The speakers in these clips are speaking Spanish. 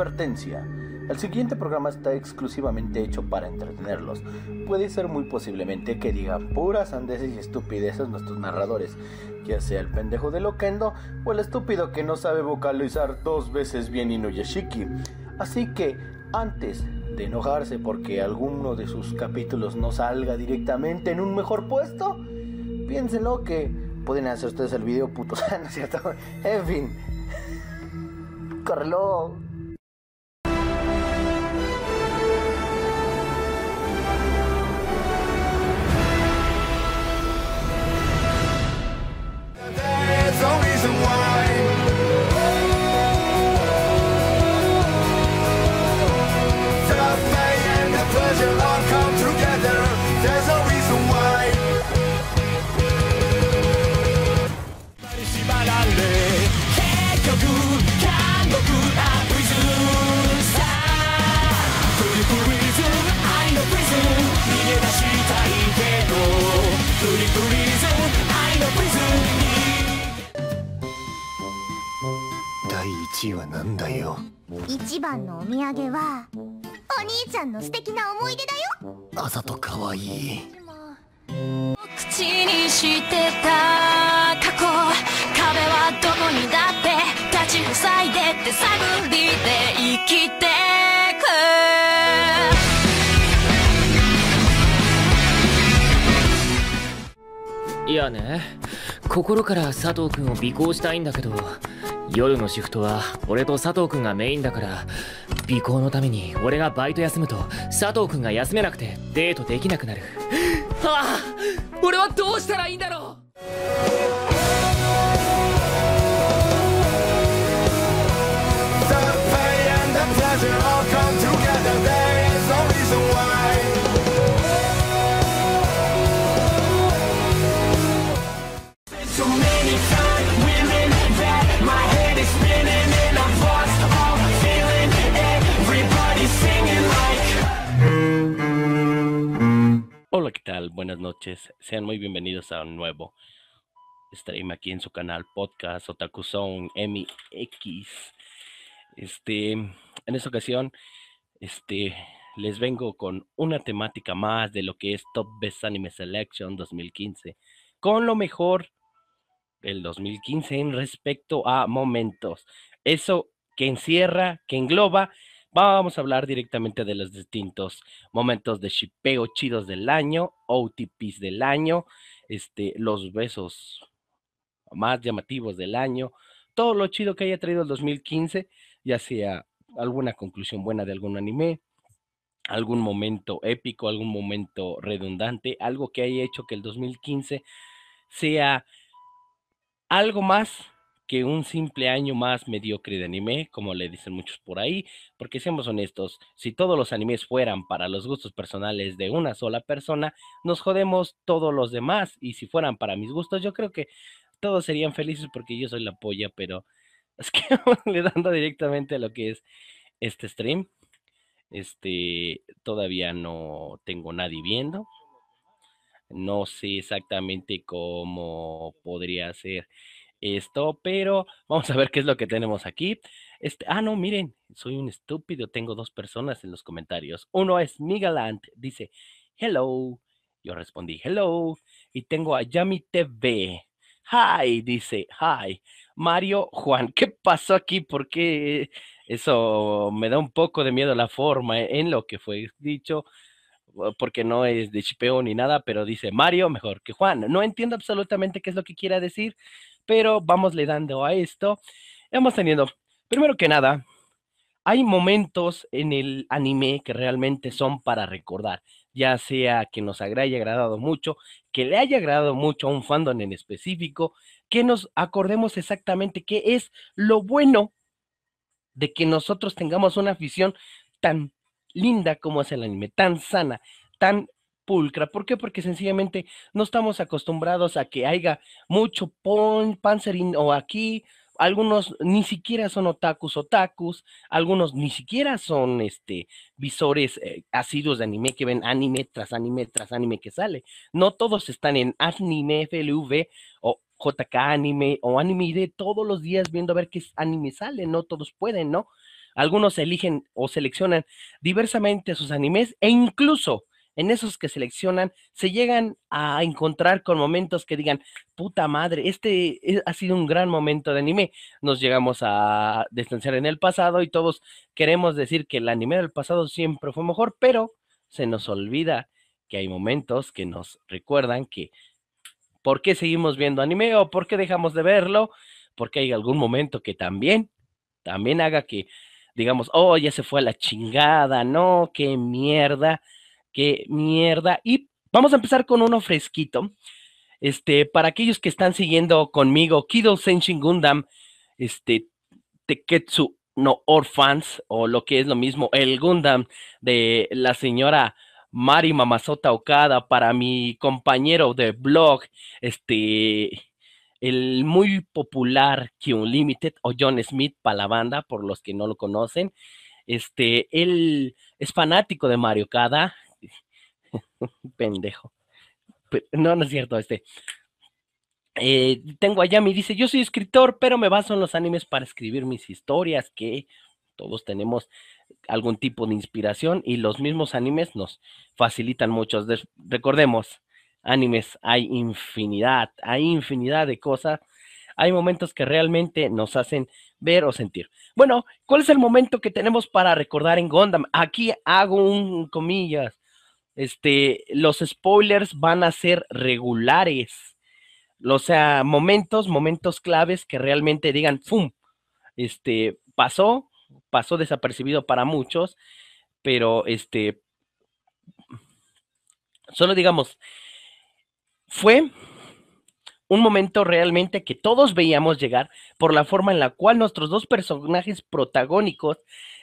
Advertencia. El siguiente programa está exclusivamente hecho para entretenerlos. Puede ser muy posiblemente que digan puras andeses y estupideces nuestros narradores, ya sea el pendejo de Loquendo o el estúpido que no sabe vocalizar dos veces bien Inuyashiki. Así que, antes de enojarse porque alguno de sus capítulos no salga directamente en un mejor puesto, piénsenlo que pueden hacer ustedes el video puto, cierto? En fin, córrelo. 1はなんだよ一番のお土産はお兄ちゃんの素敵な思い出だよあざとかわいい口にしてた過去壁はどこにだって立ち塞いでって探りで生きてくいやね心から佐藤君を尾行したいんだけど夜のシフトは俺と佐藤君がメインだから尾行のために俺がバイト休むと佐藤君が休めなくてデートできなくなるはあ俺はどうしたらいいんだろう「The pain and the pleasure all come together There is no reason why Hola, ¿qué tal? Buenas noches. Sean muy bienvenidos a un nuevo stream aquí en su canal podcast Otaku Zone MX. Este, en esta ocasión, este, les vengo con una temática más de lo que es Top Best Anime Selection 2015, con lo mejor del 2015 en respecto a momentos. Eso que encierra, que engloba Vamos a hablar directamente de los distintos momentos de shipeo chidos del año, OTPs del año, este, los besos más llamativos del año, todo lo chido que haya traído el 2015, ya sea alguna conclusión buena de algún anime, algún momento épico, algún momento redundante, algo que haya hecho que el 2015 sea algo más que un simple año más mediocre de anime, como le dicen muchos por ahí, porque seamos honestos, si todos los animes fueran para los gustos personales de una sola persona, nos jodemos todos los demás, y si fueran para mis gustos, yo creo que todos serían felices porque yo soy la polla, pero es que le dando directamente a lo que es este stream. Este, todavía no tengo nadie viendo. No sé exactamente cómo podría ser esto, pero vamos a ver qué es lo que tenemos aquí. Este, ah, no, miren, soy un estúpido, tengo dos personas en los comentarios. Uno es Ant, dice, hello. Yo respondí, hello. Y tengo a Yami TV. Hi, dice, hi. Mario Juan, ¿qué pasó aquí? ¿Por qué? Eso me da un poco de miedo la forma eh, en lo que fue dicho porque no es de chipeo ni nada, pero dice Mario mejor que Juan. No entiendo absolutamente qué es lo que quiera decir pero vamos le dando a esto. Vamos teniendo, primero que nada, hay momentos en el anime que realmente son para recordar, ya sea que nos haya agradado mucho, que le haya agradado mucho a un fandom en específico, que nos acordemos exactamente qué es lo bueno de que nosotros tengamos una afición tan linda como es el anime, tan sana, tan pulcra. ¿Por qué? Porque sencillamente no estamos acostumbrados a que haya mucho pon, panzerín o aquí. Algunos ni siquiera son otakus otakus, algunos ni siquiera son este visores eh, asiduos de anime que ven anime tras anime tras anime que sale. No todos están en anime, FLV o JK anime o anime de todos los días viendo a ver qué anime sale. No todos pueden, ¿no? Algunos eligen o seleccionan diversamente sus animes e incluso en esos que seleccionan, se llegan a encontrar con momentos que digan, puta madre, este e, ha sido un gran momento de anime. Nos llegamos a distanciar en el pasado y todos queremos decir que el anime del pasado siempre fue mejor, pero se nos olvida que hay momentos que nos recuerdan que por qué seguimos viendo anime o por qué dejamos de verlo, porque hay algún momento que también, también haga que digamos, oh, ya se fue a la chingada, no, qué mierda qué mierda. Y vamos a empezar con uno fresquito. Este, para aquellos que están siguiendo conmigo, Kido Senshin Gundam, este, Teketsu no Orphans, o lo que es lo mismo, el Gundam de la señora Mari Mamazota Okada, para mi compañero de blog, este, el muy popular Q Limited o John Smith para la banda, por los que no lo conocen. Este, él es fanático de Mario Okada. Pendejo. No, no es cierto, este. Eh, tengo a Yami, dice, yo soy escritor, pero me baso en los animes para escribir mis historias, que todos tenemos algún tipo de inspiración y los mismos animes nos facilitan muchos. recordemos, animes hay infinidad, hay infinidad de cosas. Hay momentos que realmente nos hacen ver o sentir. Bueno, ¿cuál es el momento que tenemos para recordar en Gondam? Aquí hago un comillas. Este, los spoilers van a ser regulares. O sea, momentos, momentos claves que realmente digan, ¡fum! Este, pasó, pasó desapercibido para muchos, pero este, solo digamos, fue un momento realmente que todos veíamos llegar por la forma en la cual nuestros dos personajes protagónicos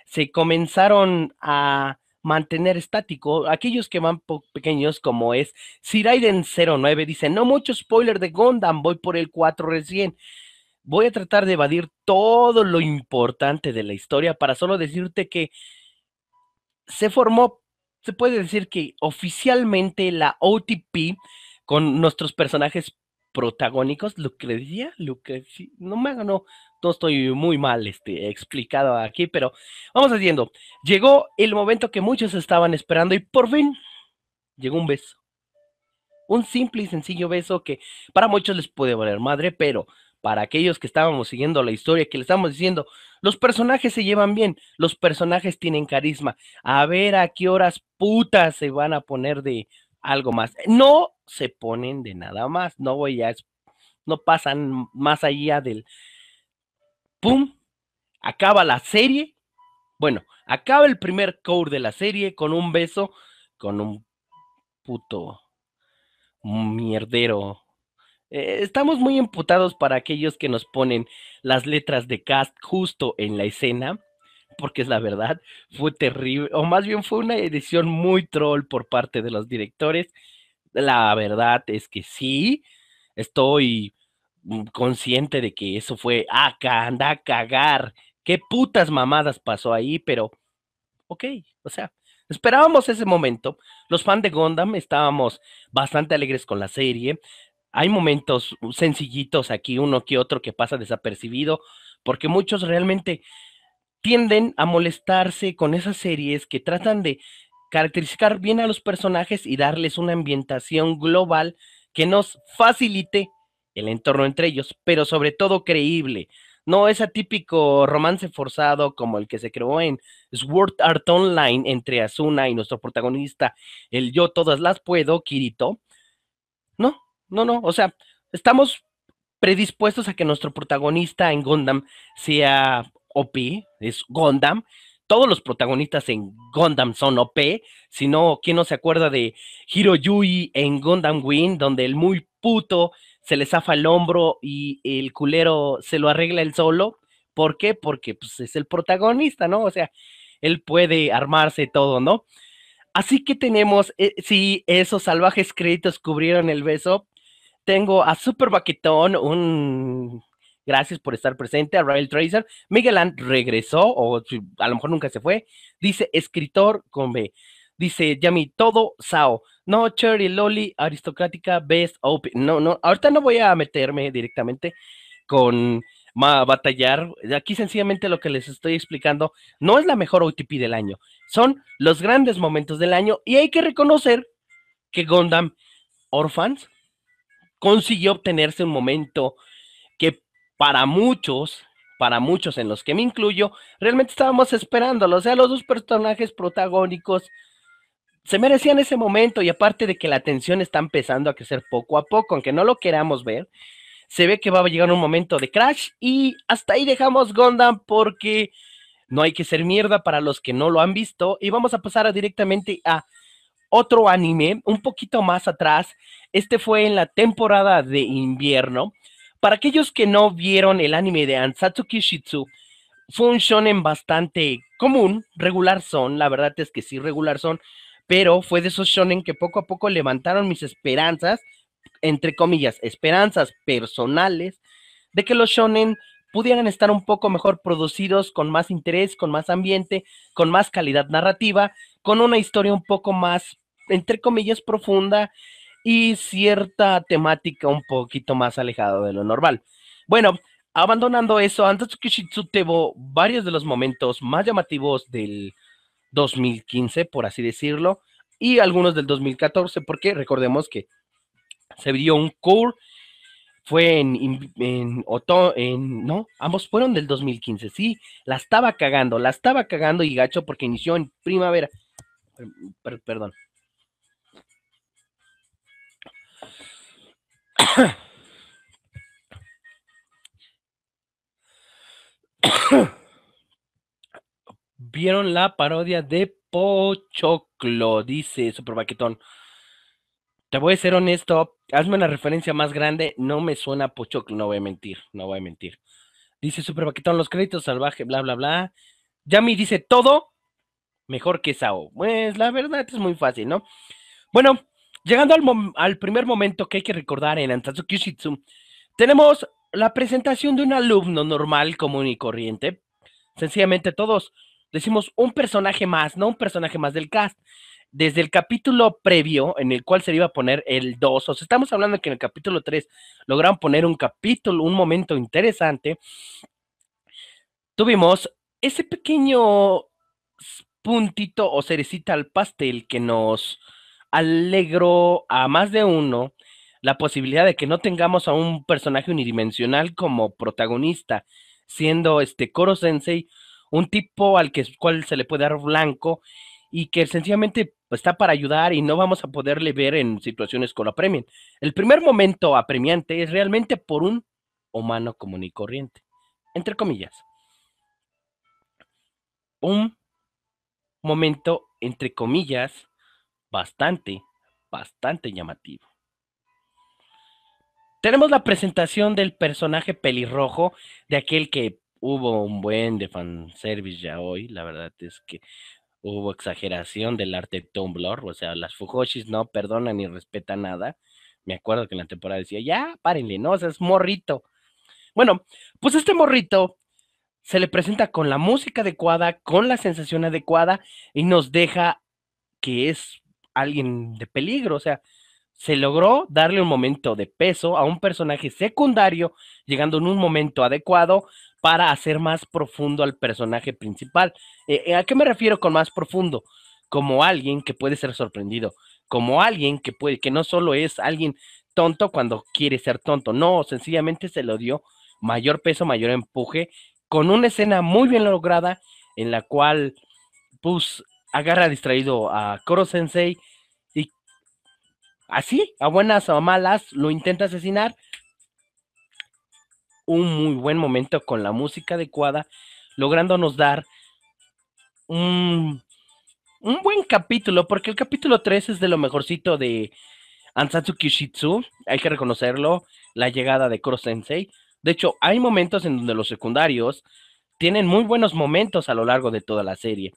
se comenzaron a mantener estático. Aquellos que van pequeños, como es Siraiden09, dice, no mucho spoiler de Gondam, voy por el 4 recién. Voy a tratar de evadir todo lo importante de la historia para solo decirte que se formó, se puede decir que oficialmente la OTP con nuestros personajes protagónicos, Lucrecia, Lucrecia, no me no, no estoy muy mal este, explicado aquí, pero vamos haciendo. Llegó el momento que muchos estaban esperando y por fin llegó un beso. Un simple y sencillo beso que para muchos les puede valer madre, pero para aquellos que estábamos siguiendo la historia, que le estamos diciendo, los personajes se llevan bien, los personajes tienen carisma. A ver a qué horas putas se van a poner de algo más. No se ponen de nada más, no voy a no pasan más allá del ¡pum! Acaba la serie. Bueno, acaba el primer core de la serie con un beso, con un puto mierdero. Eh, estamos muy emputados para aquellos que nos ponen las letras de cast justo en la escena, porque es la verdad, fue terrible, o más bien fue una edición muy troll por parte de los directores. La verdad es que sí, estoy Mm, consciente de que eso fue, acá ah, anda a cagar, qué putas mamadas pasó ahí, pero, ok, o sea, esperábamos ese momento. Los fans de Gondam estábamos bastante alegres con la serie. Hay momentos uh, sencillitos aquí, uno que otro, que pasa desapercibido, porque muchos realmente tienden a molestarse con esas series que tratan de caracterizar bien a los personajes y darles una ambientación global que nos facilite el entorno entre ellos, pero sobre todo creíble. No es atípico romance forzado como el que se creó en Sword Art Online entre Asuna y nuestro protagonista, el yo todas las puedo, Kirito. No, no, no. O sea, estamos predispuestos a que nuestro protagonista en Gundam sea OP, es Gundam. Todos los protagonistas en Gundam son OP, si no, ¿quién no se acuerda de Hiroyui en Gundam Wing? donde el muy puto se le zafa el hombro y el culero se lo arregla él solo. ¿Por qué? Porque pues, es el protagonista, ¿no? O sea, él puede armarse todo, ¿no? Así que tenemos, eh, sí, si esos salvajes créditos cubrieron el beso, tengo a Super Baquetón, un gracias por estar presente, a Rail Tracer. Miguel regresó, o a lo mejor nunca se fue. Dice escritor con B. Dice Yami, todo Sao. No, Cherry Loli, aristocrática, best open. No, no, ahorita no voy a meterme directamente con batallar. Aquí sencillamente lo que les estoy explicando no es la mejor OTP del año. Son los grandes momentos del año y hay que reconocer que Gondam Orphans consiguió obtenerse un momento que para muchos, para muchos en los que me incluyo, realmente estábamos esperándolo. O sea, los dos personajes protagónicos se merecían ese momento y aparte de que la tensión está empezando a crecer poco a poco, aunque no lo queramos ver, se ve que va a llegar un momento de crash y hasta ahí dejamos Gondam porque no hay que ser mierda para los que no lo han visto y vamos a pasar directamente a otro anime un poquito más atrás. Este fue en la temporada de invierno. Para aquellos que no vieron el anime de Ansatsu Kishitsu, fue un bastante común, regular son, la verdad es que sí, regular son, pero fue de esos shonen que poco a poco levantaron mis esperanzas, entre comillas, esperanzas personales, de que los shonen pudieran estar un poco mejor producidos, con más interés, con más ambiente, con más calidad narrativa, con una historia un poco más, entre comillas, profunda y cierta temática un poquito más alejada de lo normal. Bueno, abandonando eso, Shitsu tevo varios de los momentos más llamativos del, 2015, por así decirlo, y algunos del 2014, porque recordemos que se vio un core, fue en, en, en, en, no, ambos fueron del 2015, sí, la estaba cagando, la estaba cagando y gacho porque inició en primavera, perdón perdón. Vieron la parodia de Pochoclo, dice Super Baquetón. Te voy a ser honesto, hazme una referencia más grande, no me suena Pochoclo, no voy a mentir, no voy a mentir. Dice Super los créditos salvaje, bla, bla, bla. Yami dice todo mejor que Sao. Pues la verdad es muy fácil, ¿no? Bueno, llegando al, primer momento que hay que recordar en Antatsuki Kyushitsu, tenemos la presentación de un alumno normal, común y corriente. Sencillamente todos decimos un personaje más, no un personaje más del cast. Desde el capítulo previo, en el cual se iba a poner el 2, o sea, estamos hablando que en el capítulo 3 lograron poner un capítulo, un momento interesante, tuvimos ese pequeño puntito o cerecita al pastel que nos alegró a más de uno la posibilidad de que no tengamos a un personaje unidimensional como protagonista, siendo este Koro Sensei un tipo al que cual se le puede dar blanco y que sencillamente pues, está para ayudar y no vamos a poderle ver en situaciones con lo apremien. El primer momento apremiante es realmente por un humano común y corriente, entre comillas. Un momento, entre comillas, bastante, bastante llamativo. Tenemos la presentación del personaje pelirrojo, de aquel que hubo un buen de fanservice ya hoy, la verdad es que hubo exageración del arte Tumblr, o sea, las Fujoshis no perdonan ni respetan nada. Me acuerdo que en la temporada decía, ya, párenle, no, o sea, es morrito. Bueno, pues este morrito se le presenta con la música adecuada, con la sensación adecuada y nos deja que es alguien de peligro, o sea, se logró darle un momento de peso a un personaje secundario, llegando en un momento adecuado para hacer más profundo al personaje principal. Eh, eh, ¿A qué me refiero con más profundo? Como alguien que puede ser sorprendido, como alguien que puede, que no solo es alguien tonto cuando quiere ser tonto, no, sencillamente se lo dio mayor peso, mayor empuje, con una escena muy bien lograda en la cual, pues, agarra distraído a Koro Sensei, así, a buenas o a malas, lo intenta asesinar. Un muy buen momento con la música adecuada, lográndonos dar un, buen capítulo, porque el capítulo 3 es de lo mejorcito de Ansatsu Kishitsu, hay que reconocerlo, la llegada de Kuro Sensei. De hecho, hay momentos en donde los secundarios tienen muy buenos momentos a lo largo de toda la serie.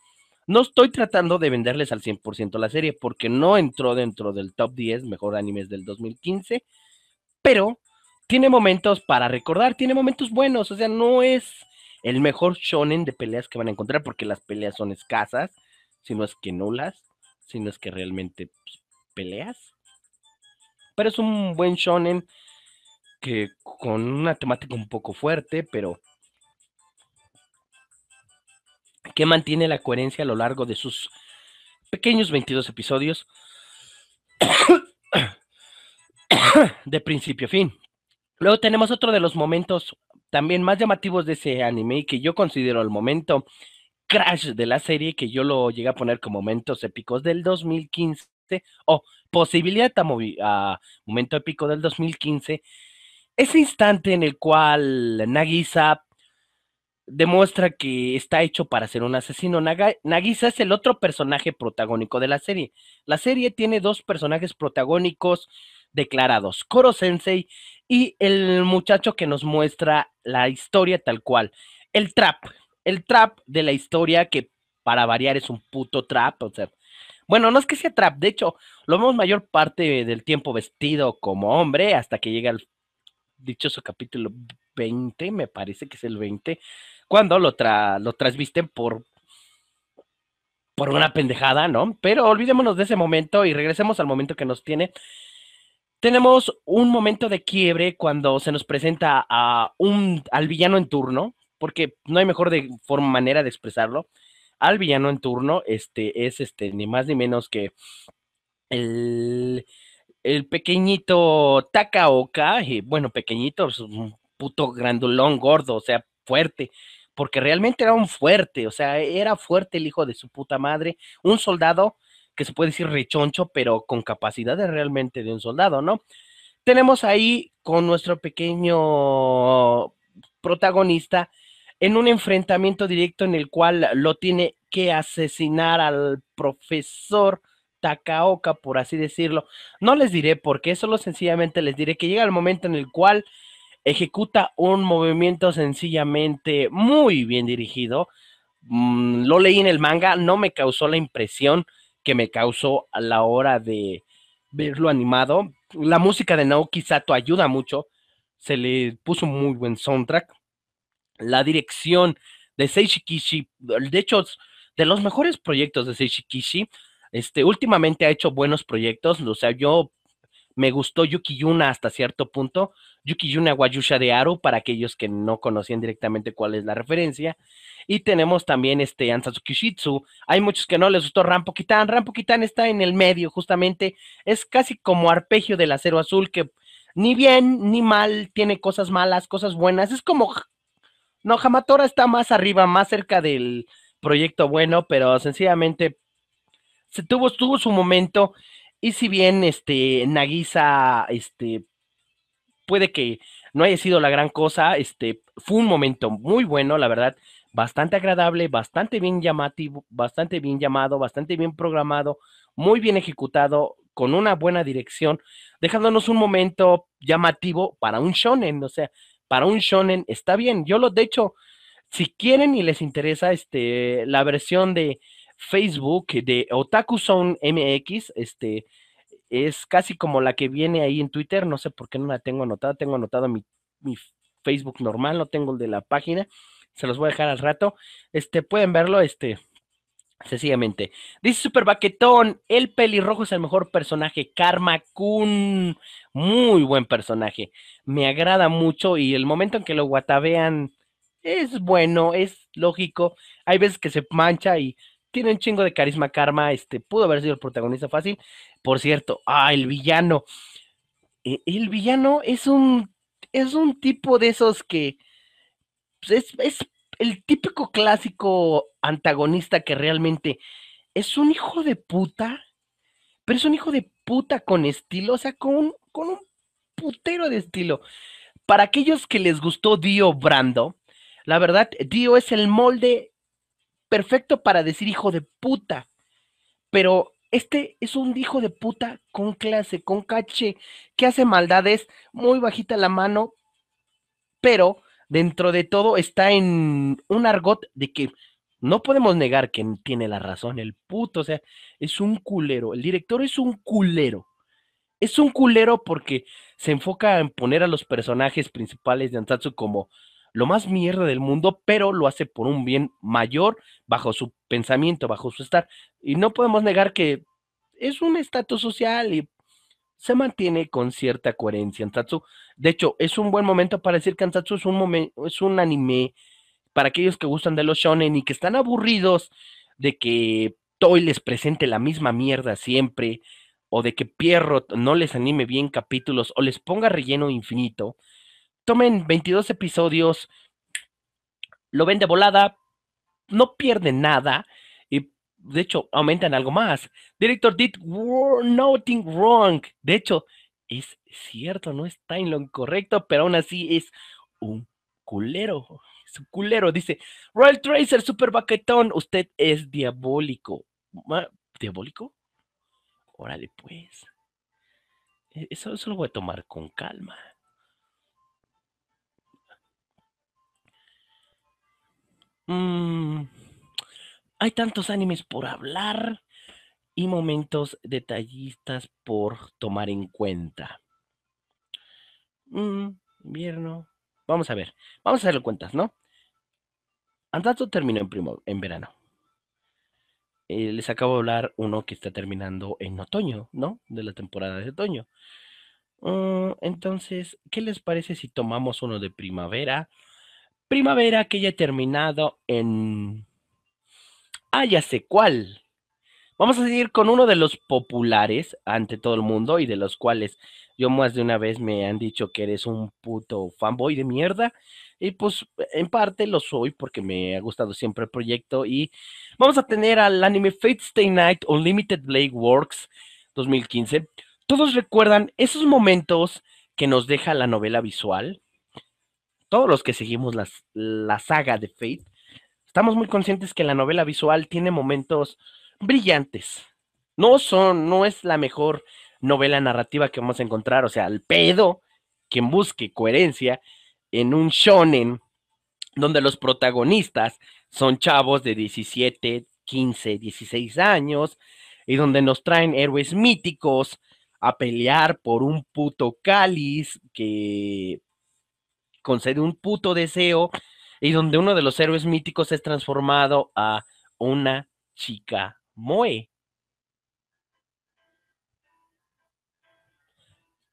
No estoy tratando de venderles al 100% la serie porque no entró dentro del top 10 mejor animes del 2015, pero tiene momentos para recordar, tiene momentos buenos, o sea, no es el mejor shonen de peleas que van a encontrar porque las peleas son escasas, sino es que nulas, Sino sino es que realmente pues, peleas. Pero es un buen shonen que con una temática un poco fuerte, pero que mantiene la coherencia a lo largo de sus pequeños 22 episodios de principio a fin. Luego tenemos otro de los momentos también más llamativos de ese anime que yo considero el momento crash de la serie, que yo lo llegué a poner como momentos épicos del 2015 o posibilidad a momento épico del 2015, ese instante en el cual Nagisa demuestra que está hecho para ser un asesino. Nagisa es el otro personaje protagónico de la serie. La serie tiene dos personajes protagónicos declarados, Koro Sensei y el muchacho que nos muestra la historia tal cual. El trap, el trap de la historia que para variar es un puto trap, o sea, bueno, no es que sea trap, de hecho, lo vemos mayor parte del tiempo vestido como hombre hasta que llega el dichoso capítulo 20, me parece que es el 20, cuando lo, tra lo por, por una pendejada, ¿no? Pero olvidémonos de ese momento y regresemos al momento que nos tiene. Tenemos un momento de quiebre cuando se nos presenta a un, al villano en turno, porque no hay mejor de forma, manera de expresarlo. Al villano en turno, este es este, ni más ni menos que el, pequeñito Takaoka, y bueno, pequeñito, es un puto grandulón gordo, o sea, fuerte, porque realmente era un fuerte, o sea, era fuerte el hijo de su puta madre, un soldado que se puede decir rechoncho, pero con capacidades realmente de un soldado, ¿no? Tenemos ahí con nuestro pequeño protagonista en un enfrentamiento directo en el cual lo tiene que asesinar al profesor Takaoka, por así decirlo. No les diré por qué, solo sencillamente les diré que llega el momento en el cual ejecuta un movimiento sencillamente muy bien dirigido. Mm, lo leí en el manga, no me causó la impresión que me causó a la hora de verlo animado. La música de Naoki Sato ayuda mucho, se le puso un muy buen soundtrack. La dirección de Seishi Kishi, de hecho, de los mejores proyectos de Seishi Kishi, este, últimamente ha hecho buenos proyectos, o sea, yo me gustó Yuki Yuna hasta cierto punto. Yuki Yuna Wayusha de Aro, para aquellos que no conocían directamente cuál es la referencia. Y tenemos también este Ansatsuki Kishitsu... Hay muchos que no les gustó Rampo Kitan. Rampo Kitan está en el medio, justamente. Es casi como arpegio del acero azul, que ni bien ni mal tiene cosas malas, cosas buenas. Es como. No, Hamatora está más arriba, más cerca del proyecto bueno, pero sencillamente se tuvo, tuvo su momento y si bien este, Nagisa este, puede que no haya sido la gran cosa, este, fue un momento muy bueno, la verdad, bastante agradable, bastante bien llamativo, bastante bien llamado, bastante bien programado, muy bien ejecutado, con una buena dirección, dejándonos un momento llamativo para un shonen, o sea, para un shonen está bien. Yo lo, de hecho, si quieren y les interesa, este, la versión de Facebook de OtakuZone MX, este, es casi como la que viene ahí en Twitter, no sé por qué no la tengo anotada, tengo anotado mi, mi Facebook normal, no tengo el de la página, se los voy a dejar al rato, este, pueden verlo, este, sencillamente. Dice Super Baquetón, el pelirrojo es el mejor personaje, Karma Kun, muy buen personaje, me agrada mucho y el momento en que lo guatabean es bueno, es lógico, hay veces que se mancha y tiene un chingo de carisma karma, este, pudo haber sido el protagonista fácil. Por cierto, ah, el villano. E, el villano es un, es un tipo de esos que pues, es, es, el típico clásico antagonista que realmente es un hijo de puta, pero es un hijo de puta con estilo, o sea, con, con un putero de estilo. Para aquellos que les gustó Dio Brando, la verdad, Dio es el molde perfecto para decir hijo de puta, pero este es un hijo de puta con clase, con caché, que hace maldades, muy bajita la mano, pero dentro de todo está en un argot de que no podemos negar que tiene la razón, el puto, o sea, es un culero, el director es un culero. Es un culero porque se enfoca en poner a los personajes principales de Antatsu como lo más mierda del mundo, pero lo hace por un bien mayor bajo su pensamiento, bajo su estar. Y no podemos negar que es un estatus social y se mantiene con cierta coherencia. Antatsu, de hecho, es un buen momento para decir que es un, momento, es un anime para aquellos que gustan de los shonen y que están aburridos de que Toy les presente la misma mierda siempre, o de que Pierrot no les anime bien capítulos, o les ponga relleno infinito, tomen 22 episodios, lo ven de volada, no pierden nada y de hecho aumentan algo más. Director did nothing wrong. De hecho, es cierto, no está en lo incorrecto, pero aún así es un culero. Es un culero. Dice, Royal Tracer, super baquetón, usted es diabólico. ¿Diabólico? Órale, pues. E-, eso, eso lo voy a tomar con calma. Mm, hay tantos animes por hablar y momentos detallistas por tomar en cuenta. Mm, invierno. Vamos a ver. Vamos a hacerle cuentas, ¿no? Andato terminó en, primo, en verano. Eh, les acabo de hablar uno que está terminando en otoño, ¿no? De la temporada de otoño. Mm, entonces, ¿qué les parece si tomamos uno de primavera? primavera que ya he terminado en... Ah, ya sé cuál. Vamos a seguir con uno de los populares ante todo el mundo y de los cuales yo más de una vez me han dicho que eres un puto fanboy de mierda. Y pues en parte lo soy porque me ha gustado siempre el proyecto. Y vamos a tener al anime Fate Stay Night Unlimited Blade Works 2015. Todos recuerdan esos momentos que nos deja la novela visual, todos los que seguimos la saga de Fate, estamos muy conscientes que la novela visual tiene momentos brillantes. No son, no es la mejor novela narrativa que vamos a encontrar, o sea, el pedo quien busque coherencia en un shonen donde los protagonistas son chavos de 17, 15, 16 años y donde nos traen héroes míticos a pelear por un puto cáliz que concede un puto deseo y donde uno de los héroes míticos es transformado a una chica moe.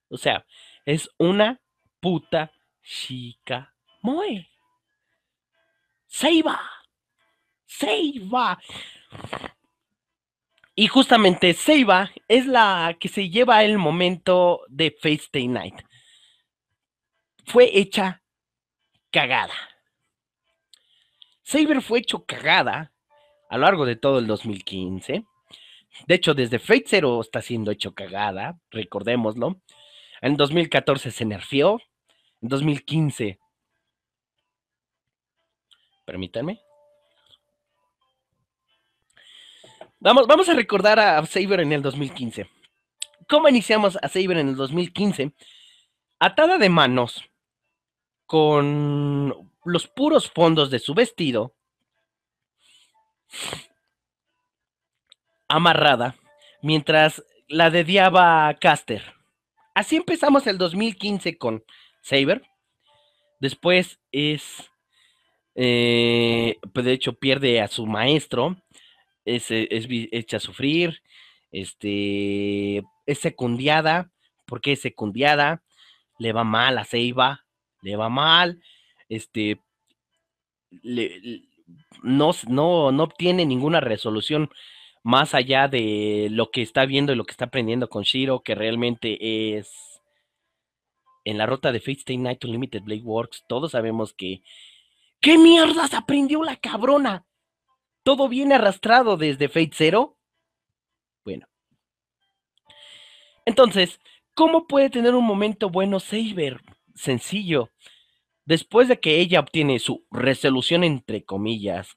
O sea, es una puta chica moe. Seiba. Seiba. Y justamente Seiba es la que se lleva el momento de Face Day Night. Fue hecha cagada. Saber fue hecho cagada a lo largo de todo el 2015. De hecho, desde Fate Zero está siendo hecho cagada, recordémoslo. En 2014 se nerfió. En 2015. Permítanme. Vamos, vamos a recordar a Saber en el 2015. ¿Cómo iniciamos a Saber en el 2015? Atada de manos con los puros fondos de su vestido, amarrada, mientras la dediaba a Caster. Así empezamos el 2015 con Saber. Después es, eh, pues, de hecho, pierde a su maestro, es, eh, es, hecha a sufrir, este, es secundiada, porque es secundiada, le va mal a Seiba, le va mal, este, no, no, obtiene ninguna resolución más allá de lo que está viendo y lo que está aprendiendo con Shiro, que realmente es en la ruta de Fate Stay Night Unlimited Blade Works, todos sabemos que ¿qué mierdas aprendió la cabrona? Todo viene arrastrado desde Fate Zero. Bueno. Entonces, ¿cómo puede tener un momento bueno Saber? sencillo. Después de que ella obtiene su resolución, entre comillas,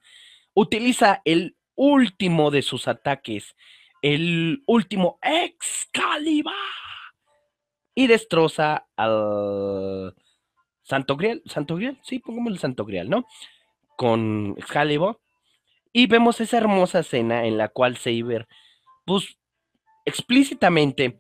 utiliza el último de sus ataques, el último Excalibur, y destroza al Santo Grial, Santo Grial, sí, pongamos el Santo Grial, ¿no? Con Excalibur. Y vemos esa hermosa escena en la cual Saber, pues, explícitamente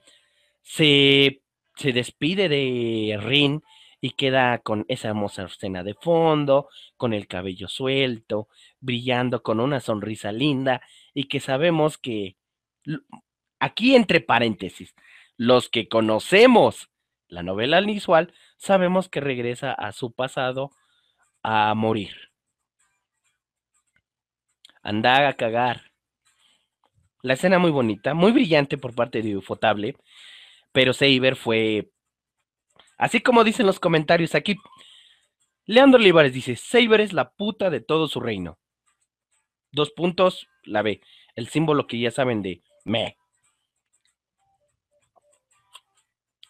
se se despide de Rin y queda con esa hermosa escena de fondo, con el cabello suelto, brillando con una sonrisa linda y que sabemos que, aquí entre paréntesis, los que conocemos la novela visual sabemos que regresa a su pasado a morir. andaga a cagar. La escena muy bonita, muy brillante por parte de Ufotable, pero Saber fue, así como dicen los comentarios aquí, Leandro Olivares dice, Saber es la puta de todo su reino. Dos puntos, la B, el símbolo que ya saben de me.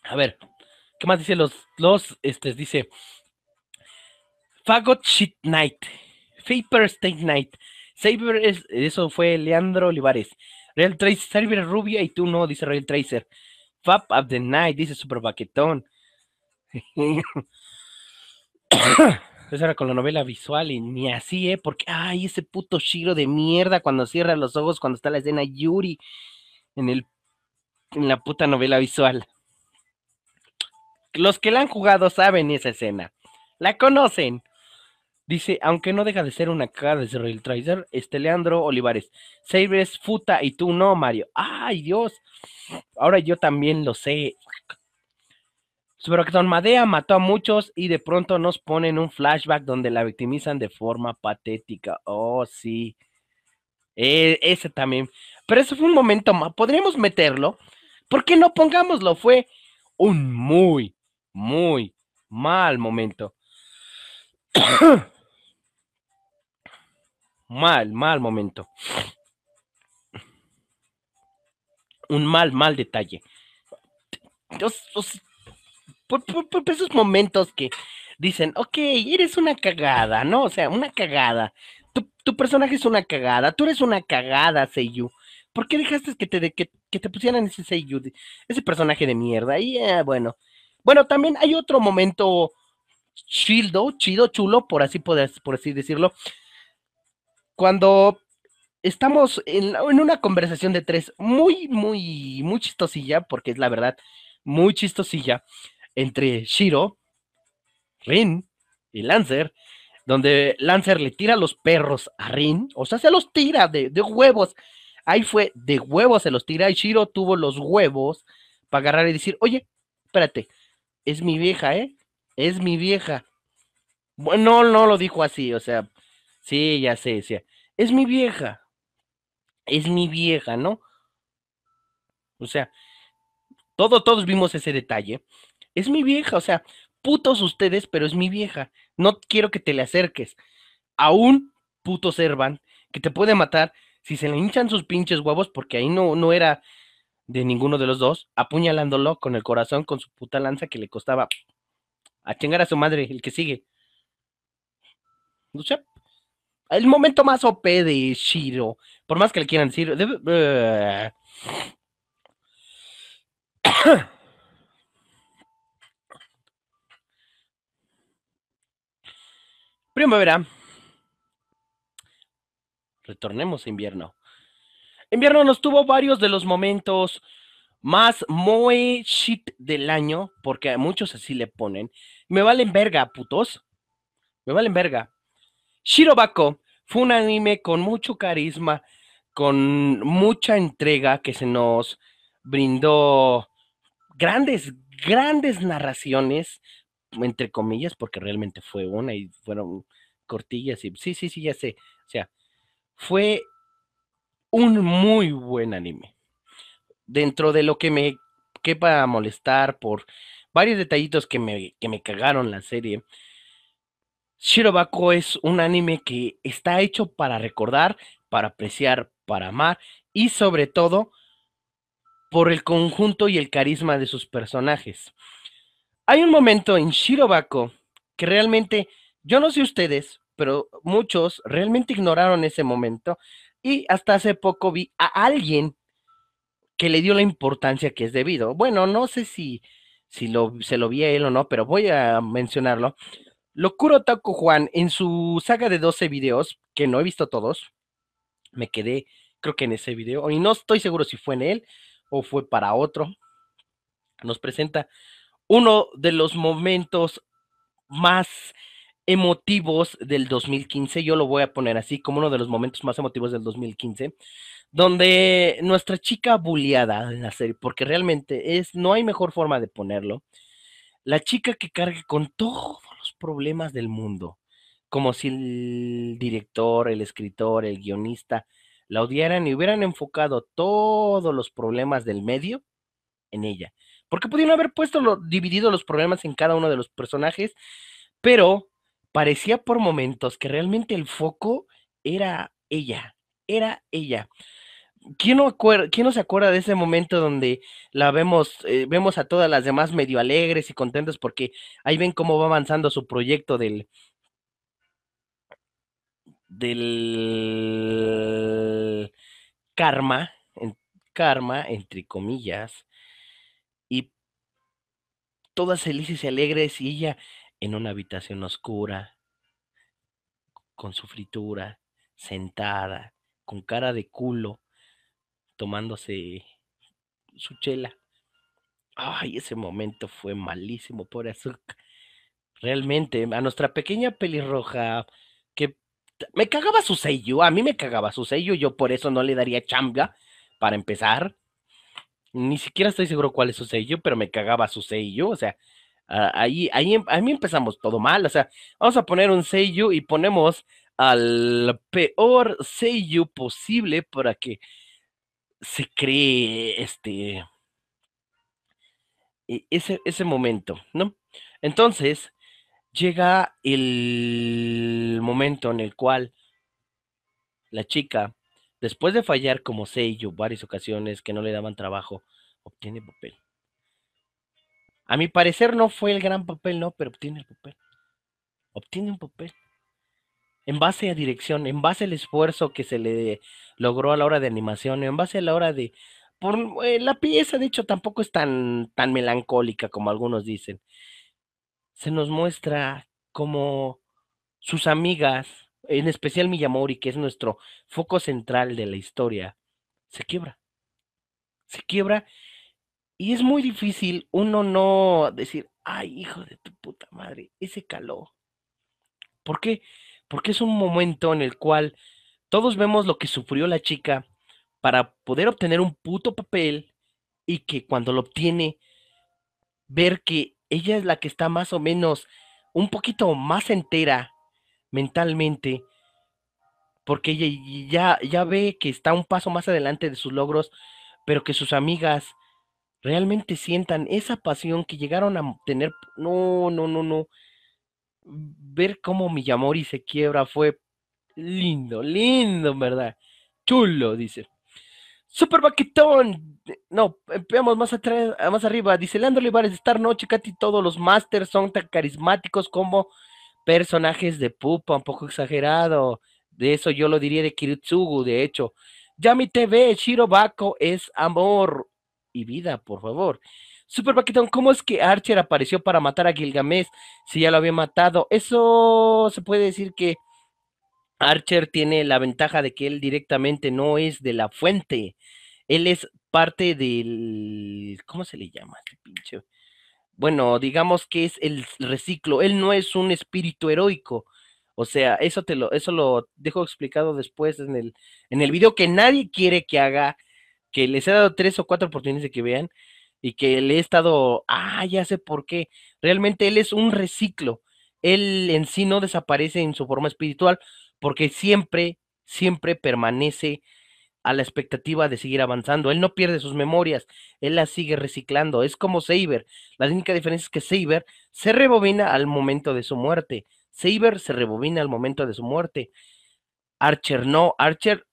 A ver, ¿qué más dice los, los, este, dice, Fagot Shit Night, Paper State Night, Saber es, eso fue Leandro Olivares, Real Tracer, Saber Rubia y tú no, dice Real Tracer. Fab of the Night, dice Super Baquetón. Eso era con la novela visual y ni así, ¿eh? Porque, ay, ese puto Shiro de mierda cuando cierra los ojos cuando está la escena Yuri en, el, en la puta novela visual. Los que la han jugado saben esa escena. La conocen. Dice, aunque no deja de ser una cara desde el traidor, este Leandro Olivares, Sabres, Futa y tú no, Mario. ¡Ay, Dios! Ahora yo también lo sé. Pero que Don Madea mató a muchos y de pronto nos ponen un flashback donde la victimizan de forma patética. Oh, sí. E, ese también. Pero eso fue un momento más. ¿Podríamos meterlo? ¿Por qué no pongámoslo? Fue un muy, muy mal momento. Mal, mal momento. Un mal, mal detalle. por, esos momentos que dicen, ok, eres una cagada, ¿no? O sea, una cagada. Tu, personaje es una cagada, tú eres una cagada, Seiyu. ¿Por qué dejaste que te, que te pusieran ese Seiyu, ese personaje de mierda? Y eh, bueno. Bueno, también hay otro momento Chido, chido, chulo, por así, por así decirlo, cuando estamos en, una conversación de tres muy, muy, muy chistosilla, porque es la verdad, muy chistosilla, entre Shiro, Rin y Lancer, donde Lancer le tira los perros a Rin, o sea, se los tira de, de huevos. Ahí fue, de huevos se los tira y Shiro tuvo los huevos para agarrar y decir, oye, espérate, es mi vieja, ¿eh? Es mi vieja. Bueno, no lo dijo así, o sea, Sí, ya sé, decía, es mi vieja, es mi vieja, ¿no? O sea, todo, todos vimos ese detalle. Es mi vieja, o sea, putos ustedes, pero es mi vieja. No quiero que te le acerques a un puto Servan que te puede matar si se le hinchan sus pinches huevos, porque ahí no, no era de ninguno de los dos, apuñalándolo con el corazón con su puta lanza que le costaba a chingar a su madre, el que sigue. O el momento más OP de Shiro, por más que le quieran decir. Eh, primavera. Retornemos a invierno. Invierno nos tuvo varios de los momentos más moe shit del año, porque a muchos así le ponen. Me valen verga, putos. Me valen verga. Shirobako fue un anime con mucho carisma, con mucha entrega que se nos brindó grandes, grandes narraciones, entre comillas, porque realmente fue una y fueron cortillas y sí, sí, sí, ya sé. O sea, fue un muy buen anime. Dentro de lo que me quepa molestar por varios detallitos que me, que me cagaron la serie, Shirobako es un anime que está hecho para recordar, para apreciar, para amar y sobre todo por el conjunto y el carisma de sus personajes. Hay un momento en Shirobako que realmente, yo no sé ustedes, pero muchos realmente ignoraron ese momento y hasta hace poco vi a alguien que le dio la importancia que es debido. Bueno, no sé si, si lo, se lo vi a él o no, pero voy a mencionarlo. Locuro Taco Juan, en su saga de 12 videos, que no he visto todos, me quedé, creo que en ese video, y no estoy seguro si fue en él o fue para otro, nos presenta uno de los momentos más emotivos del 2015, yo lo voy a poner así, como uno de los momentos más emotivos del 2015, donde nuestra chica bulliada en la serie, porque realmente es, no hay mejor forma de ponerlo, la chica que carga con todo problemas del mundo, como si el director, el escritor, el guionista la odiaran y hubieran enfocado todos los problemas del medio en ella. Porque pudieron haber puesto dividido los problemas en cada uno de los personajes, pero parecía por momentos que realmente el foco era ella, era ella. ¿Quién no, se acuerda de ese momento donde la vemos, eh, vemos a todas las demás medio alegres y contentas porque ahí ven cómo va avanzando su proyecto del del karma, en, karma entre comillas, y todas felices y alegres y ella en una habitación oscura, con su fritura, sentada, con cara de culo tomándose su chela. Ay, ese momento fue malísimo, pobre eso Realmente, a nuestra pequeña pelirroja, que me cagaba su sello, a mí me cagaba su sello, yo por eso no le daría chamba, para empezar. Ni siquiera estoy seguro cuál es su sello, pero me cagaba su sello, o sea, ah, ahí, ahí, em, ahí empezamos todo mal, o sea, vamos a poner un sello y ponemos al peor sello posible para que se cree este e, ese, ese momento, ¿no? Entonces, llega el momento en el cual la chica, después de fallar como sello varias ocasiones que no le daban trabajo, obtiene papel. A mi parecer no fue el gran papel, no, pero obtiene el papel. Obtiene un papel en base a dirección, en base al esfuerzo que se le logró a la hora de animación, en base a la hora de... Por, eh, la pieza, de hecho, tampoco es tan, tan melancólica como algunos dicen. Se nos muestra como sus amigas, en especial Miyamori, que es nuestro foco central de la historia, se quiebra. Se quiebra y es muy difícil uno no decir, ay, hijo de tu puta madre, ese caló. ¿Por qué? porque es un momento en el cual todos vemos lo que sufrió la chica para poder obtener un puto papel y que cuando lo obtiene, ver que ella es la que está más o menos un poquito más entera mentalmente, porque ella ya, ya ve que está un paso más adelante de sus logros, pero que sus amigas realmente sientan esa pasión que llegaron a tener. No, no, no, no ver cómo y se quiebra fue lindo, lindo, verdad. Chulo, dice. Super Vaquetón. No, eh, veamos más atrás, ah, más arriba. Dice Leandro Olivares, estar noche, Katy, todos los masters son tan carismáticos como personajes de pupa, un poco exagerado. De eso yo lo diría de Kiritsugu, de hecho. Yami TV, Chirobaco es amor y vida, por favor. Super Paquetón, ¿cómo es que Archer apareció para matar a Gilgamesh si ya lo había matado? Eso se puede decir que Archer tiene la ventaja de que él directamente no es de la fuente. Él es parte del. ¿Cómo se le llama? Este pinche. Bueno, digamos que es el reciclo. Él no es un espíritu heroico. O sea, eso te lo, eso lo dejo explicado después en el, en el video que nadie quiere que haga, que les he dado tres o cuatro oportunidades de que vean, y que le he estado, ah, ya sé por qué. Realmente él es un reciclo. Él en sí no desaparece en su forma espiritual porque siempre, siempre permanece a la expectativa de seguir avanzando. Él no pierde sus memorias, él las sigue reciclando. Es como Saber. La única diferencia es que Saber se rebobina al momento de su muerte. Saber se rebobina al momento de su muerte. Archer no, Archer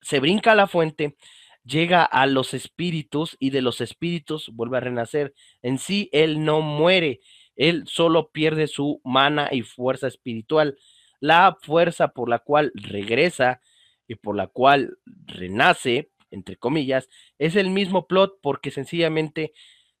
se brinca a la fuente, llega a los espíritus y de los espíritus vuelve a renacer. En sí, él no muere, él solo pierde su mana y fuerza espiritual. La fuerza por la cual regresa y por la cual renace, entre comillas, es el mismo plot porque sencillamente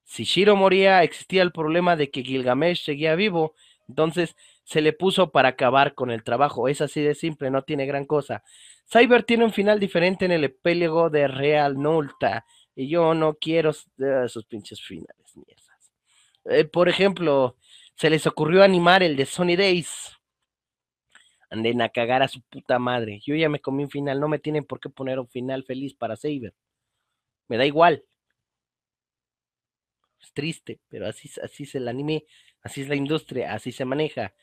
si Shiro moría existía el problema de que Gilgamesh seguía vivo, entonces se le puso para acabar con el trabajo. Es así de simple, no tiene gran cosa. Cyber tiene un final diferente en el epílogo de Real Nulta. Y yo no quiero eh, esos pinches finales, mierdas. Eh, por ejemplo, se les ocurrió animar el de Sony Days. Anden a cagar a su puta madre. Yo ya me comí un final. No me tienen por qué poner un final feliz para Cyber. Me da igual. Es triste, pero así, así es el anime, así es la industria, así se maneja,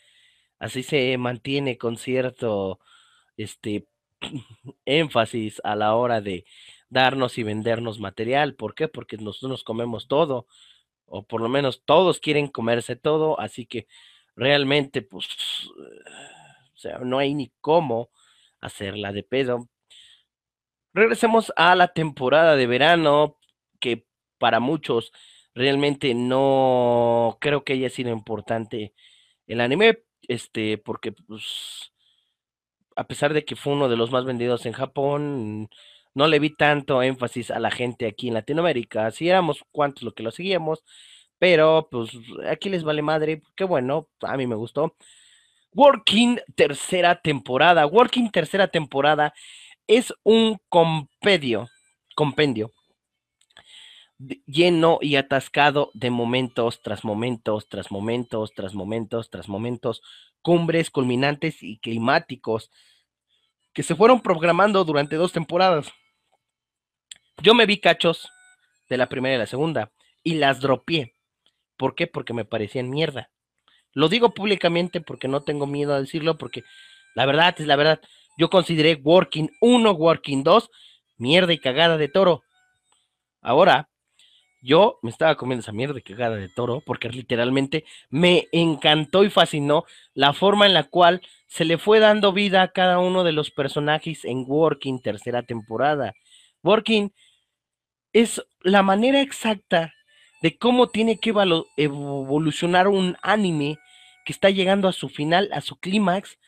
así se mantiene con cierto este, énfasis a la hora de darnos y vendernos material. ¿Por qué? Porque nosotros nos comemos todo, o por lo menos todos quieren comerse todo, así que realmente, pues, o sea, no hay ni cómo hacerla de pedo. Regresemos a la temporada de verano, que para muchos realmente no creo que haya sido importante el anime, este, porque pues a pesar de que fue uno de los más vendidos en Japón, no le vi tanto énfasis a la gente aquí en Latinoamérica. Si éramos cuantos los que lo seguíamos, pero pues aquí les vale madre. Qué bueno, a mí me gustó. Working tercera temporada. Working tercera temporada es un compendio, compendio lleno y atascado de momentos tras momentos, tras momentos, tras momentos, tras momentos, cumbres culminantes y climáticos que se fueron programando durante dos temporadas. Yo me vi cachos de la primera y la segunda y las dropié. ¿Por qué? Porque me parecían mierda. Lo digo públicamente porque no tengo miedo a decirlo, porque la verdad es la verdad. Yo consideré Working 1, Working 2, mierda y cagada de toro. Ahora, yo me estaba comiendo esa mierda de cagada de toro porque literalmente me encantó y fascinó la forma en la cual se le fue dando vida a cada uno de los personajes en Working tercera temporada. Working es la manera exacta de cómo tiene que evolucionar un anime que está llegando a su final, a su clímax,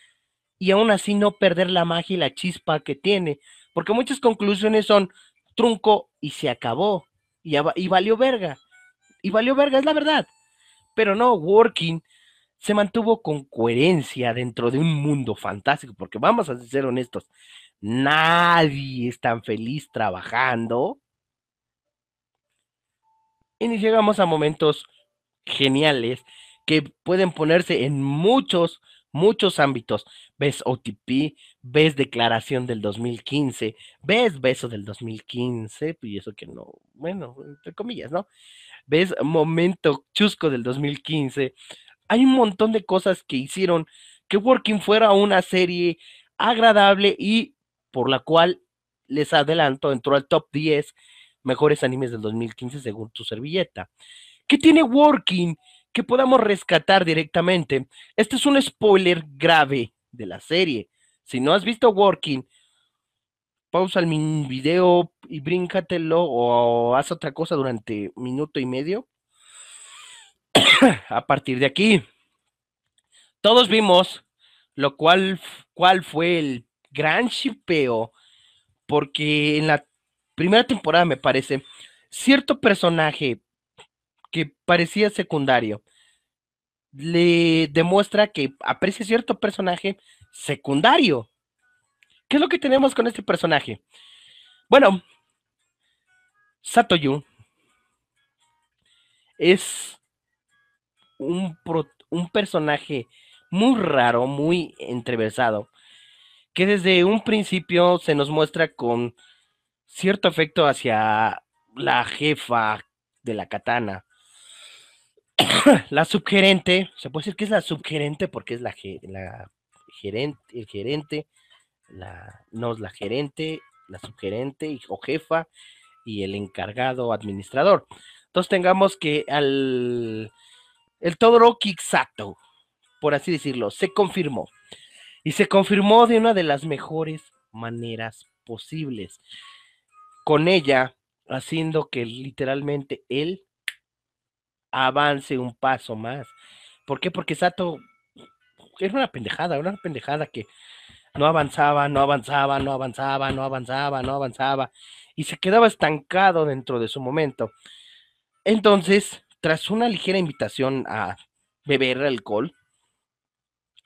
y aún así no perder la magia y la chispa que tiene, porque muchas conclusiones son trunco y se acabó y, y valió verga. Y valió verga, es la verdad. Pero no, Working se mantuvo con coherencia dentro de un mundo fantástico, porque vamos a ser honestos, nadie es tan feliz trabajando. Y llegamos a momentos geniales que pueden ponerse en muchos muchos ámbitos. Ves OTP, ves declaración del 2015, ves beso del 2015, pues, y eso que no, bueno, entre comillas, ¿no? Ves momento chusco del 2015. Hay un montón de cosas que hicieron que Working fuera una serie agradable y por la cual les adelanto, entró al top 10 mejores animes del 2015 según tu servilleta. ¿Qué tiene Working? que podamos rescatar directamente. Este es un spoiler grave de la serie. Si no has visto Working, pausa el video y bríncatelo o haz otra cosa durante minuto y medio. A partir de aquí, todos vimos lo cual, fue el gran chipeo, porque en la primera temporada, me parece, cierto personaje que parecía secundario, le demuestra que aprecia cierto personaje secundario. ¿Qué es lo que tenemos con este personaje? Bueno, Satoyu es un, personaje muy raro, muy entreversado, que desde un principio se nos muestra con cierto afecto hacia la jefa de la katana, la subgerente, se puede decir que es la subgerente porque es la, la gerente, el gerente, la, no es la gerente, la subgerente hijo o jefa y el encargado administrador. Entonces tengamos que al el que exacto, por así decirlo, se confirmó. Y se confirmó de una de las mejores maneras posibles. Con ella, haciendo que literalmente él avance un paso más. ¿Por qué? Porque Sato era una pendejada, era una pendejada que no avanzaba, no avanzaba, no avanzaba, no avanzaba, no avanzaba, y se quedaba estancado dentro de su momento. Entonces, tras una ligera invitación a beber alcohol,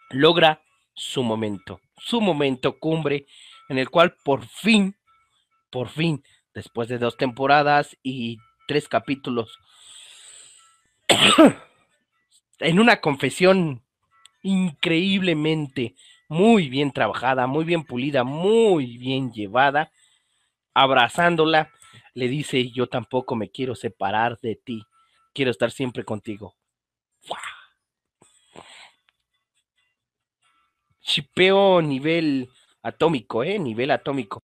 logra su momento, su momento cumbre, en el cual por fin, por fin, después de dos temporadas y tres capítulos en una confesión increíblemente muy bien trabajada, muy bien pulida, muy bien llevada, abrazándola, le dice, yo tampoco me quiero separar de ti, quiero estar siempre contigo. Chipeo nivel atómico, ¿eh? Nivel atómico.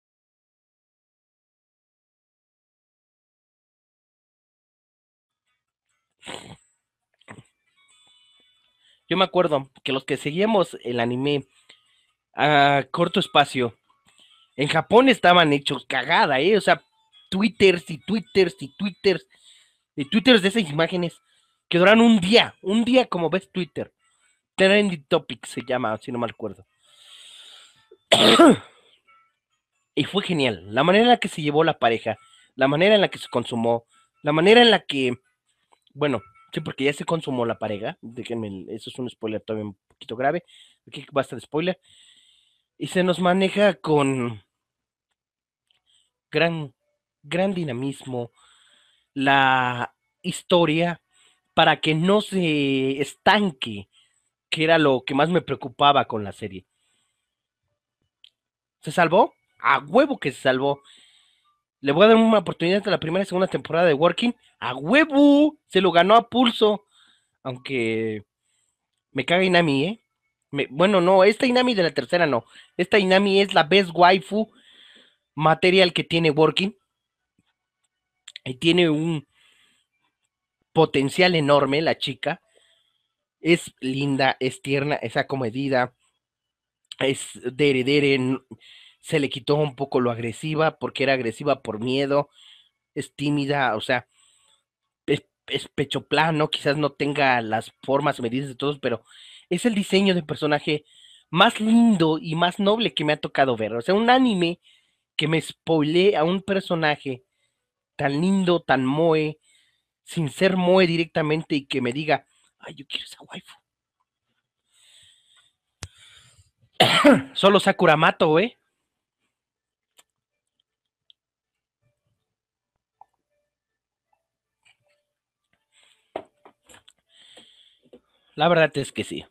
Yo me acuerdo que los que seguíamos el anime a corto espacio, en Japón estaban hechos cagada, ¿eh? O sea, twitters y twitters y twitters y twitters de esas imágenes que duran un día, un día como ves Twitter. Trendy Topic se llama, si no me acuerdo. y fue genial. La manera en la que se llevó la pareja, la manera en la que se consumó, la manera en la que, bueno, Sí, porque ya se consumó la pareja. Déjenme, eso es un spoiler todavía un poquito grave. Aquí basta de spoiler. Y se nos maneja con gran, gran dinamismo la historia para que no se estanque, que era lo que más me preocupaba con la serie. ¿Se salvó? A huevo que se salvó le voy a dar una oportunidad de la primera y segunda temporada de Working. ¡A huevo! Se lo ganó a pulso. Aunque me caga Inami, ¿eh? bueno, no, esta Inami de la tercera no. Esta Inami es la best waifu material que tiene Working. Y tiene un potencial enorme la chica. Es linda, es tierna, es acomedida, es deredere, se le quitó un poco lo agresiva, porque era agresiva por miedo, es tímida, o sea, es, pecho plano, quizás no tenga las formas medidas de todos, pero es el diseño de personaje más lindo y más noble que me ha tocado ver. O sea, un anime que me spoilé a un personaje tan lindo, tan moe, sin ser moe directamente y que me diga, ay, yo quiero esa waifu. Solo Sakuramato, ¿eh? La verdad es que sí.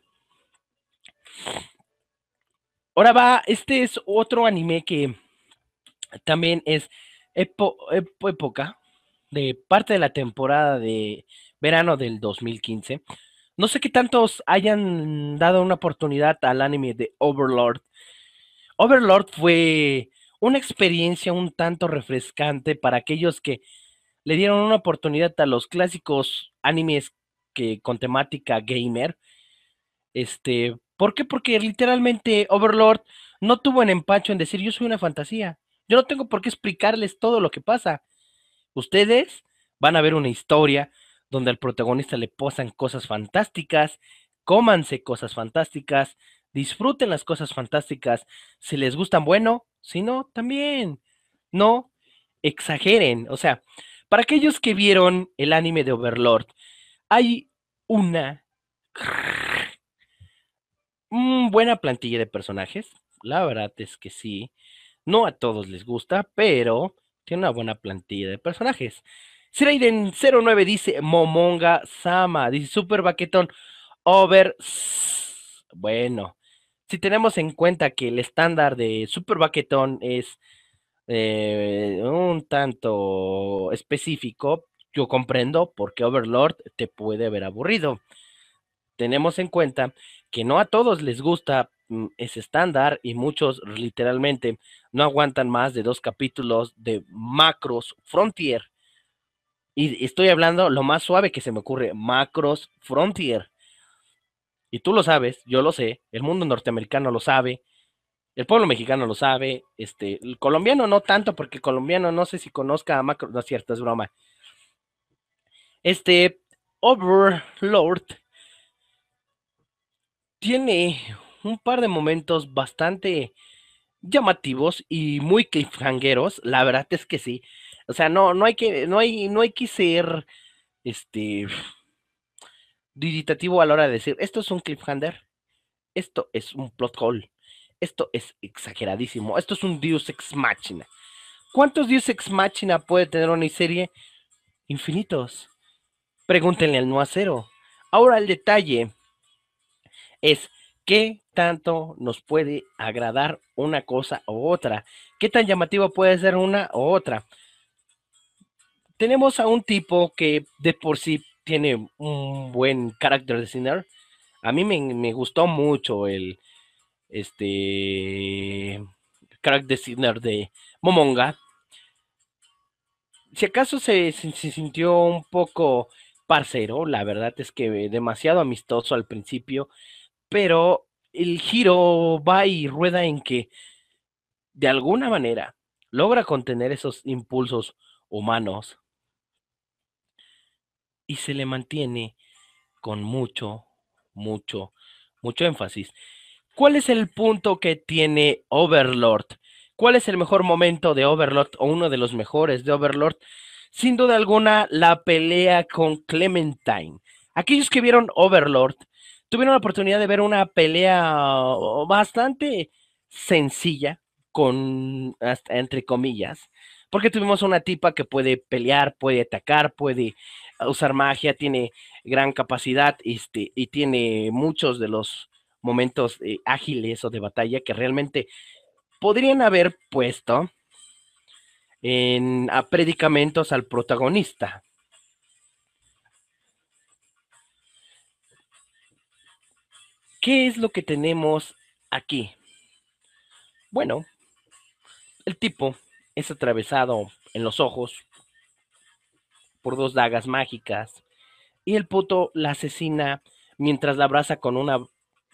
Ahora va, este es otro anime que también es época de parte de la temporada de verano del 2015. No sé qué tantos hayan dado una oportunidad al anime de Overlord. Overlord fue una experiencia un tanto refrescante para aquellos que le dieron una oportunidad a los clásicos animes que con temática gamer. Este, ¿por qué? Porque literalmente Overlord no tuvo en empacho en decir, "Yo soy una fantasía." Yo no tengo por qué explicarles todo lo que pasa. Ustedes van a ver una historia donde al protagonista le posan cosas fantásticas, cómanse cosas fantásticas, disfruten las cosas fantásticas, si les gustan, bueno, si no, también. No exageren, o sea, para aquellos que vieron el anime de Overlord, hay una mm, buena plantilla de personajes. La verdad es que sí. No a todos les gusta, pero tiene una buena plantilla de personajes. Siraiden09 dice Momonga Sama. Dice Super Baquetón Over. Bueno, si tenemos en cuenta que el estándar de Super Baquetón es eh, un tanto específico, yo comprendo por qué Overlord te puede haber aburrido. Tenemos en cuenta que no a todos les gusta mm, ese estándar y muchos literalmente no aguantan más de dos capítulos de Macros Frontier. Y estoy hablando lo más suave que se me ocurre, Macros Frontier. Y tú lo sabes, yo lo sé, el mundo norteamericano lo sabe, el pueblo mexicano lo sabe, este, el colombiano no tanto, porque colombiano no sé si conozca a Macros, no es cierto, es broma. Este Overlord tiene un par de momentos bastante llamativos y muy cliffhangeros, la verdad es que sí. O sea, no, no hay que, no hay, no hay que ser este dictativo a la hora de decir esto es un cliffhanger, esto es un plot hole, esto es exageradísimo, esto es un Deus ex machina. ¿Cuántos Deus ex machina puede tener una serie? Infinitos. Pregúntenle al no acero. Ahora el detalle es qué tanto nos puede agradar una cosa u otra. ¿Qué tan llamativo puede ser una u otra? Tenemos a un tipo que de por sí tiene un buen carácter de designer. A mí me, gustó mucho el este de designer de Momonga. Si acaso se sintió un poco parcero, la verdad es que demasiado amistoso al principio, pero el giro va y rueda en que de alguna manera logra contener esos impulsos humanos y se le mantiene con mucho, mucho, mucho énfasis. ¿Cuál es el punto que tiene Overlord? ¿Cuál es el mejor momento de Overlord o uno de los mejores de Overlord? sin duda alguna la pelea con Clementine. Aquellos que vieron Overlord tuvieron la oportunidad de ver una pelea uh, bastante sencilla, con entre comillas, porque tuvimos una tipa que puede pelear, puede atacar, puede uh, usar magia, tiene gran capacidad este, y tiene muchos de los momentos eh, ágiles o de batalla que realmente podrían haber puesto en, a predicamentos al protagonista. ¿Qué es lo que tenemos aquí? Bueno, el tipo es atravesado en los ojos por dos dagas mágicas y el puto la asesina mientras la abraza con una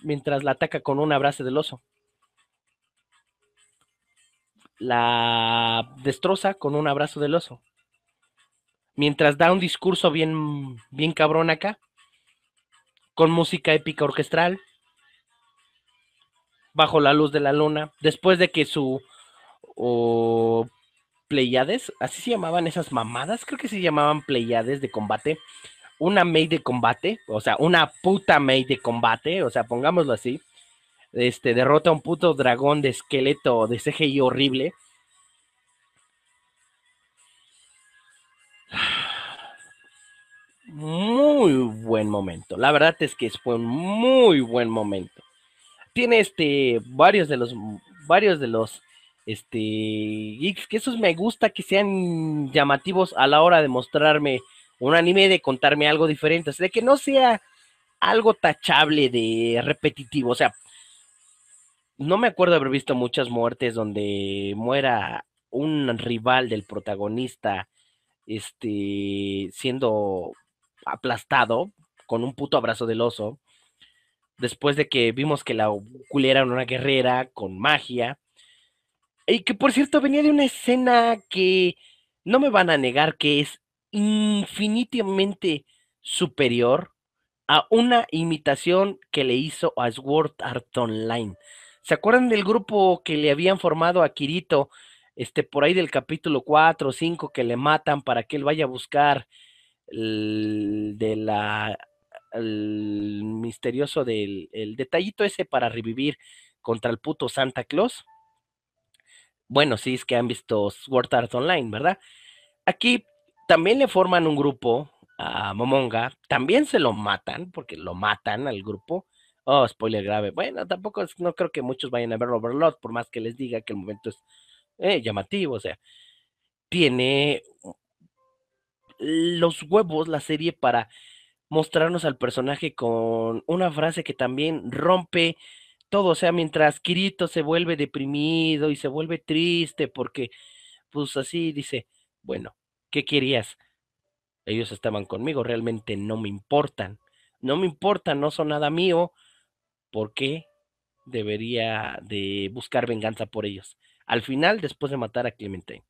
mientras la ataca con una abrazo del oso la destroza con un abrazo del oso. Mientras da un discurso bien, bien cabrón acá, con música épica orquestral, bajo la luz de la luna, después de que su o, Pleiades, así se llamaban esas mamadas, creo que se llamaban Pleiades de combate, una maid de combate, o sea, una puta maid de combate, o sea, pongámoslo así, este, derrota a un puto dragón de esqueleto de CGI horrible. Muy buen momento. La verdad es que fue un muy buen momento. Tiene este varios de los varios de los este geeks que esos me gusta que sean llamativos a la hora de mostrarme un anime de contarme algo diferente, o de que no sea algo tachable de repetitivo, o sea, no me acuerdo haber visto muchas muertes donde muera un rival del protagonista este, siendo aplastado con un puto abrazo del oso. Después de que vimos que la culera era una guerrera con magia. Y que por cierto venía de una escena que no me van a negar que es infinitamente superior a una imitación que le hizo a Sword Art Online ¿Se acuerdan del grupo que le habían formado a Kirito? Este, por ahí del capítulo 4 o 5 que le matan para que él vaya a buscar el, de la, misterioso del detallito ese para revivir contra el puto Santa Claus. Bueno, sí, es que han visto Sword Art Online, ¿verdad? Aquí también le forman un grupo a Momonga, también se lo matan, porque lo matan al grupo, Oh, spoiler grave. Bueno, tampoco no creo que muchos vayan a ver Overlord, por más que les diga que el momento es eh, llamativo. O sea, tiene los huevos la serie para mostrarnos al personaje con una frase que también rompe todo. O sea, mientras Kirito se vuelve deprimido y se vuelve triste porque, pues así dice, bueno, ¿qué querías? Ellos estaban conmigo, realmente no me importan. No me importan, no son nada mío, ¿por qué debería de buscar venganza por ellos? Al final, después de matar a Clemente,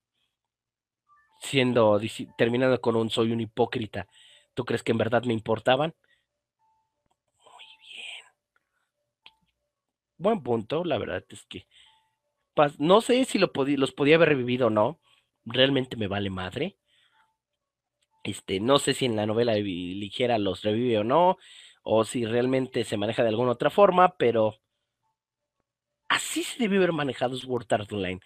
siendo terminando con un soy un hipócrita, ¿tú crees que en verdad me importaban? Muy bien. Buen punto, la verdad es que no sé si lo los podía haber revivido o no. Realmente me vale madre. Este, no sé si en la novela ligera los revive o no o si realmente se maneja de alguna otra forma, pero así se debe haber manejado Sword Art Online.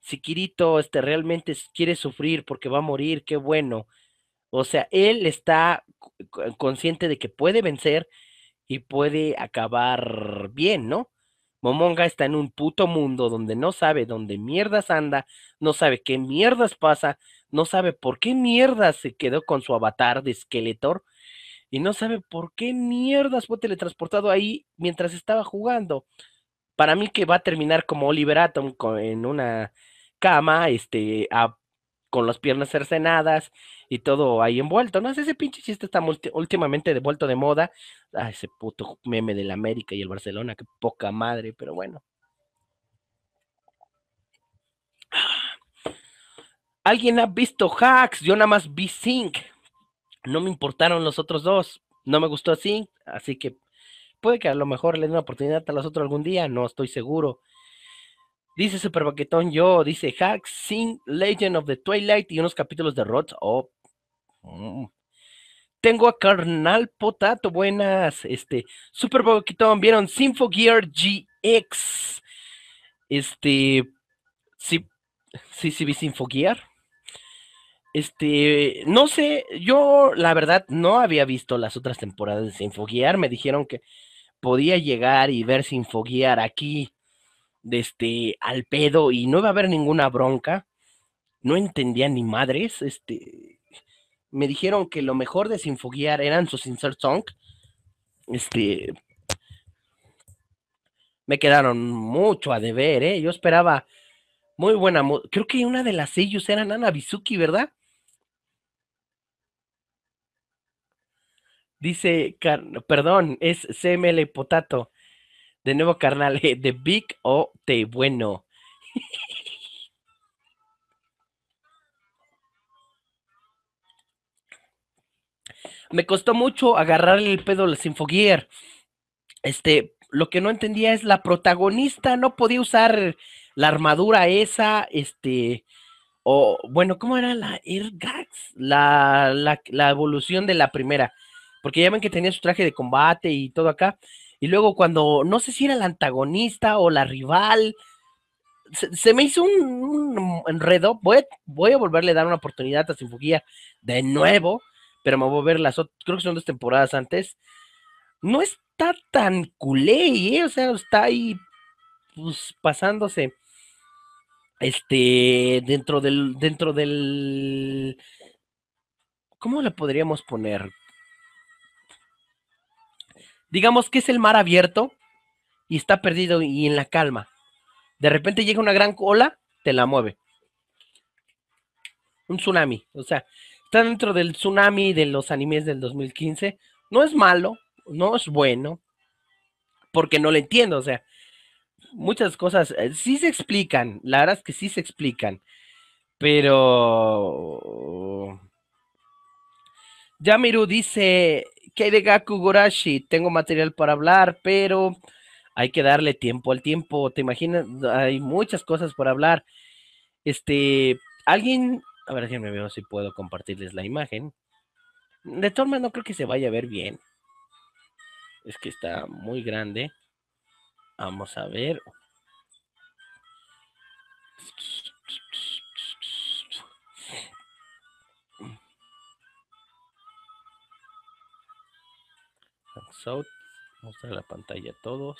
Si Kirito este, realmente quiere sufrir porque va a morir, qué bueno. O sea, él está consciente de que puede vencer y puede acabar bien, ¿no? Momonga está en un puto mundo donde no sabe dónde mierdas anda, no sabe qué mierdas pasa, no sabe por qué mierdas se quedó con su avatar de Skeletor y no sabe por qué mierdas fue teletransportado ahí mientras estaba jugando. Para mí que va a terminar como Oliver Atom en una cama, este, con las piernas cercenadas y todo ahí envuelto. No sé, ese pinche chiste está últimamente devuelto de moda. Ah, ese puto meme del América y el Barcelona, qué poca madre, pero bueno. Ah. ¿Alguien ha visto hacks? Yo nada más vi Sync no me importaron los otros dos, no me gustó así, así que puede que a lo mejor le den una oportunidad a los otros algún día, no estoy seguro. Dice Super Boquetón, yo, dice Hack, sin Legend of the Twilight y unos capítulos de Rods. Oh. Mm. Tengo a Carnal Potato, buenas. Este, Super Boquetón, vieron Sinfogear GX. Este, sí, sí, sí, vi Sinfogear. Este, no sé, yo la verdad no había visto las otras temporadas de Sinfoguiar, me dijeron que podía llegar y ver Sinfoguiar aquí, este, al pedo y no iba a haber ninguna bronca, no entendía ni madres, este, me dijeron que lo mejor de Sinfoguiar eran sus insert song, este, me quedaron mucho a deber, ¿eh? yo esperaba muy buena, creo que una de las ellos era Nana Bizuki, ¿verdad? Dice, perdón, es CML Potato. De nuevo, carnal, ¿de Big o de Bueno? Me costó mucho agarrarle el pedo a la Este, lo que no entendía es la protagonista no podía usar la armadura esa, este, o bueno, ¿cómo era la Ergax? la evolución de la primera porque ya ven que tenía su traje de combate y todo acá. Y luego cuando, no sé si era la antagonista o la rival, se, me hizo un, enredo. Voy a, voy a, volverle a dar una oportunidad a Sinfugía... de nuevo, pero me voy a ver las otras, creo que son dos temporadas antes. No está tan culé, ¿eh? o sea, está ahí pues, pasándose este dentro del dentro del ¿cómo la podríamos poner? digamos que es el mar abierto y está perdido y en la calma. De repente llega una gran ola, te la mueve. Un tsunami, o sea, está dentro del tsunami de los animes del 2015. No es malo, no es bueno, porque no lo entiendo, o sea, muchas cosas eh, sí se explican, la verdad es que sí se explican, pero... Yamiru dice, ¿Qué de Gaku Tengo material para hablar, pero hay que darle tiempo al tiempo. ¿Te imaginas? Hay muchas cosas por hablar. Este, alguien, a ver, si me veo, si puedo compartirles la imagen. De todas maneras, no creo que se vaya a ver bien. Es que está muy grande. Vamos a ver. out. Mostrar la pantalla a todos.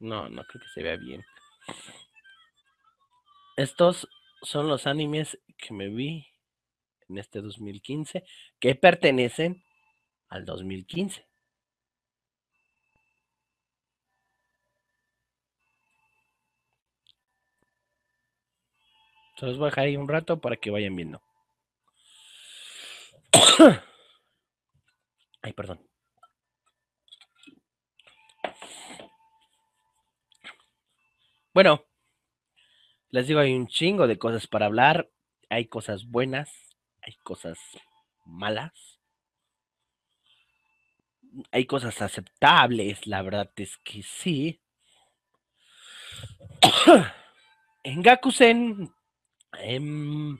No, no creo que se vea bien. Estos son los animes que me vi en este 2015 que pertenecen al 2015. Se los voy a dejar ahí un rato para que vayan viendo. Ay, perdón. Bueno, les digo, hay un chingo de cosas para hablar. Hay cosas buenas, hay cosas malas. Hay cosas aceptables, la verdad es que sí. en Gakusen Em,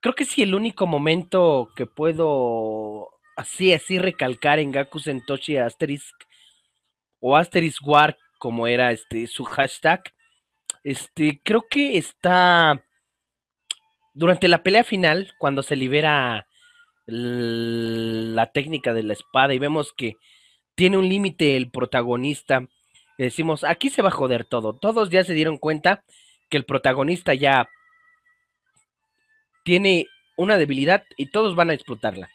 creo que sí, el único momento que puedo así, así recalcar en Gaku Sentoshi Asterisk o Asterisk War, como era este, su hashtag, este, creo que está durante la pelea final, cuando se libera la técnica de la espada y vemos que tiene un límite el protagonista, decimos, aquí se va a joder todo. Todos ya se dieron cuenta que el protagonista ya tiene una debilidad y todos van a explotarla.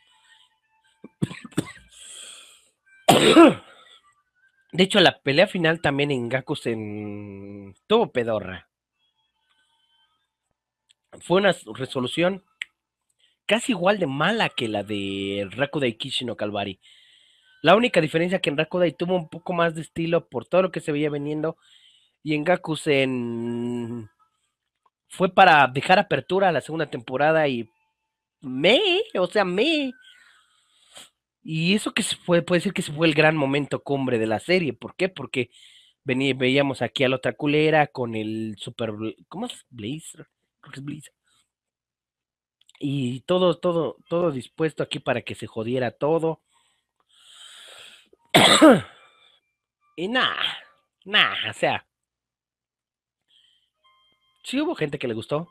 De hecho, la pelea final también en Gakusen tuvo pedorra. Fue una resolución casi igual de mala que la de Rakudai Kishino Calvary. La única diferencia que en Rakudai tuvo un poco más de estilo por todo lo que se veía veniendo y en Gakusen fue para dejar apertura a la segunda temporada y me, o sea, me. Y eso que se fue, puede decir que se fue el gran momento cumbre de la serie. ¿Por qué? Porque venía, veíamos aquí a la otra culera con el super, ¿cómo es? Blazer, creo que es Blazer. Y todo, todo, todo dispuesto aquí para que se jodiera todo. y nada, nada, o sea, sí hubo gente que le gustó.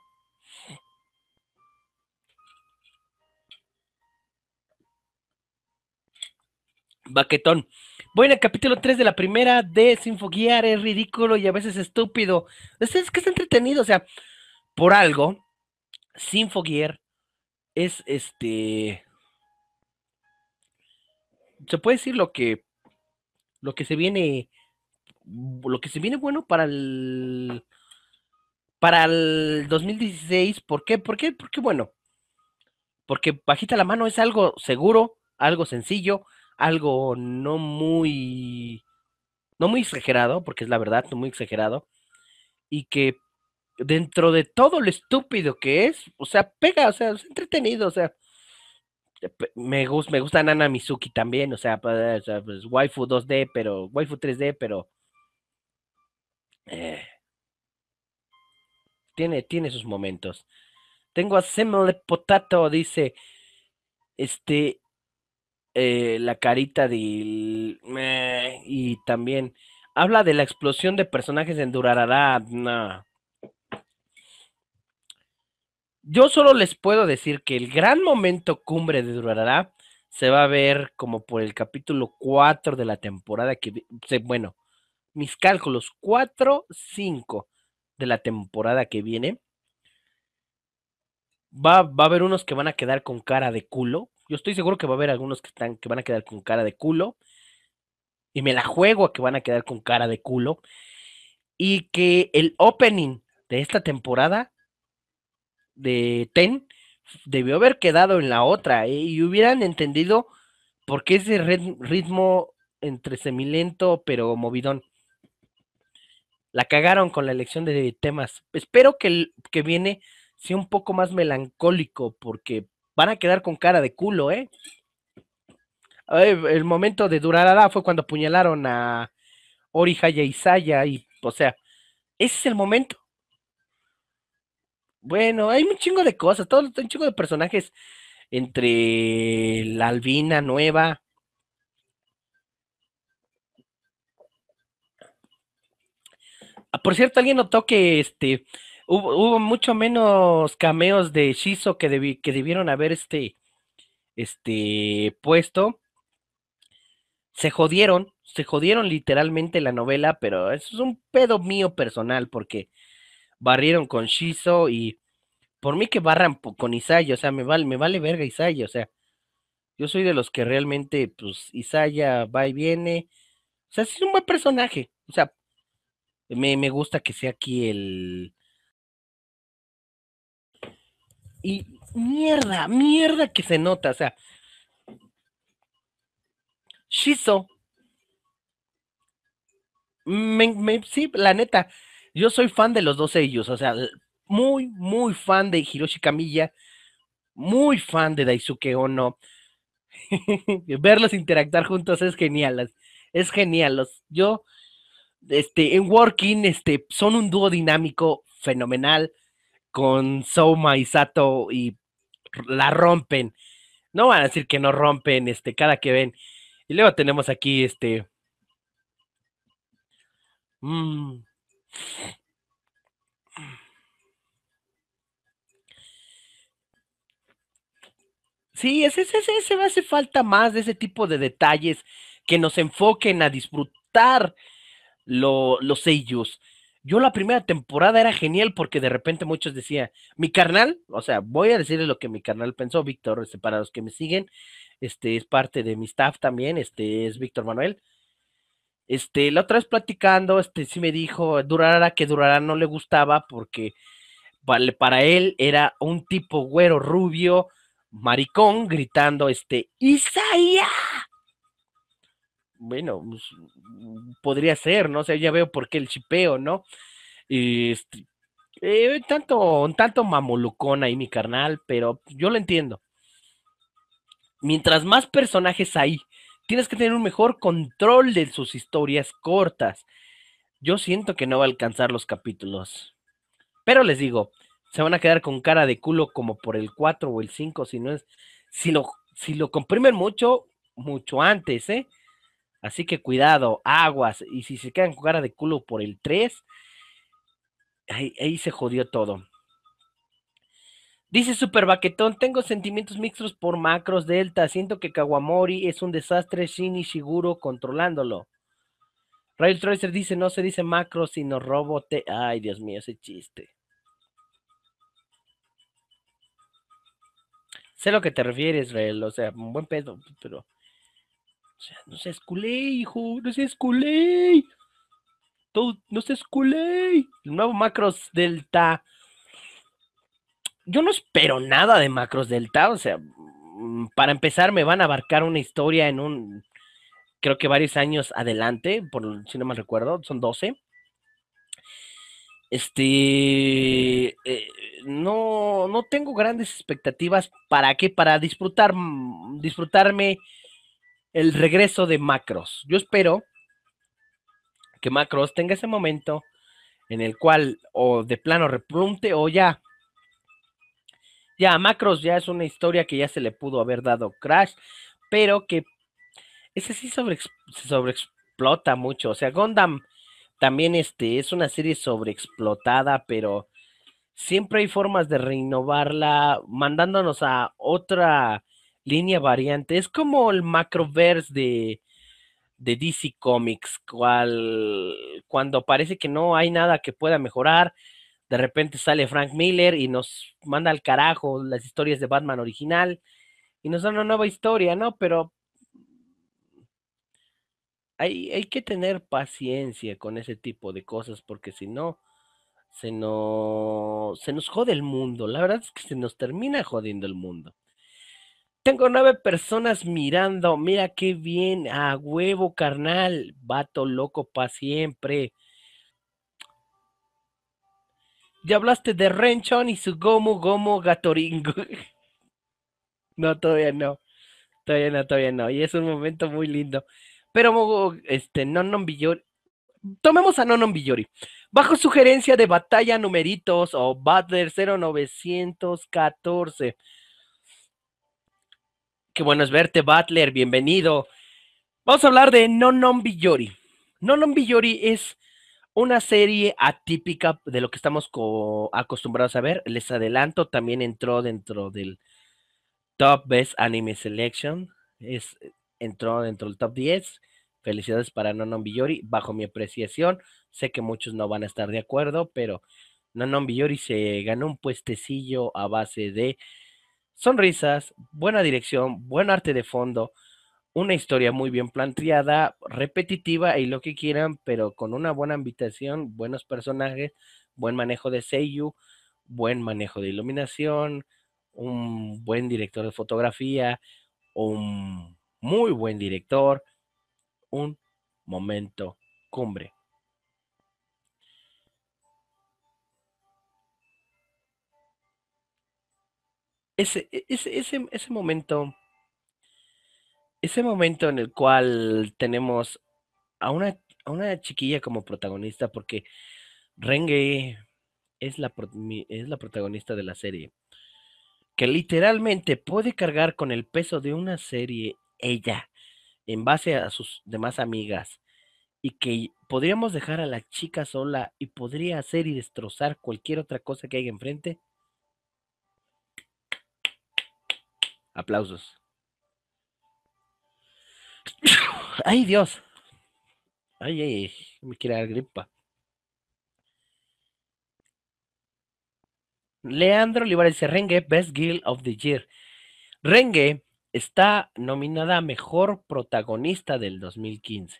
Baquetón. Voy el capítulo 3 de la primera de Sin es ridículo y a veces estúpido. Es, que es entretenido, o sea, por algo, Sin es este. Se puede decir lo que. Lo que se viene. Lo que se viene bueno para el para el 2016. ¿Por qué? ¿Por qué? Porque bueno, porque bajita la mano es algo seguro, algo sencillo, algo no muy, no muy exagerado, porque es la verdad, no muy exagerado, y que dentro de todo lo estúpido que es, o sea, pega, o sea, es entretenido, o sea, me, gusta, me gusta Nana Mizuki también, o sea, pues, waifu 2D, pero waifu 3D, pero eh, tiene, sus momentos. Tengo a Semele Potato, dice, este, eh, la carita de... y también habla de la explosión de personajes en Durarada. Yo solo les puedo decir que el gran momento cumbre de Durarará se va a ver como por el capítulo 4 de la temporada que... Bueno, mis cálculos, 4, 5 de la temporada que viene, va, va a haber unos que van a quedar con cara de culo. Yo estoy seguro que va a haber algunos que, están, que van a quedar con cara de culo. Y me la juego a que van a quedar con cara de culo. Y que el opening de esta temporada de Ten debió haber quedado en la otra eh, y hubieran entendido por qué ese ritmo entre semilento pero movidón la cagaron con la elección de temas. Espero que el que viene sea un poco más melancólico, porque van a quedar con cara de culo, ¿eh? El momento de la fue cuando apuñalaron a orija y Isaya, y, o sea, ese es el momento. Bueno, hay un chingo de cosas, todo, un chingo de personajes entre la albina nueva, Ah, por cierto, alguien notó que este hubo, mucho menos cameos de Shizo que, que debieron haber este, este puesto. Se jodieron, se jodieron literalmente la novela, pero eso es un pedo mío personal porque barrieron con Shizo y por mí que barran con Isaya, o sea, me vale, me vale verga Isaya, o sea, yo soy de los que realmente, pues, Isaya va y viene, o sea, es un buen personaje, o sea, me, gusta que sea aquí el. Y mierda, mierda que se nota, o sea. Shizo. Me, sí, la neta, yo soy fan de los dos ellos, o sea, muy, muy fan de Hiroshi Kamiya, muy fan de Daisuke Ono. Verlos interactuar juntos es genial, es genial. yo este, en Working este, son un dúo dinámico fenomenal con Souma y Sato y la rompen. No van a decir que no rompen este, cada que ven. Y luego tenemos aquí este. Mm. Sí, ese, ese, me hace falta más de ese tipo de detalles que nos enfoquen a disfrutar lo, los sellos. Yo la primera temporada era genial porque de repente muchos decían, mi carnal, o sea, voy a decirles lo que mi carnal pensó, Víctor, este, para los que me siguen, este es parte de mi staff también, este es Víctor Manuel. Este, la otra vez platicando, este sí me dijo, durará que durará, no le gustaba porque para él era un tipo güero rubio, maricón, gritando, este, Isaías bueno, pues, podría ser, ¿no? O sea, ya veo por qué el chipeo, ¿no? Este, eh, tanto, tanto mamolucón ahí mi carnal, pero yo lo entiendo. Mientras más personajes hay, tienes que tener un mejor control de sus historias cortas. Yo siento que no va a alcanzar los capítulos. Pero les digo, se van a quedar con cara de culo como por el 4 o el 5, si no es, si lo, si lo comprimen mucho, mucho antes, ¿eh? Así que cuidado, aguas. Y si se quedan con cara de culo por el 3, ahí, ahí se jodió todo. Dice Super Baquetón, tengo sentimientos mixtos por Macros Delta. Siento que Kawamori es un desastre, sin y controlándolo. Rail Tracer dice, no se dice Macros, sino Robote. Ay, Dios mío, ese chiste. Sé lo que te refieres, Rail, o sea, buen pedo, pero... O sea, no seas culé, hijo, no seas culé. Todo, no seas culé. El nuevo Macros Delta. Yo no espero nada de Macros Delta, o sea, mm, para empezar me van a abarcar una historia en un, creo que varios años adelante, por si no me recuerdo, son 12. Este, eh, no, no tengo grandes expectativas. ¿Para qué? Para disfrutar, mm, disfrutarme el regreso de Macros. Yo espero que Macros tenga ese momento en el cual o de plano repunte o ya. Ya, Macros ya es una historia que ya se le pudo haber dado Crash, pero que ese sí sobre, se sobreexplota mucho. O sea, Gundam también este, es una serie sobreexplotada, pero siempre hay formas de renovarla, mandándonos a otra línea variante. Es como el macroverse de, de DC Comics, cual, cuando parece que no hay nada que pueda mejorar, de repente sale Frank Miller y nos manda al carajo las historias de Batman original y nos da una nueva historia, ¿no? Pero hay, hay que tener paciencia con ese tipo de cosas porque si no, se nos, se nos jode el mundo. La verdad es que se nos termina jodiendo el mundo. Tengo nueve personas mirando. Mira qué bien. A huevo, carnal. Vato loco pa' siempre. Ya hablaste de Renchon y su gomo gomo Gatoringo. no, todavía no. Todavía no, todavía no. Y es un momento muy lindo. Pero, este, Nonon Villori. Tomemos a Nonon Villori. Bajo sugerencia de batalla numeritos o Butler 0914 Qué bueno es verte, Butler, bienvenido. Vamos a hablar de Nonon Non Biyori. Non Biyori es una serie atípica de lo que estamos acostumbrados a ver. Les adelanto, también entró dentro del Top Best Anime Selection. Es, entró dentro del top 10. Felicidades para Nonon Biyori, bajo mi apreciación. Sé que muchos no van a estar de acuerdo, pero Nonon Biyori se ganó un puestecillo a base de Sonrisas, buena dirección, buen arte de fondo, una historia muy bien planteada, repetitiva y lo que quieran, pero con una buena ambientación, buenos personajes, buen manejo de seiyuu, buen manejo de iluminación, un buen director de fotografía, un muy buen director, un momento cumbre. E, ese, ese, ese, momento, ese momento en el cual tenemos a una, una chiquilla como protagonista, porque Renge es la, es la protagonista de la serie, que literalmente puede cargar con el peso de una serie ella, en base a sus demás amigas, y que podríamos dejar a la chica sola y podría hacer y destrozar cualquier otra cosa que haya enfrente, Aplausos. ¡Ay, Dios! Ay, ay, me quiere dar gripa. Leandro Olivares dice Rengue, Best girl of the Year. Rengue está nominada a Mejor Protagonista del 2015.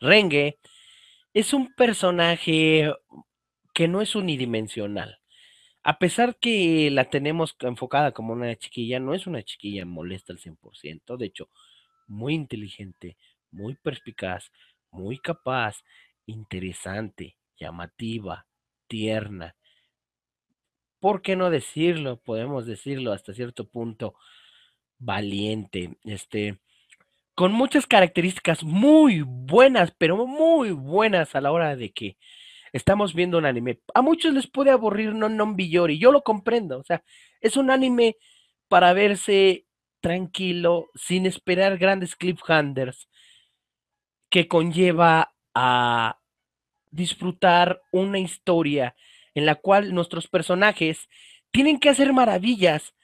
Rengue es un personaje que no es unidimensional a pesar que la tenemos enfocada como una chiquilla, no es una chiquilla molesta al 100%, de hecho, muy inteligente, muy perspicaz, muy capaz, interesante, llamativa, tierna. ¿Por qué no decirlo? Podemos decirlo hasta cierto punto valiente, este con muchas características muy buenas, pero muy buenas a la hora de que estamos viendo un anime. A muchos les puede aburrir Non Non billory yo lo comprendo, o sea, es un anime para verse tranquilo, sin esperar grandes cliffhangers, que conlleva a disfrutar una historia en la cual nuestros personajes tienen que hacer maravillas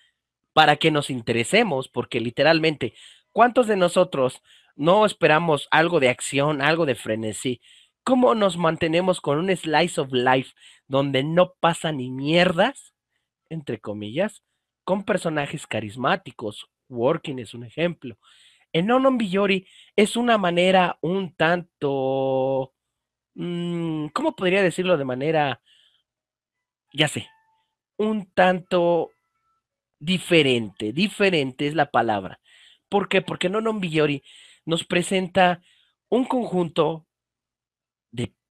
para que nos interesemos, porque literalmente, ¿cuántos de nosotros no esperamos algo de acción, algo de frenesí? ¿Cómo nos mantenemos con un slice of life donde no pasa ni mierdas, entre comillas, con personajes carismáticos? Working es un ejemplo. En Nonon Biyori es una manera un tanto... Mm, ¿Cómo podría decirlo de manera... Ya sé, un tanto diferente, diferente es la palabra. ¿Por qué? Porque Nonon Biyori nos presenta un conjunto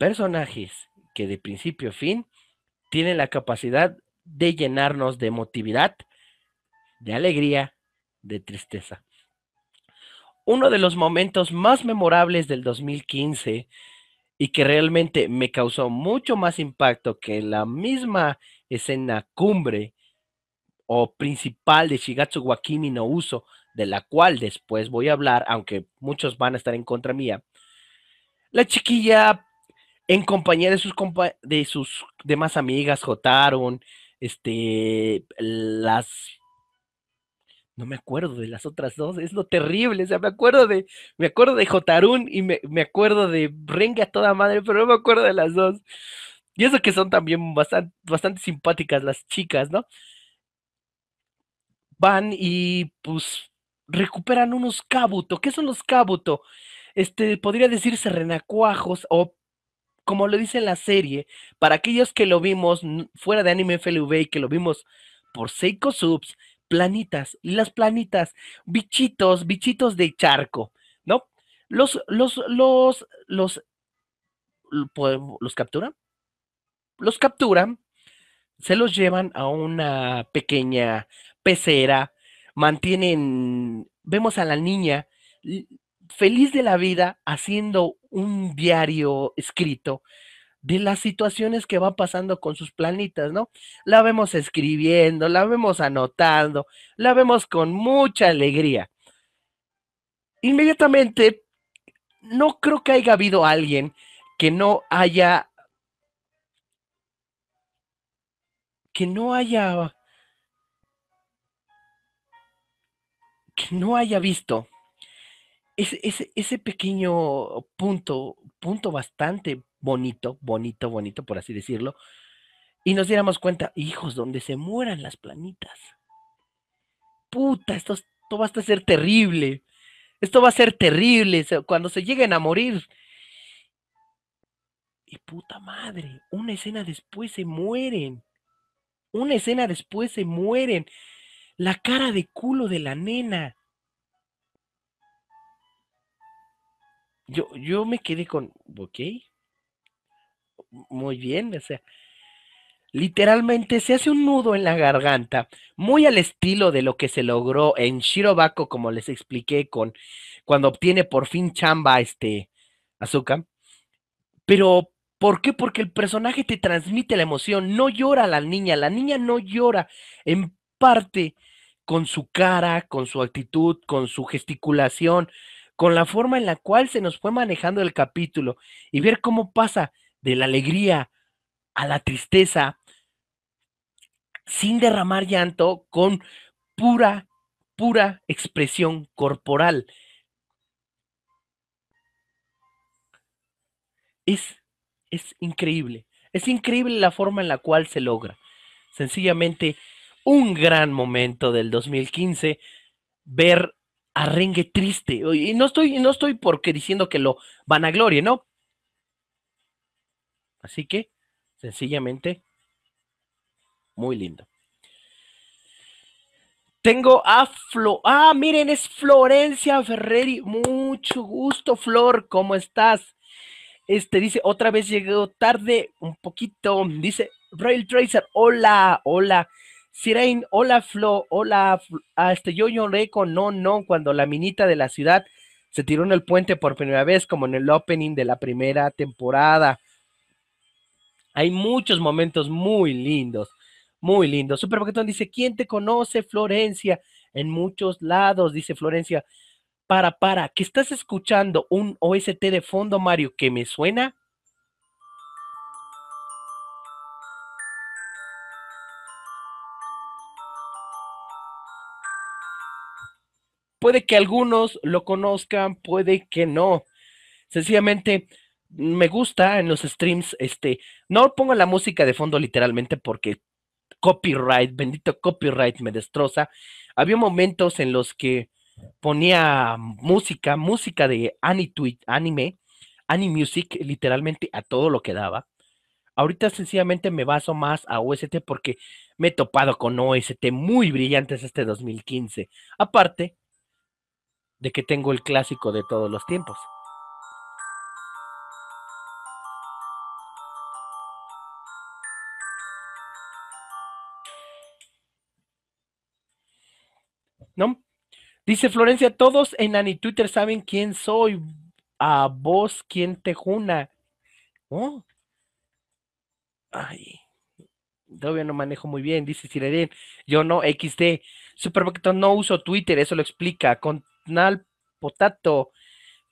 personajes que de principio a fin tienen la capacidad de llenarnos de emotividad, de alegría, de tristeza. Uno de los momentos más memorables del 2015 y que realmente me causó mucho más impacto que la misma escena cumbre o principal de Shigatsu Wakimi no Uso, de la cual después voy a hablar, aunque muchos van a estar en contra mía. La chiquilla en compañía de sus, de sus demás amigas, Jotaron, este, las... No me acuerdo de las otras dos, es lo terrible, o sea, me acuerdo de, me acuerdo de Jotarun y me, acuerdo de a toda madre, pero no me acuerdo de las dos. Y eso que son también bastante, bastante simpáticas las chicas, ¿no? Van y pues recuperan unos cabuto. ¿Qué son los cabuto? Este, podría decirse renacuajos o como lo dice la serie, para aquellos que lo vimos fuera de Anime FLV y que lo vimos por Seiko Subs, planitas, las planitas, bichitos, bichitos de charco, ¿no? Los, los, los, los, los capturan, los capturan, se los llevan a una pequeña pecera, mantienen, vemos a la niña feliz de la vida haciendo un diario escrito de las situaciones que va pasando con sus planitas, ¿no? La vemos escribiendo, la vemos anotando, la vemos con mucha alegría. Inmediatamente, no creo que haya habido alguien que no haya... que no haya... que no haya visto ese, ese, pequeño punto, punto bastante bonito, bonito, bonito, por así decirlo, y nos diéramos cuenta, hijos, donde se mueran las planitas. Puta, esto, esto va a ser terrible. Esto va a ser terrible cuando se lleguen a morir. Y puta madre, una escena después se mueren. Una escena después se mueren. La cara de culo de la nena. yo, me quedé con, ok, muy bien, o sea, literalmente se hace un nudo en la garganta, muy al estilo de lo que se logró en Shirobako, como les expliqué, con cuando obtiene por fin chamba este Azuka. Pero, ¿por qué? Porque el personaje te transmite la emoción, no llora la niña, la niña no llora, en parte con su cara, con su actitud, con su gesticulación, con la forma en la cual se nos fue manejando el capítulo y ver cómo pasa de la alegría a la tristeza sin derramar llanto, con pura, pura expresión corporal. Es, es increíble, es increíble la forma en la cual se logra. Sencillamente, un gran momento del 2015, ver arrengue triste. Y no estoy, no estoy porque diciendo que lo van a gloria, ¿no? Así que, sencillamente, muy lindo. Tengo a Flo. Ah, miren, es Florencia Ferreri. Mucho gusto, Flor. ¿Cómo estás? Este dice, otra vez llegó tarde, un poquito. Dice, Rail Tracer, hola, hola. Sirene, hola Flo, hola, hasta ah, este, yo lloré con No No cuando la minita de la ciudad se tiró en el puente por primera vez, como en el opening de la primera temporada. Hay muchos momentos muy lindos, muy lindos. Super Boquetón dice, ¿quién te conoce, Florencia? En muchos lados, dice Florencia. Para, para, que estás escuchando? ¿Un OST de fondo, Mario, que me suena? Puede que algunos lo conozcan, puede que no. Sencillamente me gusta en los streams, este, no pongo la música de fondo literalmente porque copyright, bendito copyright me destroza. Había momentos en los que ponía música, música de anime, anime music literalmente a todo lo que daba. Ahorita sencillamente me baso más a OST porque me he topado con OST muy brillantes este 2015. Aparte, de que tengo el clásico de todos los tiempos. ¿No? Dice Florencia, todos en Ani Twitter saben quién soy. A vos, quién te juna. Oh. Ay, todavía no manejo muy bien, dice Sirene. Yo no, XD. Superboquetón no uso Twitter, eso lo explica. Con potato,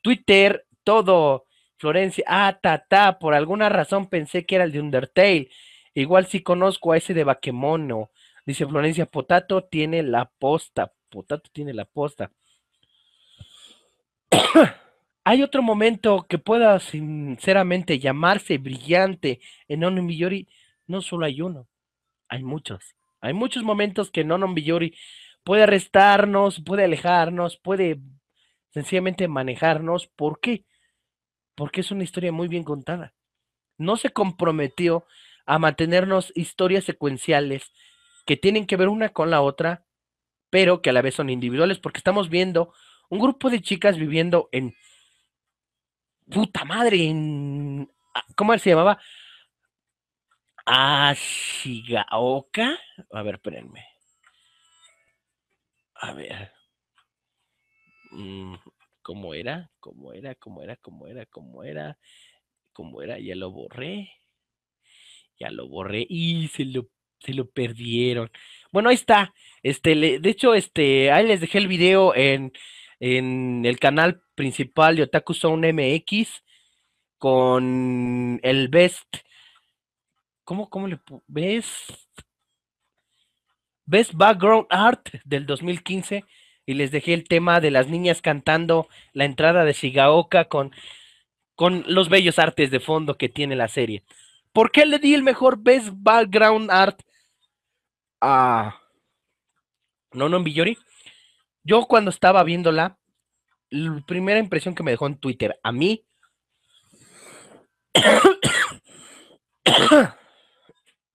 Twitter, todo. Florencia, ah, ta, ta, por alguna razón pensé que era el de Undertale. Igual sí conozco a ese de Bakemono. Dice Florencia, Potato tiene la posta. Potato tiene la posta. Hay otro momento que pueda sinceramente llamarse brillante en Onon No solo hay uno, hay muchos. Hay muchos momentos que en Onon puede arrestarnos, puede alejarnos, puede sencillamente manejarnos. ¿Por qué? Porque es una historia muy bien contada. No se comprometió a mantenernos historias secuenciales que tienen que ver una con la otra, pero que a la vez son individuales, porque estamos viendo un grupo de chicas viviendo en puta madre, ah, ¿cómo se llamaba? Ashigaoka. A ver, espérenme. A ver. Mm, ¿Cómo era? ¿Cómo era? ¿Cómo era? ¿Cómo era? ¿Cómo era? ¿Cómo era? Ya lo borré. Ya lo borré. Y se lo, perdieron. Bueno, ahí está. Este, de hecho, este, ahí les dejé el video en, el canal principal de Otaku Zone MX con el best. ¿Cómo, cómo le best? Best Background Art del 2015 y les dejé el tema de las niñas cantando la entrada de Shigaoka con, con los bellos artes de fondo que tiene la serie. ¿Por qué le di el mejor Best Background Art a Nono Billori? Yo cuando estaba viéndola, la primera impresión que me dejó en Twitter, a mí,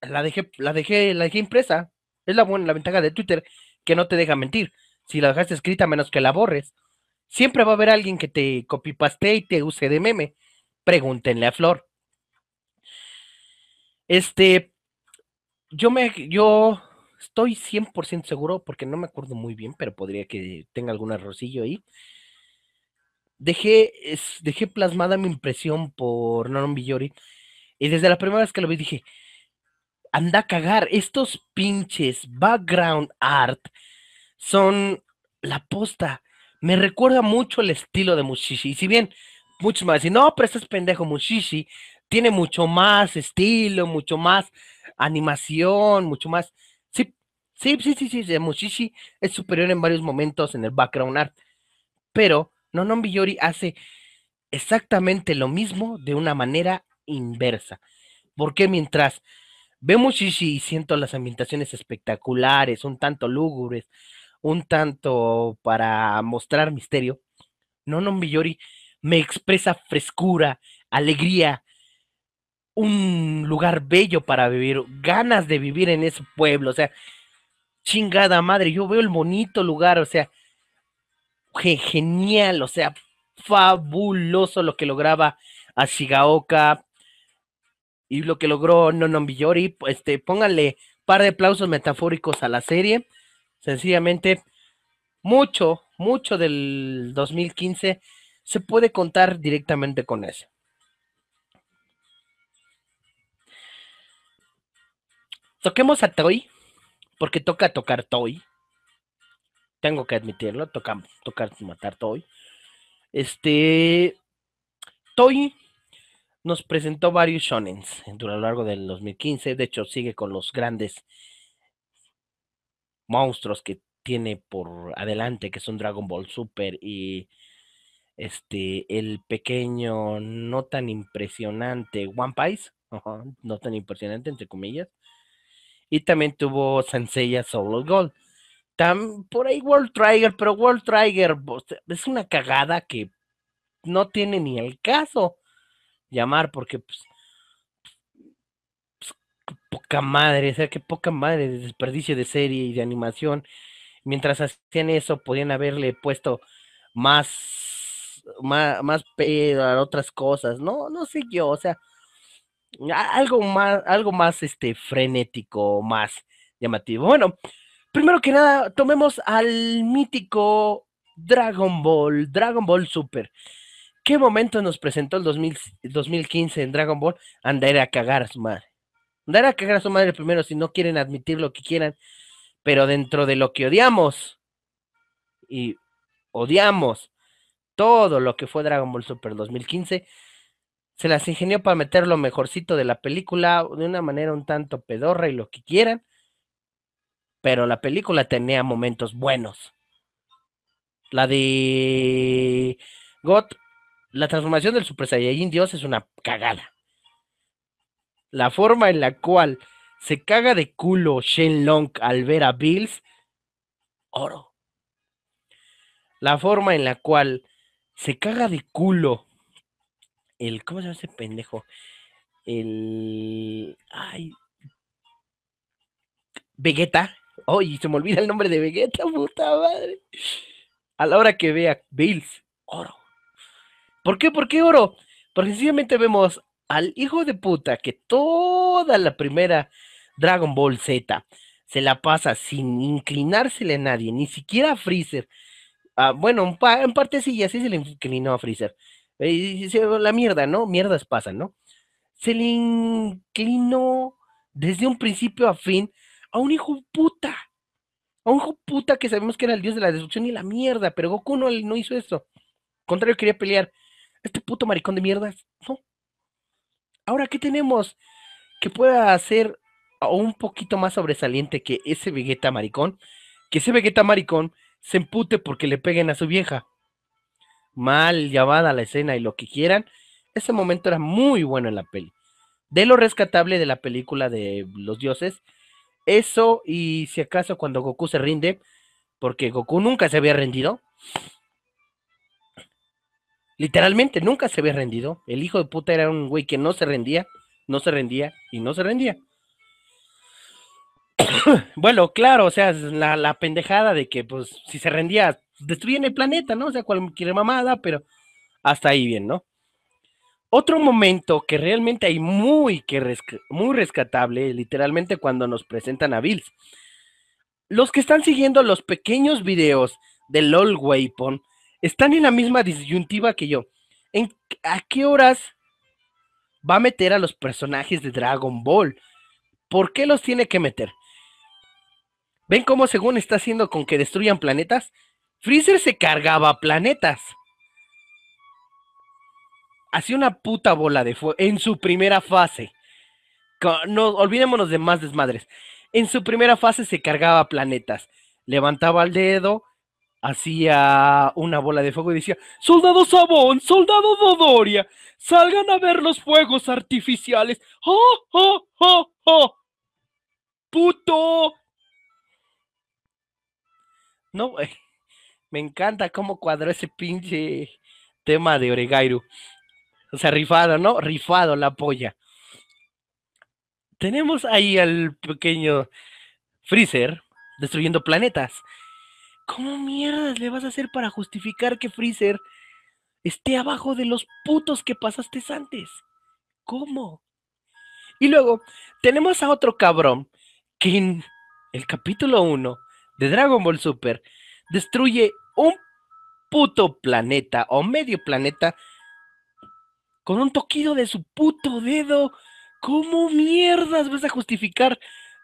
la, dejé, la, dejé, la dejé impresa. Es la buena la ventaja de Twitter, que no te deja mentir. Si la dejaste escrita, menos que la borres. Siempre va a haber alguien que te copipaste y te use de meme. Pregúntenle a Flor. Este, yo me, yo estoy 100% seguro, porque no me acuerdo muy bien, pero podría que tenga algún arrocillo ahí. Dejé, dejé plasmada mi impresión por Noron Villori. Y desde la primera vez que lo vi dije, anda a cagar. Estos pinches background art son la posta. Me recuerda mucho el estilo de Mushishi. Y si bien muchos más dicen, no, pero este es pendejo Mushishi, tiene mucho más estilo, mucho más animación, mucho más. Sí, sí, sí, sí, sí, Mushishi es superior en varios momentos en el background art. Pero Nonon Biyori hace exactamente lo mismo de una manera inversa. Porque mientras Veo y, y siento las ambientaciones espectaculares, un tanto lúgubres, un tanto para mostrar misterio. No, no, Miyori me expresa frescura, alegría, un lugar bello para vivir, ganas de vivir en ese pueblo, o sea, chingada madre, yo veo el bonito lugar, o sea, genial, o sea, fabuloso lo que lograba Ashigaoka, y lo que logró Nonon Villori, este, pónganle par de aplausos metafóricos a la serie. Sencillamente, mucho, mucho del 2015 se puede contar directamente con eso. Toquemos a Toy, porque toca tocar Toy. Tengo que admitirlo, toca tocar matar Toy. Este Toy nos presentó varios shonens a lo largo del 2015. De hecho, sigue con los grandes monstruos que tiene por adelante, que son Dragon Ball Super y este el pequeño, no tan impresionante One Piece, no tan impresionante entre comillas. Y también tuvo Sansella Solo Gold. por ahí World Trigger, pero World Trigger es una cagada que no tiene ni el caso llamar porque pues, pues poca madre, o sea, que poca madre de desperdicio de serie y de animación. Mientras hacían eso, podían haberle puesto más, más, más pedo a otras cosas, no, no sé yo, o sea, algo más, algo más este frenético, más llamativo. Bueno, primero que nada, tomemos al mítico Dragon Ball, Dragon Ball Super. ¿Qué momento nos presentó el 2015 en Dragon Ball? Andar a cagar a su madre. Andar a cagar a su madre primero si no quieren admitir lo que quieran, pero dentro de lo que odiamos y odiamos todo lo que fue Dragon Ball Super 2015, se las ingenió para meter lo mejorcito de la película de una manera un tanto pedorra y lo que quieran, pero la película tenía momentos buenos. La de God la transformación del Super Saiyajin Dios es una cagada. La forma en la cual se caga de culo Long al ver a Bills, oro. La forma en la cual se caga de culo el. ¿Cómo se llama ese pendejo? El. Ay. Vegeta. se me olvida el nombre de Vegeta, puta madre. A la hora que vea Bills, oro. ¿Por qué? ¿Por qué oro? Porque sencillamente vemos al hijo de puta que toda la primera Dragon Ball Z se la pasa sin inclinársele a nadie, ni siquiera a Freezer. Ah, bueno, en, parte sí, así se le inclinó a Freezer. Eh, la mierda, ¿no? Mierdas pasan, ¿no? Se le inclinó desde un principio a fin a un hijo puta. A un hijo puta que sabemos que era el dios de la destrucción y la mierda, pero Goku no, no hizo eso. Al contrario, quería pelear este puto maricón de mierda. No. Ahora, ¿qué tenemos que pueda hacer un poquito más sobresaliente que ese Vegeta maricón? Que ese Vegeta maricón se empute porque le peguen a su vieja. Mal llamada la escena y lo que quieran. Ese momento era muy bueno en la peli. De lo rescatable de la película de los dioses, eso y si acaso cuando Goku se rinde, porque Goku nunca se había rendido, Literalmente nunca se ve rendido. El hijo de puta era un güey que no se rendía, no se rendía y no se rendía. bueno, claro, o sea, la, la, pendejada de que, pues, si se rendía, destruyen el planeta, ¿no? O sea, cualquier mamada, pero hasta ahí bien, ¿no? Otro momento que realmente hay muy, que muy rescatable, literalmente cuando nos presentan a Bills. Los que están siguiendo los pequeños videos del LOL Weapon están en la misma disyuntiva que yo. ¿En, ¿A qué horas va a meter a los personajes de Dragon Ball? ¿Por qué los tiene que meter? ¿Ven cómo según está haciendo con que destruyan planetas? Freezer se cargaba planetas. Hacía una puta bola de fuego en su primera fase. No, olvidémonos de más desmadres. En su primera fase se cargaba planetas. Levantaba el dedo, hacía una bola de fuego y decía, Soldado Sabón, Soldado Dodoria, salgan a ver los fuegos artificiales. ¡Oh, oh, oh, oh! ¡Puto! No, Me encanta cómo cuadró ese pinche tema de Oregairu. O sea, rifado, ¿no? Rifado la polla. Tenemos ahí al pequeño Freezer destruyendo planetas. ¿Cómo mierdas le vas a hacer para justificar que Freezer esté abajo de los putos que pasaste antes? ¿Cómo? Y luego tenemos a otro cabrón que en el capítulo 1 de Dragon Ball Super destruye un puto planeta o medio planeta con un toquido de su puto dedo. ¿Cómo mierdas vas a justificar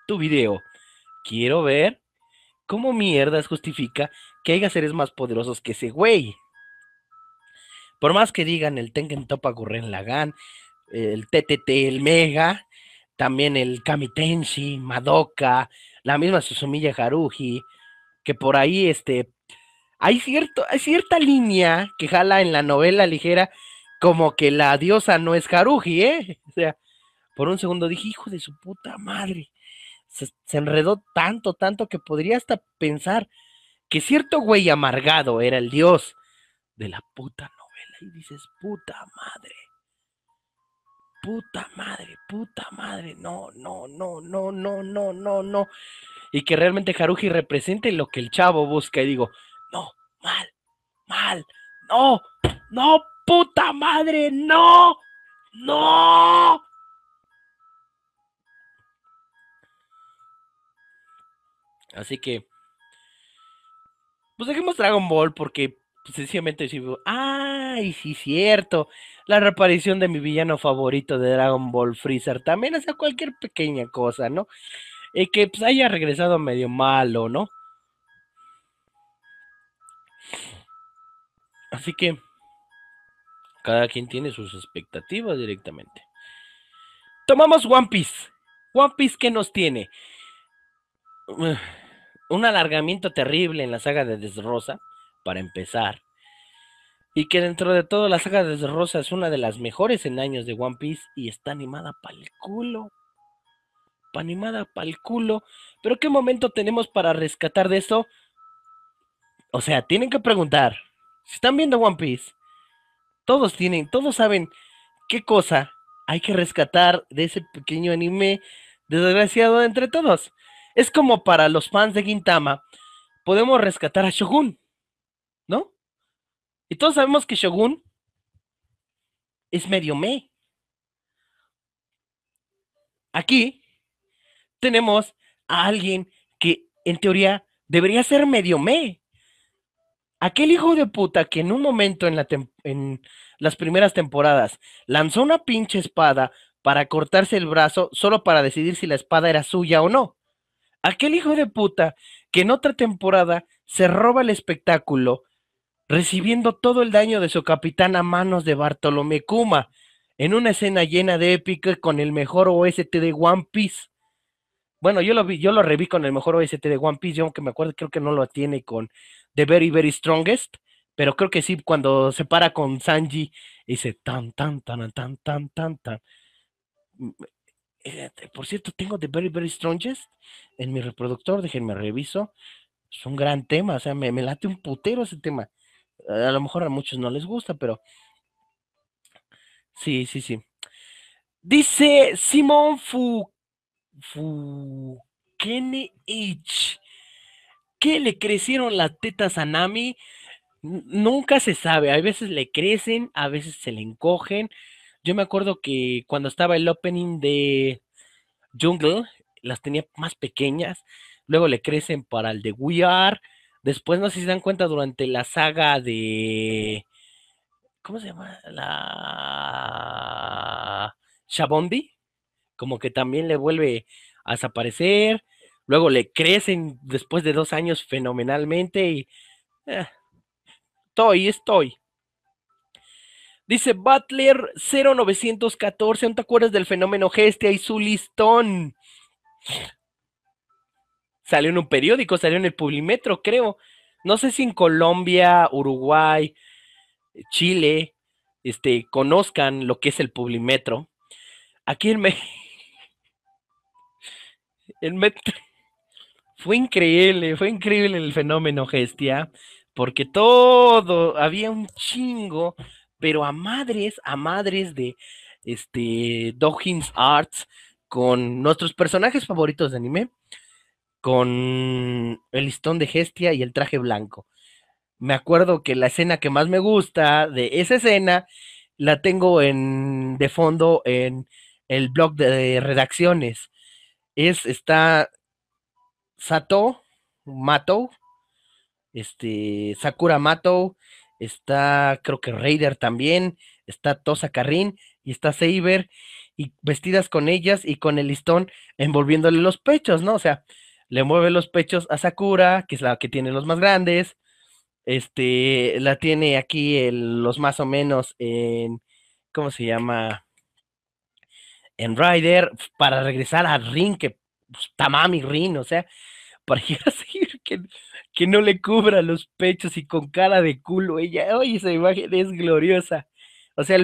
tu video? Quiero ver ¿Cómo mierdas justifica que haya seres más poderosos que ese güey? Por más que digan el Tengen Topa Gurren Lagan, el TTT, el Mega, también el Kamitenshi, Madoka, la misma Susumiya Haruji, que por ahí este, hay, cierto, hay cierta línea que jala en la novela ligera como que la diosa no es Haruji, ¿eh? O sea, por un segundo dije, hijo de su puta madre se, enredó tanto, tanto que podría hasta pensar que cierto güey amargado era el dios de la puta novela. Y dices, puta madre, puta madre, puta madre, no, no, no, no, no, no, no, no. Y que realmente Haruji represente lo que el chavo busca. Y digo, no, mal, mal, no, no, puta madre, no, no. Así que, pues dejemos Dragon Ball porque pues, sencillamente decimos, ay, sí, cierto, la reaparición de mi villano favorito de Dragon Ball Freezer, también, o cualquier pequeña cosa, ¿no? Y que pues haya regresado medio malo, ¿no? Así que cada quien tiene sus expectativas directamente. Tomamos One Piece. One Piece que nos tiene un alargamiento terrible en la saga de Desrosa, para empezar. Y que dentro de todo la saga de Desrosa es una de las mejores en años de One Piece y está animada el culo. Pa animada pa'l culo. Pero ¿qué momento tenemos para rescatar de eso? O sea, tienen que preguntar. Si están viendo One Piece, todos tienen, todos saben qué cosa hay que rescatar de ese pequeño anime desgraciado entre todos es como para los fans de Gintama, podemos rescatar a Shogun, ¿no? Y todos sabemos que Shogun es medio me. Aquí tenemos a alguien que en teoría debería ser medio me. Aquel hijo de puta que en un momento en, la en las primeras temporadas lanzó una pinche espada para cortarse el brazo solo para decidir si la espada era suya o no. Aquel hijo de puta que en otra temporada se roba el espectáculo, recibiendo todo el daño de su capitán a manos de Bartolomé Kuma, en una escena llena de épica con el mejor OST de One Piece. Bueno, yo lo vi, yo lo reví con el mejor OST de One Piece, yo aunque me acuerdo, creo que no lo tiene con The Very Very Strongest, pero creo que sí, cuando se para con Sanji, dice tan, tan, tan, tan, tan, tan, tan por cierto, tengo The Very, Very Strongest en mi reproductor, déjenme reviso. Es un gran tema, o sea, me, late un putero ese tema. A lo mejor a muchos no les gusta, pero. Sí, sí, sí. Dice Simon Fu. Fu. H. ¿Qué le crecieron las tetas a Nami? Nunca se sabe. A veces le crecen, a veces se le encogen, yo me acuerdo que cuando estaba el opening de Jungle, las tenía más pequeñas, luego le crecen para el de We Are, después no sé si se dan cuenta durante la saga de... ¿Cómo se llama? La... Shabondi, como que también le vuelve a desaparecer, luego le crecen después de dos años fenomenalmente y... Eh, estoy, estoy. Dice Butler 0914, ¿no te acuerdas del fenómeno Gestia y su listón? Salió en un periódico, salió en el Publimetro, creo. No sé si en Colombia, Uruguay, Chile, este, conozcan lo que es el Publimetro. Aquí en México. El metro. Fue increíble, fue increíble el fenómeno Gestia, ¿ah? porque todo, había un chingo pero a madres, a madres de este Dawkins Arts con nuestros personajes favoritos de anime, con el listón de Gestia y el traje blanco. Me acuerdo que la escena que más me gusta de esa escena la tengo en de fondo en el blog de, redacciones. Es está Sato Mato, este Sakura Mato, está creo que Raider también, está Tosa Carrín y está Saber, y vestidas con ellas y con el listón envolviéndole los pechos, ¿no? O sea, le mueve los pechos a Sakura, que es la que tiene los más grandes, este, la tiene aquí los más o menos en, ¿cómo se llama? En Rider, pues, para regresar a Rin, que pues, Tamami Rin, o sea, para que, no le cubra los pechos y con cara de culo. Ella, oye, esa imagen es gloriosa. O sea,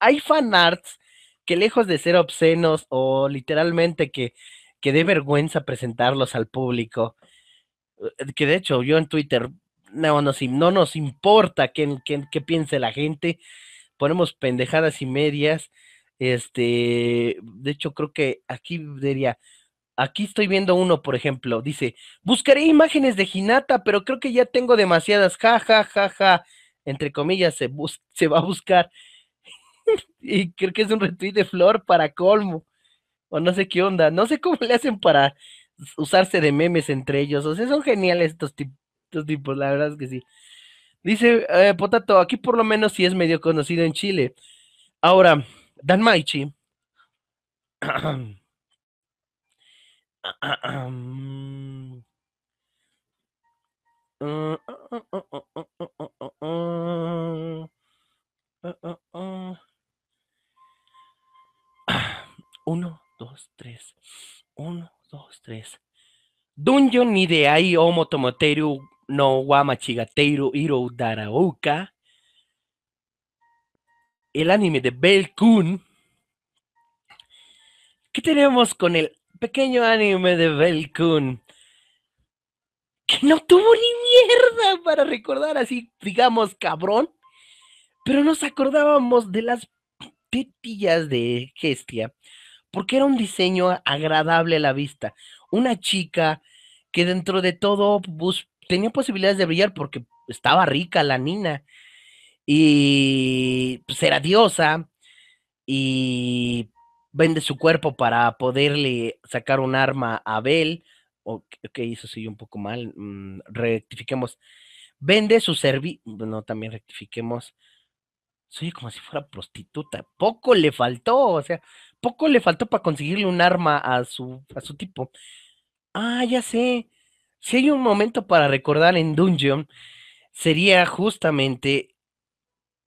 hay fan arts que lejos de ser obscenos o literalmente que, que dé vergüenza presentarlos al público, eh, que de hecho yo en Twitter no nos, importa qué, piense la gente, ponemos pendejadas y medias, este, de hecho creo que aquí diría, Aquí estoy viendo uno, por ejemplo, dice, buscaré imágenes de Hinata, pero creo que ya tengo demasiadas, ja, ja, ja, ja, entre comillas, se, se va a buscar. y creo que es un retweet de Flor para colmo, o no sé qué onda, no sé cómo le hacen para usarse de memes entre ellos, o sea, son geniales estos, tipos. tipos, la verdad es que sí. Dice eh, Potato, aquí por lo menos sí es medio conocido en Chile. Ahora, Dan Maichi. Uno, dos, tres. Uno, dos, tres. Dungeon ni de ahí homo oh tomoteru no guamachigateru iro daraoka. El anime de Belkun. ¿Qué tenemos con el pequeño anime de Belkun que no tuvo ni mierda para recordar así, digamos, cabrón. Pero nos acordábamos de las ...petillas de Gestia, porque era un diseño agradable a la vista. Una chica que dentro de todo pues, tenía posibilidades de brillar porque estaba rica la nina y pues era diosa y vende su cuerpo para poderle sacar un arma a Abel. Ok, eso sí, un poco mal. Mm, rectifiquemos. Vende su servicio. No, también rectifiquemos. Soy como si fuera prostituta. Poco le faltó, o sea, poco le faltó para conseguirle un arma a su, a su tipo. Ah, ya sé. Si hay un momento para recordar en Dungeon, sería justamente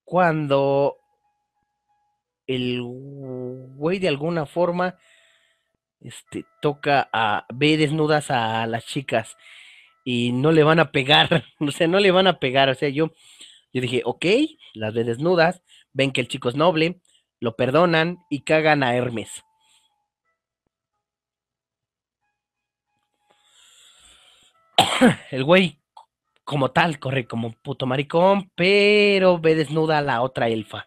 cuando el güey de alguna forma este, toca a, ve desnudas a, las chicas y no le van a pegar, o sea, no le van a pegar, o sea, yo, yo dije, ok, las ve desnudas, ven que el chico es noble, lo perdonan y cagan a Hermes. el güey como tal corre como un puto maricón, pero ve desnuda a la otra elfa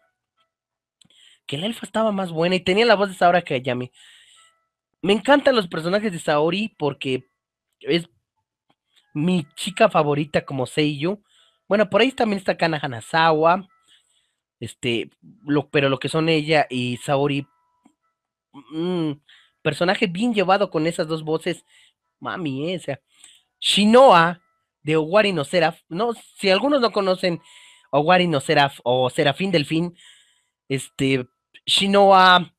que el elfa estaba más buena y tenía la voz de que Ayami. Me encantan los personajes de Saori porque es mi chica favorita como Seiyu. Bueno, por ahí también está Kana Hanazawa. Este, pero lo que son ella y Saori. Mm, personaje bien llevado con esas dos voces. Mami, esa. Eh, Shinoa de Owari no Seraf. No, si algunos no conocen Owari no Seraf o Serafín Delfín, este, Shinoa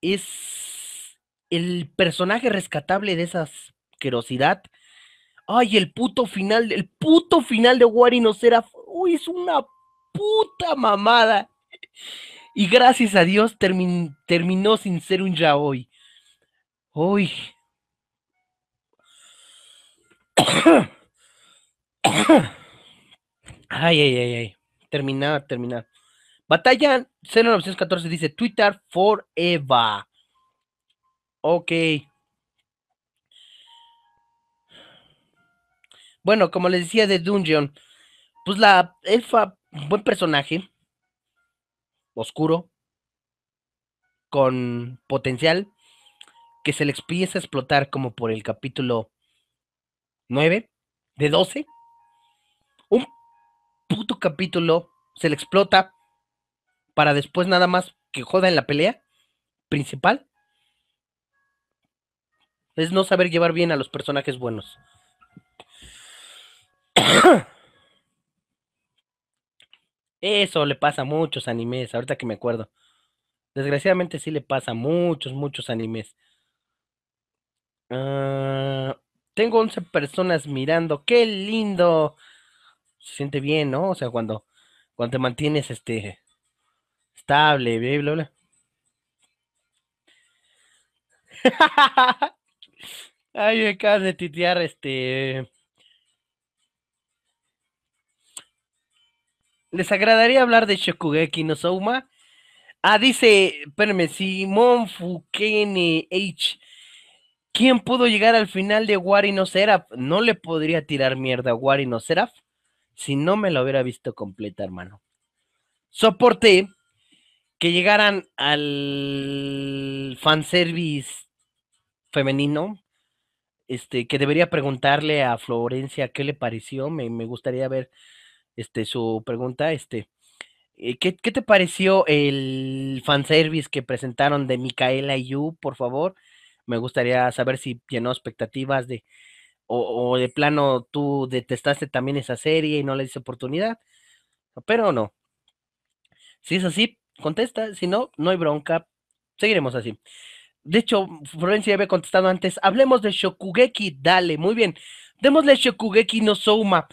es el personaje rescatable de esa asquerosidad. Ay, el puto final, el puto final de Wari no será. Uy, es una puta mamada. Y gracias a Dios terminó sin ser un hoy. Uy. Ay, ay, ay, ay. Terminada, terminada. Batalla 0914 dice Twitter forever. Ok. Bueno, como les decía de Dungeon, pues la elfa, buen personaje, oscuro, con potencial, que se le empieza a explotar como por el capítulo 9 de 12. Un puto capítulo se le explota para después nada más que joda en la pelea principal. Es no saber llevar bien a los personajes buenos. Eso le pasa a muchos animes, ahorita que me acuerdo. Desgraciadamente sí le pasa a muchos, muchos animes. Ah, tengo 11 personas mirando, qué lindo. Se siente bien, ¿no? O sea, cuando, cuando te mantienes este estable, bla, bla, Ay, me acabas de titear este. ¿Les agradaría hablar de Shokugeki no Souma? Ah, dice, espérame, Simón Fukene H. ¿Quién pudo llegar al final de Wari no Seraph? No le podría tirar mierda a Wari no Seraph si no me lo hubiera visto completa, hermano. Soporté que llegaran al fanservice femenino, este, que debería preguntarle a Florencia qué le pareció, me, gustaría ver este, su pregunta, este, eh, ¿qué, te pareció el fanservice que presentaron de Micaela y You, por favor? Me gustaría saber si llenó expectativas de, o, o de plano tú detestaste también esa serie y no le diste oportunidad, pero no. Si es así, contesta, si no, no hay bronca, seguiremos así. De hecho, Florencia había contestado antes, hablemos de Shokugeki, dale, muy bien. Démosle Shokugeki no Souma.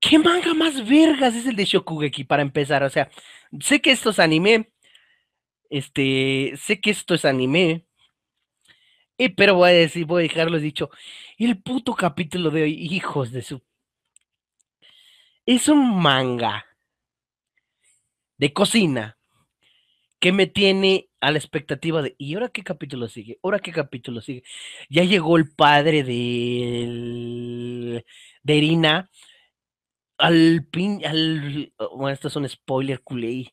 ¿Qué manga más vergas es el de Shokugeki para empezar? O sea, sé que esto es anime. Este, sé que esto es anime. pero voy a decir, voy a dejarlo dicho. El puto capítulo de hoy, hijos de su. Es un manga de cocina que me tiene a la expectativa de, ¿y ahora qué capítulo sigue? ¿Ahora qué capítulo sigue? Ya llegó el padre de, de Irina al pin, al, oh, bueno, esto es un spoiler culé.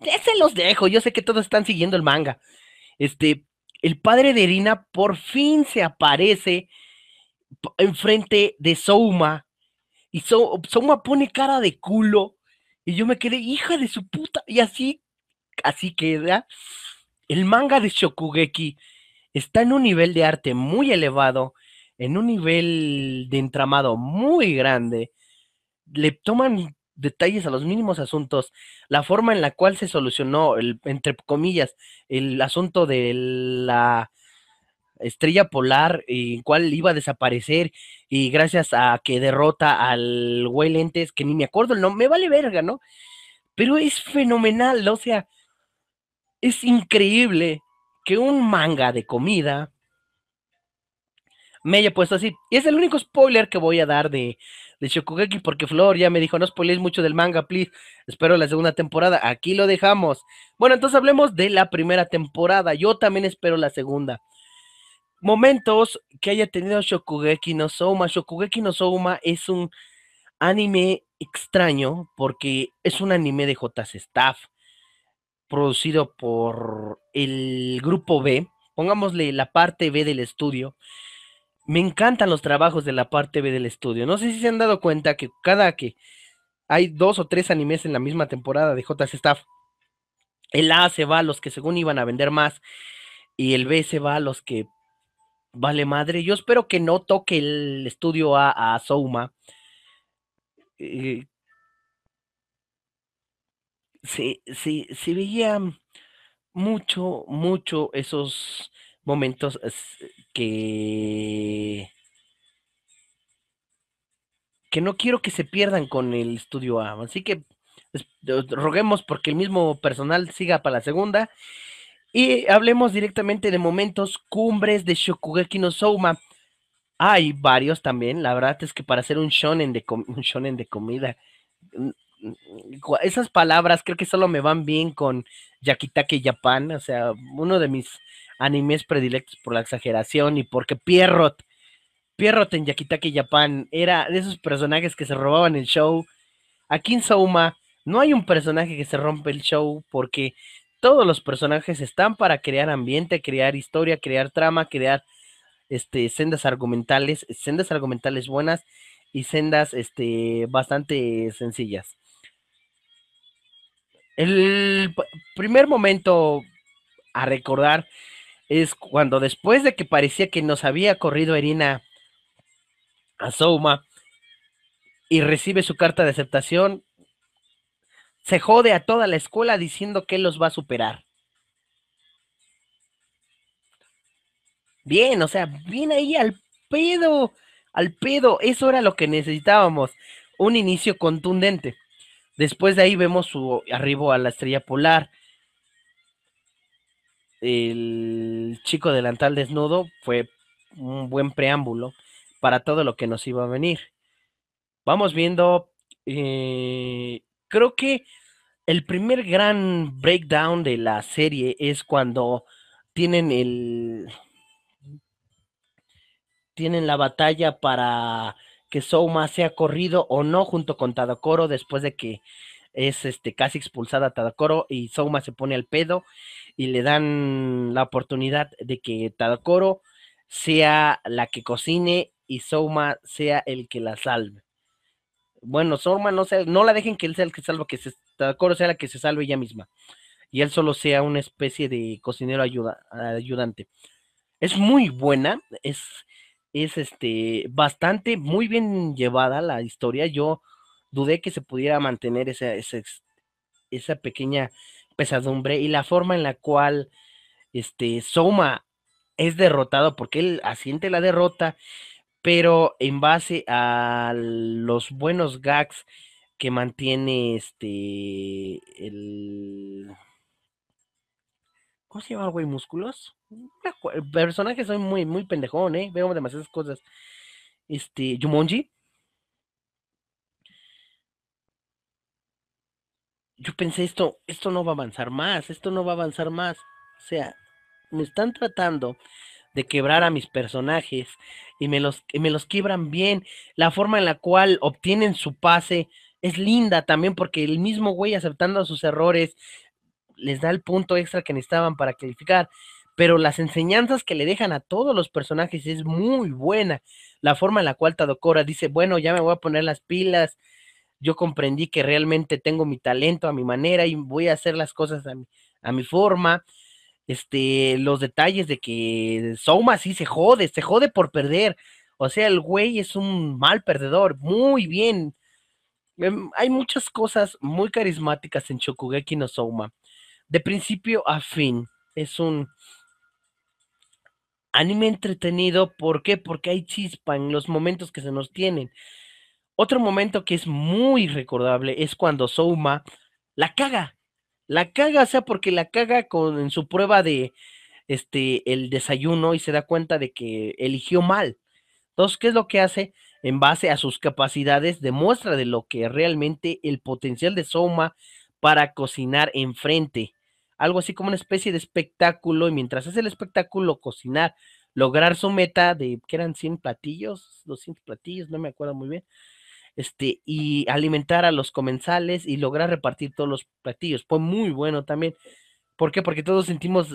Ya se los dejo, yo sé que todos están siguiendo el manga. Este, el padre de Irina por fin se aparece enfrente de Souma y Souma pone cara de culo y yo me quedé, hija de su puta. Y así, así queda. El manga de Shokugeki está en un nivel de arte muy elevado, en un nivel de entramado muy grande. Le toman detalles a los mínimos asuntos, la forma en la cual se solucionó, el, entre comillas, el asunto de la estrella polar, eh, en cual iba a desaparecer, y gracias a que derrota al güey lentes, que ni me acuerdo el me vale verga, ¿no? Pero es fenomenal, o sea, es increíble que un manga de comida me haya puesto así. Y es el único spoiler que voy a dar de, de Shokugeki, porque Flor ya me dijo, no spoiléis mucho del manga, please. Espero la segunda temporada. Aquí lo dejamos. Bueno, entonces hablemos de la primera temporada. Yo también espero la segunda momentos que haya tenido Shokugeki no Souma. Shokugeki no Souma es un anime extraño porque es un anime de j Staff producido por el grupo B, pongámosle la parte B del estudio. Me encantan los trabajos de la parte B del estudio. No sé si se han dado cuenta que cada que hay dos o tres animes en la misma temporada de j Staff, el A se va a los que según iban a vender más y el B se va a los que Vale, madre, yo espero que no toque el estudio a, a Souma. Eh, sí, sí, sí veía mucho, mucho esos momentos que, que no quiero que se pierdan con el estudio A. Así que roguemos porque el mismo personal siga para la segunda y hablemos directamente de momentos cumbres de Shokugeki no Souma. Hay varios también, la verdad es que para hacer un shonen de, un shonen de comida, mm, mm, esas palabras creo que solo me van bien con Yakitake Japan, o sea, uno de mis animes predilectos por la exageración y porque Pierrot, Pierrot en Yakitake Japan era de esos personajes que se robaban el show. Aquí en Souma no hay un personaje que se rompe el show porque todos los personajes están para crear ambiente, crear historia, crear trama, crear este, sendas argumentales, sendas argumentales buenas y sendas este, bastante sencillas. El primer momento a recordar es cuando después de que parecía que nos había corrido Erina a Souma y recibe su carta de aceptación, se jode a toda la escuela diciendo que él los va a superar. Bien, o sea, bien ahí al pedo, al pedo. Eso era lo que necesitábamos, un inicio contundente. Después de ahí vemos su arribo a la estrella polar. El chico delantal desnudo fue un buen preámbulo para todo lo que nos iba a venir. Vamos viendo eh, creo que el primer gran breakdown de la serie es cuando tienen el tienen la batalla para que Souma sea corrido o no junto con Tadakoro después de que es este casi expulsada Tadakoro y Souma se pone al pedo y le dan la oportunidad de que Tadakoro sea la que cocine y Souma sea el que la salve. Bueno, Soma no, no la dejen que él sea el que salva, que se, coro sea la que se salve ella misma. Y él solo sea una especie de cocinero ayuda, ayudante. Es muy buena, es, es este, bastante, muy bien llevada la historia. Yo dudé que se pudiera mantener esa, esa, pequeña pesadumbre y la forma en la cual este, Soma es derrotado porque él asiente la derrota pero en base a los buenos gags que mantiene este ¿cómo se llama güey? Músculos. El personaje soy muy, muy pendejón, eh. Veo demasiadas cosas. Este, Jumonji. Yo pensé esto, esto no va a avanzar más, esto no va a avanzar más. O sea, me están tratando de quebrar a mis personajes y me los, y me los quiebran bien. La forma en la cual obtienen su pase es linda también porque el mismo güey aceptando sus errores les da el punto extra que necesitaban para calificar. Pero las enseñanzas que le dejan a todos los personajes es muy buena. La forma en la cual Tadokora dice, bueno, ya me voy a poner las pilas. Yo comprendí que realmente tengo mi talento a mi manera y voy a hacer las cosas a a mi forma este, los detalles de que Souma sí se jode, se jode por perder. O sea, el güey es un mal perdedor, muy bien. Em, hay muchas cosas muy carismáticas en Shokugeki no Souma. De principio a fin, es un anime entretenido. ¿Por qué? Porque hay chispa en los momentos que se nos tienen. Otro momento que es muy recordable es cuando Souma la caga. La caga, o sea, porque la caga con, en su prueba de este, el desayuno y se da cuenta de que eligió mal. Entonces, ¿qué es lo que hace? En base a sus capacidades, demuestra de lo que realmente el potencial de Soma para cocinar enfrente. Algo así como una especie de espectáculo, y mientras hace el espectáculo, cocinar, lograr su meta de que eran 100 platillos, 200 platillos, no me acuerdo muy bien este, y alimentar a los comensales y lograr repartir todos los platillos. Fue muy bueno también. ¿Por qué? Porque todos sentimos,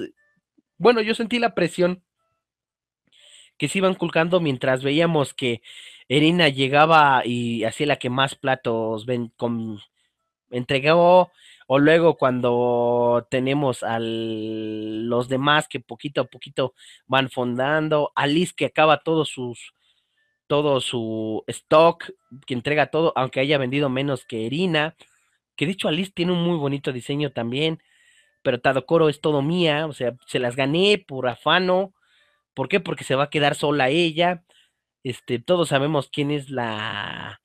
bueno, yo sentí la presión que se iban culcando mientras veíamos que Erina llegaba y hacía la que más platos ven, con, entregó, o luego cuando tenemos a los demás que poquito a poquito van fondando, Alice que acaba todos sus todo su stock, que entrega todo, aunque haya vendido menos que Erina. Que dicho, Alice tiene un muy bonito diseño también, pero Tadokoro es todo mía, o sea, se las gané por afano. ¿Por qué? Porque se va a quedar sola ella. Este, todos sabemos quién es la,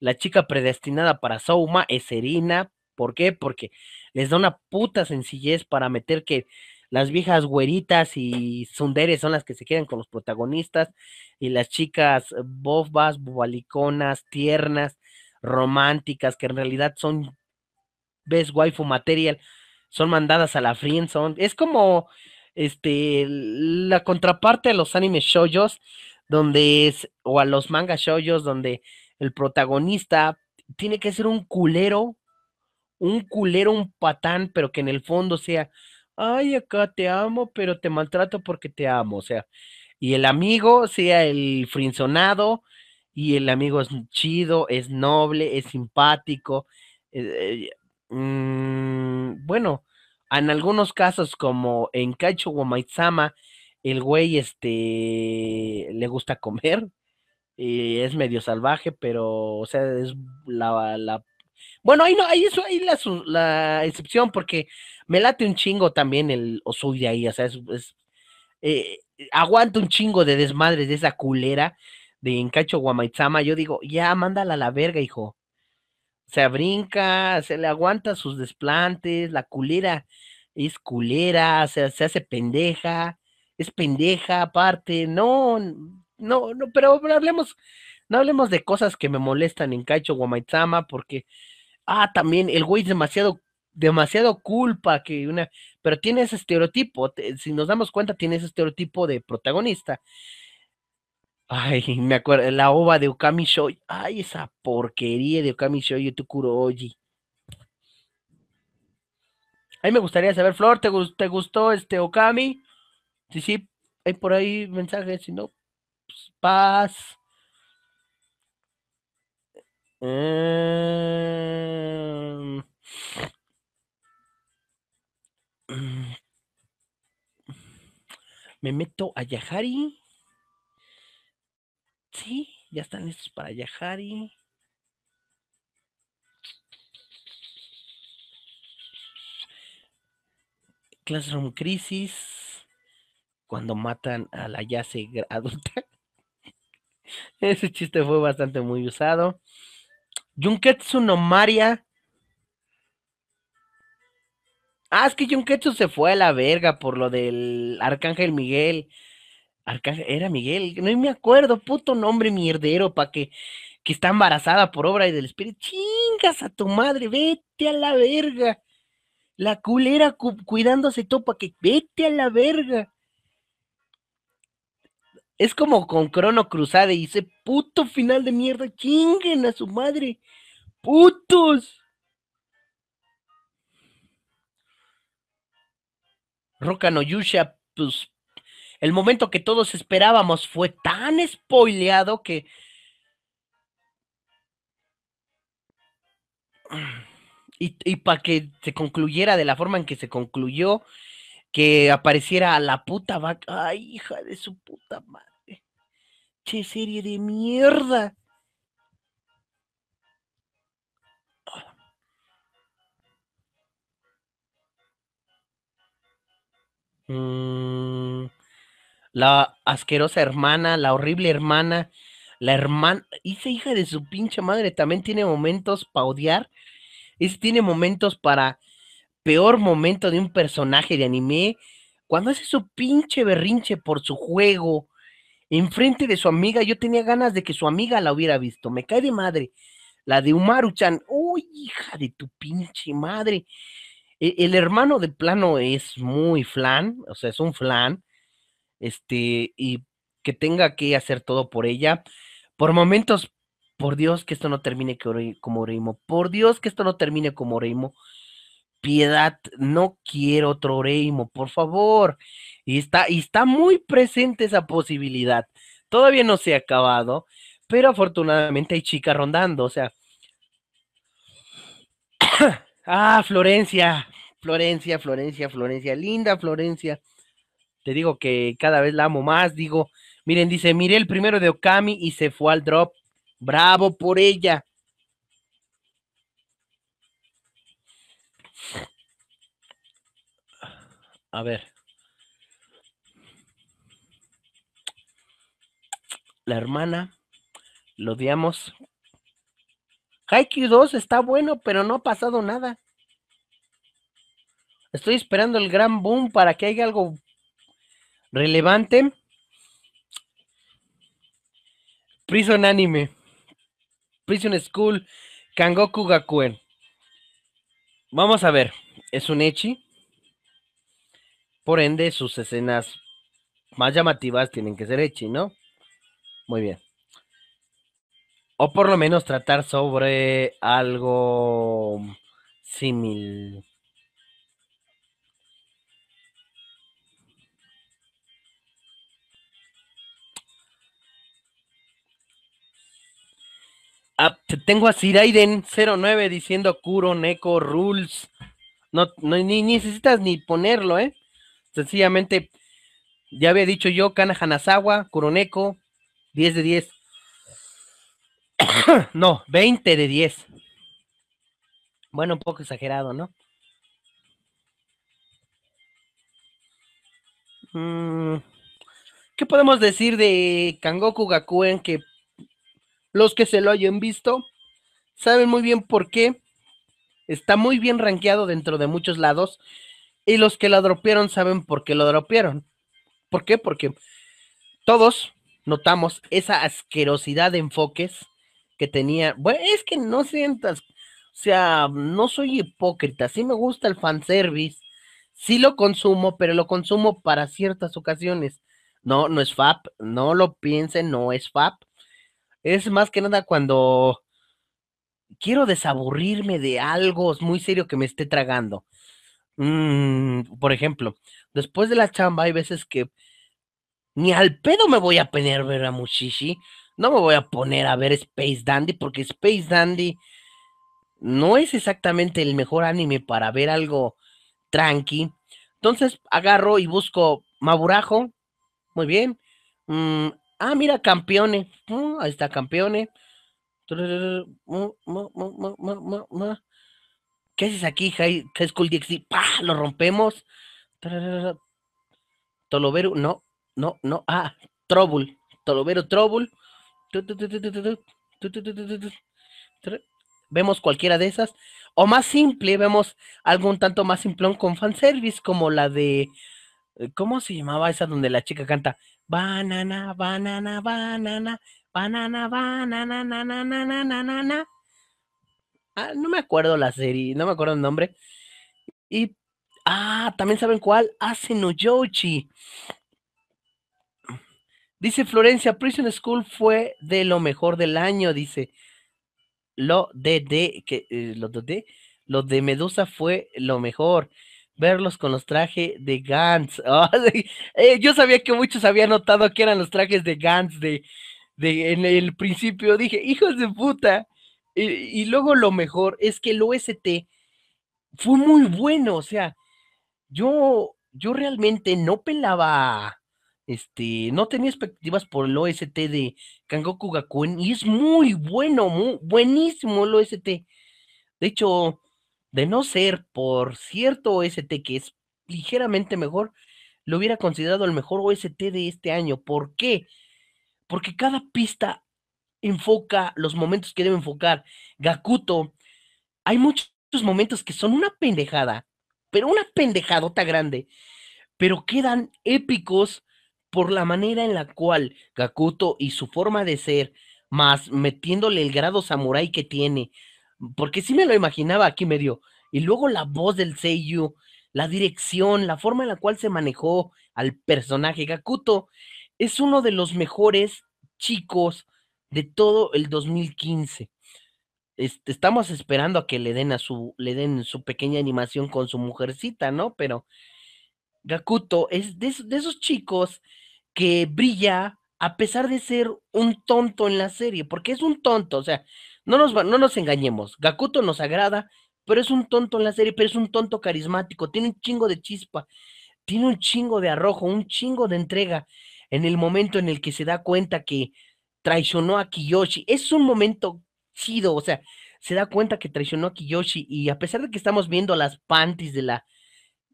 la chica predestinada para Souma, es Erina. ¿Por qué? Porque les da una puta sencillez para meter que las viejas güeritas y sunderes son las que se quedan con los protagonistas y las chicas bobas, bubaliconas, tiernas, románticas, que en realidad son best waifu material, son mandadas a la friendzone. Es como este la contraparte a los animes shoyos donde es o a los manga shoyos donde el protagonista tiene que ser un culero, un culero, un patán, pero que en el fondo sea ay, acá te amo, pero te maltrato porque te amo, o sea, y el amigo sea el frinzonado, y el amigo es chido, es noble, es simpático, eh, eh, mm, bueno, en algunos casos como en o Womaizama, el güey este le gusta comer, y es medio salvaje, pero o sea, es la, la bueno, ahí no, ahí es la, la excepción, porque me late un chingo también el de ahí, o sea, es, eh, aguanta un chingo de desmadres de esa culera de Encacho Guamaitzama. Yo digo, ya, mándala a la verga, hijo. se brinca, se le aguanta sus desplantes, la culera es culera, se hace pendeja, es pendeja aparte, no, no, no, pero, hablemos, no hablemos de cosas que me molestan en Cacho Guamaitzama, porque, ah, también el güey es demasiado demasiado culpa que una, pero tiene ese estereotipo, si nos damos cuenta, tiene ese estereotipo de protagonista. Ay, me acuerdo, la ova de Okami Shoy, ay, esa porquería de Okami Shoy, y Oji. A mí me gustaría saber, Flor, ¿te, te gustó este Okami? Sí, sí, hay por ahí mensajes, si no, pues, paz. Em, Mm, me meto a Yahari. Sí, ya están listos para Yahari. Classroom Crisis. Cuando matan a la Yase adulta. Ese chiste fue bastante muy usado. Junketsu no Maria Ah, es que John se fue a la verga por lo del Arcángel Miguel. Arcángel, era Miguel, no me acuerdo, puto nombre mierdero, pa' que, que está embarazada por obra y del espíritu. Chingas a tu madre, vete a la verga. La culera cuidándose todo para que vete a la verga. Es como con Crono Cruzada y ese puto final de mierda, chinguen a su madre. Putos. Roca no pues el momento que todos esperábamos fue tan spoileado que... Y, y para que se concluyera de la forma en que se concluyó, que apareciera la puta vaca. Ay, hija de su puta madre. Che serie de mierda. Mm, la asquerosa hermana, la horrible hermana, la hermana, esa hija de su pinche madre también tiene momentos para odiar, es, tiene momentos para peor momento de un personaje de anime, cuando hace su pinche berrinche por su juego, enfrente de su amiga, yo tenía ganas de que su amiga la hubiera visto, me cae de madre, la de Umaru-chan, uy, hija de tu pinche madre, e-, el hermano de plano es muy flan, o sea, es un flan, este, y que tenga que hacer todo por ella. Por momentos, por Dios, que esto no termine como Oreimo. Por Dios, que esto no termine como Oreimo. Piedad, no quiero otro Oreimo, por favor. Y está, y está muy presente esa posibilidad. Todavía no se ha acabado, pero afortunadamente hay chicas rondando, o sea. Ah, Florencia, Florencia, Florencia, Florencia, linda Florencia. Te digo que cada vez la amo más. Digo, miren, dice, miré el primero de Okami y se fue al drop. Bravo por ella. A ver. La hermana, lo odiamos. Haikyuu 2 está bueno, pero no ha pasado nada. Estoy esperando el gran boom para que haya algo relevante. Prison Anime. Prison School. Kangoku Gakuen. Vamos a ver. Es un Echi. Por ende, sus escenas más llamativas tienen que ser Echi, ¿no? Muy bien. O por lo menos tratar sobre algo similar tengo a Siraiden09 diciendo Kuro Rules. No, ni, necesitas ni ponerlo, ¿eh? Sencillamente, ya había dicho yo, Kana Hanazawa, Kuroneko, 10 de 10. no, 20 de 10. Bueno, un poco exagerado, ¿no? Mm, ¿Qué podemos decir de Kangoku Gakuen que los que se lo hayan visto saben muy bien por qué. Está muy bien rankeado dentro de muchos lados. Y los que la dropearon saben por qué lo dropearon. ¿Por qué? Porque todos notamos esa asquerosidad de enfoques que tenía. Bueno, es que no sientas. O sea, no soy hipócrita. Sí me gusta el fanservice. Sí lo consumo, pero lo consumo para ciertas ocasiones. No, no es FAP. No lo piensen, no es FAP. Es más que nada cuando quiero desaburrirme de algo muy serio que me esté tragando. Mm, por ejemplo, después de la chamba hay veces que ni al pedo me voy a poner a ver a Mushishi, no me voy a poner a ver Space Dandy, porque Space Dandy no es exactamente el mejor anime para ver algo tranqui. Entonces agarro y busco Maburajo, muy bien, mm, Ah, mira, campeones. ahí está, campeone. ¿Qué haces aquí, High, School DxD? ¡Pah! Lo rompemos. Toloveru, no, no, no. Ah, Trouble. Tolovero, Trouble. Vemos cualquiera de esas. O más simple, vemos algún tanto más simplón con fanservice, como la de ¿Cómo se llamaba esa donde la chica canta banana, banana, banana, banana, banana, banana, banana, banana? Ah, no me acuerdo la serie, no me acuerdo el nombre. Y, ah, también saben cuál, hace Yoshi. Dice Florencia, Prison School fue de lo mejor del año, dice. Lo de, que, los lo de, de, lo de Medusa fue lo mejor verlos con los trajes de Gantz. Ah, eh, yo sabía que muchos habían notado que eran los trajes de Gantz de, de, en el principio. Dije, hijos de puta. Y, luego lo mejor es que el OST fue muy bueno. O sea, yo, yo realmente no pelaba. Este, no tenía expectativas por el OST de Kangoku Gakuen y es muy bueno, muy buenísimo el OST. De hecho, de no ser por cierto OST que es ligeramente mejor, lo hubiera considerado el mejor OST de este año. ¿Por qué? Porque cada pista enfoca los momentos que debe enfocar. Gakuto, hay muchos momentos que son una pendejada, pero una pendejadota grande, pero quedan épicos por la manera en la cual Gakuto y su forma de ser, más metiéndole el grado samurai que tiene, porque sí me lo imaginaba aquí me dio. Y luego la voz del Seiyu, la dirección, la forma en la cual se manejó al personaje. Gakuto es uno de los mejores chicos de todo el 2015. Este, estamos esperando a que le den a su, le den su pequeña animación con su mujercita, ¿no? Pero Gakuto es de esos chicos que brilla a pesar de ser un tonto en la serie, porque es un tonto, o sea, no nos, no nos engañemos, Gakuto nos agrada, pero es un tonto en la serie, pero es un tonto carismático, tiene un chingo de chispa, tiene un chingo de arrojo, un chingo de entrega en el momento en el que se da cuenta que traicionó a Kiyoshi. Es un momento chido, o sea, se da cuenta que traicionó a Kiyoshi y a pesar de que estamos viendo las panties de la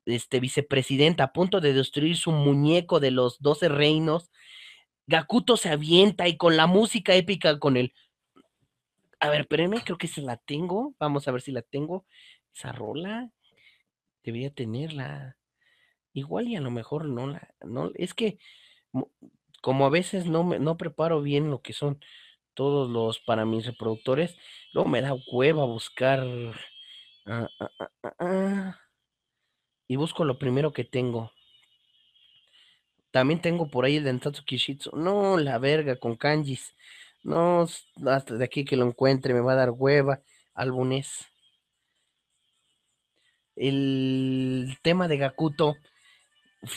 este, vicepresidenta a punto de destruir su muñeco de los doce reinos, Gakuto se avienta y con la música épica, con el a ver, espérenme, creo que se la tengo. Vamos a ver si la tengo. Esa rola debería tenerla. Igual y a lo mejor no la, no, es que como a veces no, me, no preparo bien lo que son todos los para mis reproductores, luego me da cueva buscar ah, ah, ah, y busco lo primero que tengo. También tengo por ahí el Dentatsu Kishitsu. No, la verga, con kanjis. No, hasta de aquí que lo encuentre me va a dar hueva. Álbumes. El tema de Gakuto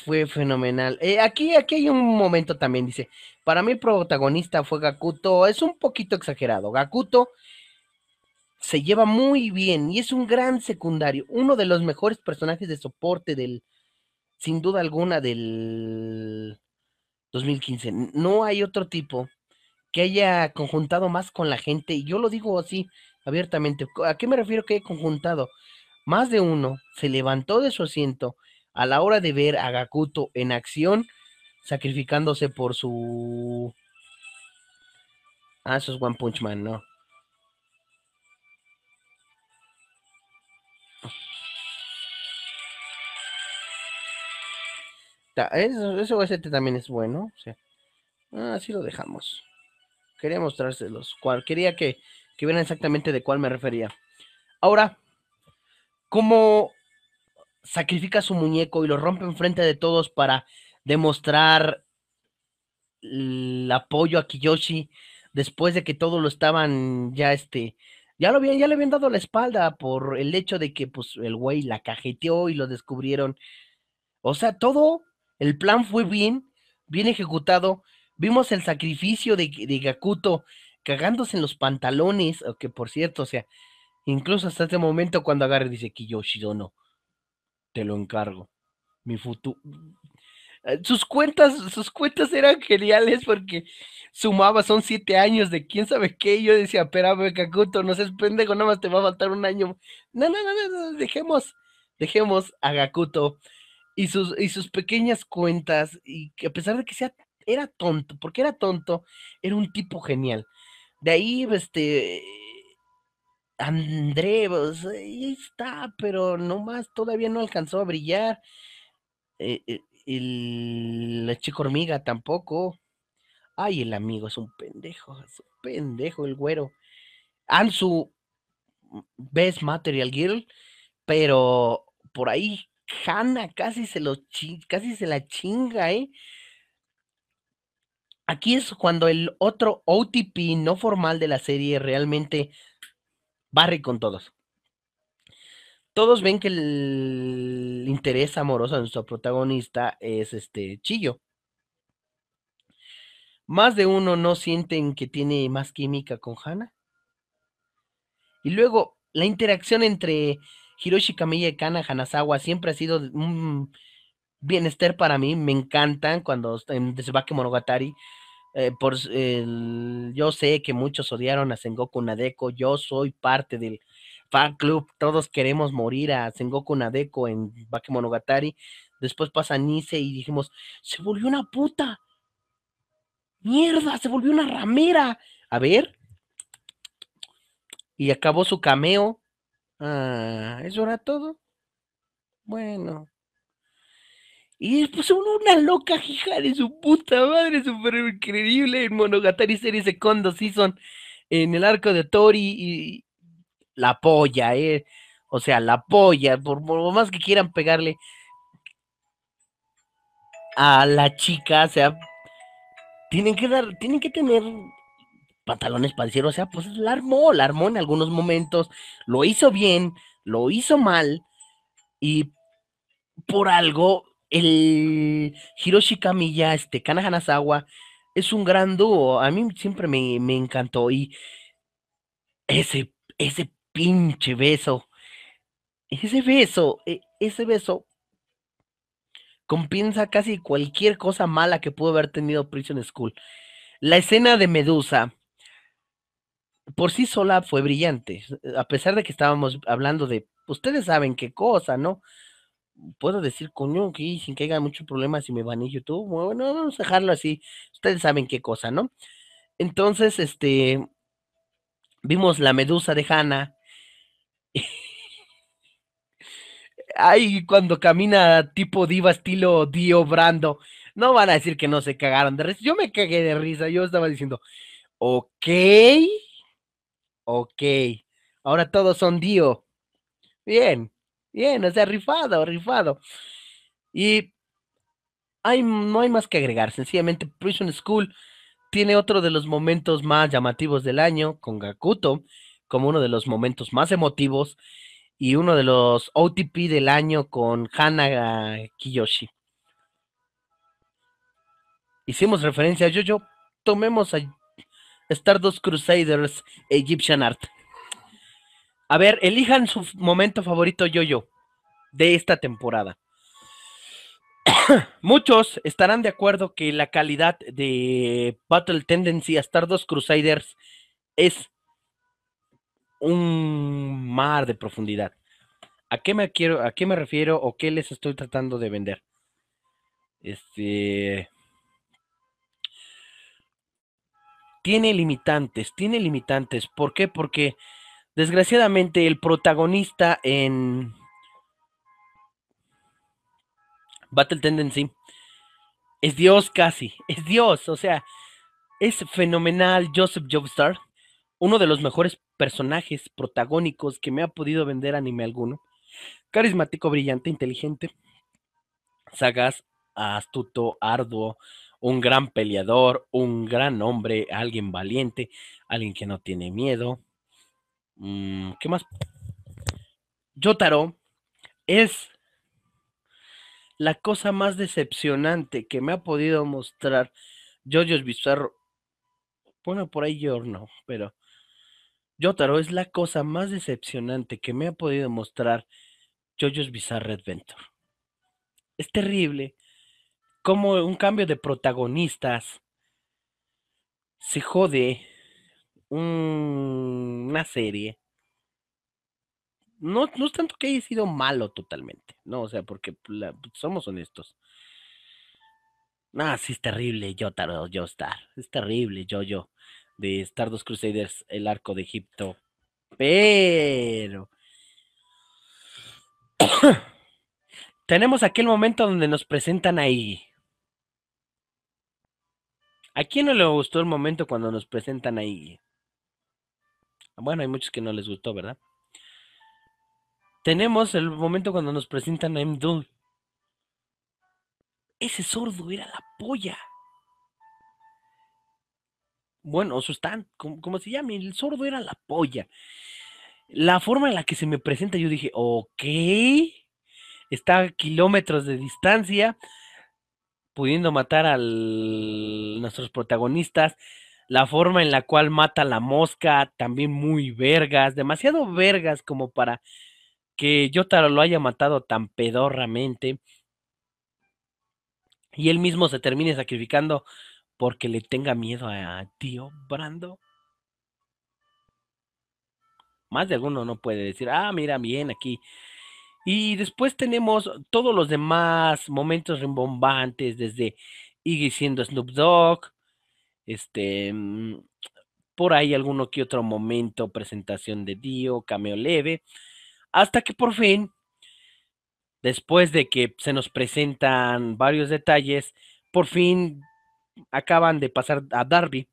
fue fenomenal. Eh, aquí, aquí hay un momento también, dice. Para mí, el protagonista fue Gakuto. Es un poquito exagerado. Gakuto se lleva muy bien y es un gran secundario, uno de los mejores personajes de soporte del, sin duda alguna, del 2015. No hay otro tipo que haya conjuntado más con la gente, y yo lo digo así abiertamente, ¿a qué me refiero que haya conjuntado? Más de uno se levantó de su asiento a la hora de ver a Gakuto en acción, sacrificándose por su... Ah, eso es One Punch Man, no. Eso, eso también es bueno. así ah, lo dejamos. Quería mostrárselos. Cuál. Quería que, que vieran exactamente de cuál me refería. Ahora, ¿cómo sacrifica su muñeco y lo rompe enfrente de todos para demostrar el apoyo a Kiyoshi después de que todos lo estaban ya este ya lo habían ya le habían dado la espalda por el hecho de que pues el güey la cajeteó y lo descubrieron. O sea, todo el plan fue bien bien ejecutado Vimos el sacrificio de, de Gakuto cagándose en los pantalones, que por cierto, o sea, incluso hasta este momento cuando agarre dice Kiyoshiro no, te lo encargo, mi futuro. Eh, sus cuentas, sus cuentas eran geniales porque sumaba, son siete años de quién sabe qué, y yo decía, espera Gakuto no seas pendejo, nada más te va a faltar un año. No, no, no, no, dejemos, dejemos a Gakuto y sus, y sus pequeñas cuentas, y a pesar de que sea era tonto, porque era tonto, era un tipo genial. De ahí, este, André, pues, ahí está, pero nomás todavía no alcanzó a brillar. Eh, eh, el, la hormiga tampoco. Ay, el amigo es un pendejo, es un pendejo el güero. Ansu, Best Material Girl, pero por ahí Hanna casi se, lo casi se la chinga, ¿eh? Aquí es cuando el otro OTP no formal de la serie realmente barre con todos. Todos ven que el interés amoroso de nuestro protagonista es este Chillo. Más de uno no sienten que tiene más química con Hana. Y luego, la interacción entre Hiroshi Kamiya y Kana Hanazawa siempre ha sido un, bienestar para mí, me encantan cuando en Bakemonogatari. Monogatari. Eh, por, yo sé que muchos odiaron a Sengoku Nadeko, yo soy parte del fan club, todos queremos morir a Sengoku Nadeko en Bakemonogatari. Monogatari. Después pasa Nise y dijimos, se volvió una puta. Mierda, se volvió una ramera. A ver. Y acabó su cameo. Ah, ¿eso era todo? Bueno. Y después una loca hija de su puta madre, súper increíble en Monogatari Series Second Season, en el arco de Tori, y la polla, eh. O sea, la polla, por, más que quieran pegarle a la chica, o sea, tienen que dar, tienen que tener pantalones para o sea, pues la armó, la armó en algunos momentos, lo hizo bien, lo hizo mal, y por algo el Hiroshi Kamiya, este, Kanahanasawa, es un gran dúo. A mí siempre me, me encantó. Y ese, ese pinche beso, ese beso, e, ese beso compensa casi cualquier cosa mala que pudo haber tenido Prison School. La escena de Medusa por sí sola fue brillante, a pesar de que estábamos hablando de, ustedes saben qué cosa, ¿no? puedo decir, coño, que sin que haya muchos problemas si me van en YouTube, bueno, vamos a dejarlo así, ustedes saben qué cosa, ¿no? Entonces, este, vimos la medusa de Hannah. Ay, cuando camina tipo diva estilo Dio Brando, no van a decir que no se cagaron de risa. Yo me cagué de risa, yo estaba diciendo, ok, ok, ahora todos son Dio. Bien, Bien, o sea, rifado, rifado. Y hay, no hay más que agregar, sencillamente Prison School tiene otro de los momentos más llamativos del año con Gakuto como uno de los momentos más emotivos y uno de los OTP del año con hanaga Kiyoshi. Hicimos referencia a Jojo, tomemos a Stardust Crusaders Egyptian Art. A ver, elijan su momento favorito yo-yo de esta temporada. Muchos estarán de acuerdo que la calidad de Battle Tendency a Stardust Crusaders es un mar de profundidad. ¿A qué me quiero, a qué me refiero o qué les estoy tratando de vender? Este tiene limitantes, tiene limitantes. ¿Por qué? Porque Desgraciadamente, el protagonista en Battle Tendency es Dios casi, es Dios, o sea, es fenomenal Joseph Joestar, uno de los mejores personajes protagónicos que me ha podido vender anime alguno. Carismático, brillante, inteligente, sagas, astuto, arduo, un gran peleador, un gran hombre, alguien valiente, alguien que no tiene miedo, Mm, ¿Qué más? Yotaro es la cosa más decepcionante que me ha podido mostrar Jojo's Bizarro. Bueno, por ahí yo no, pero Yotaro es la cosa más decepcionante que me ha podido mostrar Jojo's Bizarre Adventure. Es terrible como un cambio de protagonistas se jode una serie, no, no es tanto que haya sido malo totalmente, ¿no? O sea, porque pues, pues, somos honestos. Ah, sí, es terrible, yo, taro, yo, Star. Es terrible, yo, yo. De Stardust Crusaders, el arco de Egipto. Pero. Tenemos aquel momento donde nos presentan ahí. ¿A quién no le gustó el momento cuando nos presentan ahí? Bueno, hay muchos que no les gustó, ¿verdad? Tenemos el momento cuando nos presentan a Mdul. Ese sordo era la polla. Bueno, Sustán, como, como se llame, el sordo era la polla. La forma en la que se me presenta, yo dije, ok, está a kilómetros de distancia, pudiendo matar a nuestros protagonistas, la forma en la cual mata la mosca, también muy vergas, demasiado vergas como para que Jotaro lo haya matado tan pedorramente. Y él mismo se termine sacrificando porque le tenga miedo a tío Brando. Más de alguno no puede decir, ah, mira, bien aquí. Y después tenemos todos los demás momentos rimbombantes, desde Iggy siendo Snoop Dogg, este, mm, por ahí alguno que otro momento, presentación de Dio, cameo leve, hasta que por fin, después de que se nos presentan varios detalles, por fin acaban de pasar a Darby.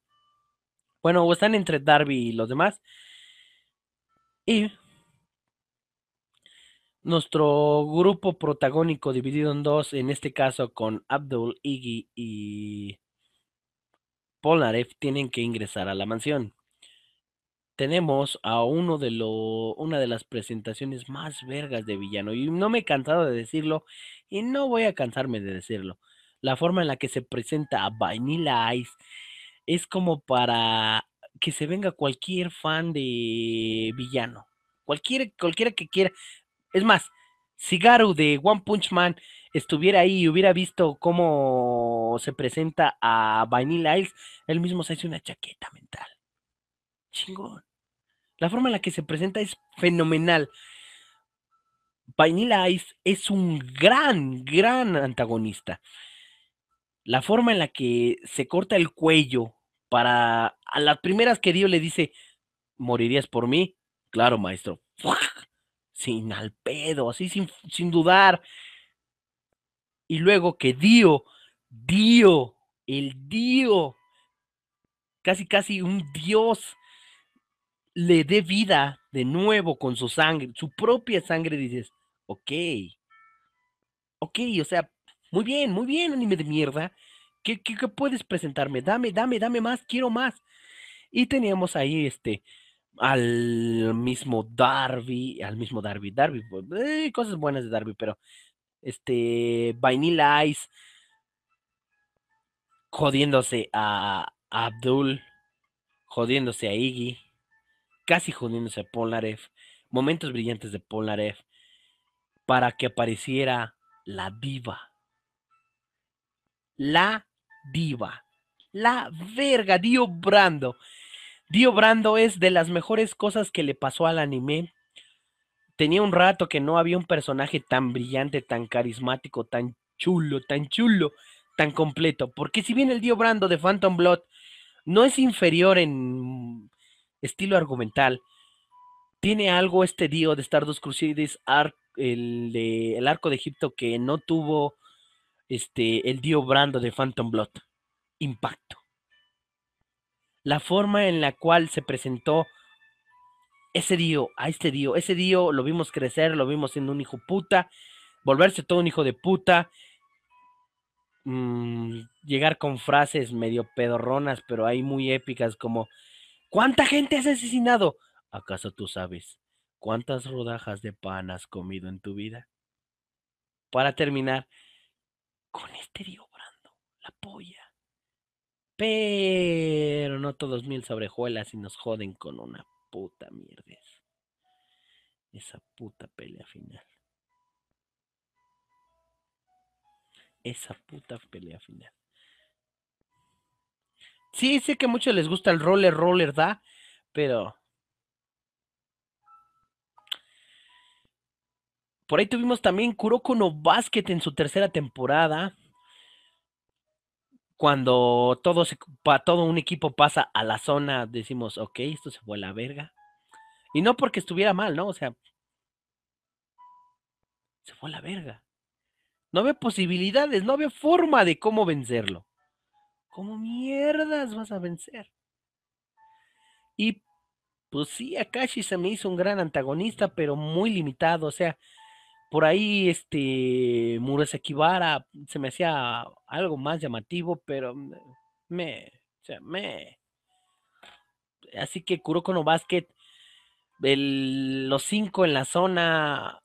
Bueno, o están entre Darby y los demás. Y nuestro grupo protagónico dividido en dos, en este caso con Abdul, Iggy y Polnareff tienen que ingresar a la mansión. Tenemos a uno de lo, una de las presentaciones más vergas de villano. Y no me he cansado de decirlo y no voy a cansarme de decirlo. La forma en la que se presenta a Vanilla Ice es como para que se venga cualquier fan de villano. Cualquiera, cualquiera que quiera. Es más, Cigarro de One Punch Man estuviera ahí y hubiera visto cómo se presenta a Vanilla Ice, él mismo se hace una chaqueta mental. Chingón. La forma en la que se presenta es fenomenal. Vanilla Ice es un gran, gran antagonista. La forma en la que se corta el cuello para... A las primeras que Dio le dice, ¿morirías por mí? Claro, maestro. Sin al pedo, así sin, sin dudar y luego que Dio, Dio, el Dio, casi casi un Dios, le dé vida de nuevo con su sangre, su propia sangre, dices, ok, ok, o sea, muy bien, muy bien, anime de mierda, ¿qué, qué, puedes presentarme? Dame, dame, dame más, quiero más. Y teníamos ahí este, al mismo Darby, al mismo Darby, Darby, eh, cosas buenas de Darby, pero este, Vanilla Ice jodiéndose a, Abdul, jodiéndose a Iggy, casi jodiéndose a Polnareff, momentos brillantes de Polnareff, para que apareciera la diva. La diva. La verga, Dio Brando. Dio Brando es de las mejores cosas que le pasó al anime Tenía un rato que no había un personaje tan brillante, tan carismático, tan chulo, tan chulo, tan completo. Porque si bien el Dio Brando de Phantom Blood no es inferior en estilo argumental, tiene algo este Dio de Stardust Crusaders, el, el Arco de Egipto, que no tuvo este, el Dio Brando de Phantom Blood. Impacto. La forma en la cual se presentó ese Dio, a este Dio, ese Dio lo vimos crecer, lo vimos siendo un hijo puta, volverse todo un hijo de puta, mm, llegar con frases medio pedorronas, pero ahí muy épicas como, ¿cuánta gente has asesinado? ¿Acaso tú sabes cuántas rodajas de pan has comido en tu vida? Para terminar, con este Dio Brando, la polla. Pero no todos mil sobrejuelas y nos joden con una puta mierda Esa puta pelea final. Esa puta pelea final. Sí, sé que a muchos les gusta el roller, roller, da, pero. Por ahí tuvimos también Kuroko no Basket en su tercera temporada cuando todo, todo un equipo pasa a la zona, decimos, ok, esto se fue a la verga. Y no porque estuviera mal, ¿no? O sea, se fue a la verga. No veo posibilidades, no había forma de cómo vencerlo. ¿Cómo mierdas vas a vencer? Y pues sí, Akashi se me hizo un gran antagonista, pero muy limitado. O sea, por ahí, este, Murres Equivara se me hacía algo más llamativo, pero me, o sea, me. Así que Kuroko no Basket, el, los cinco en la zona,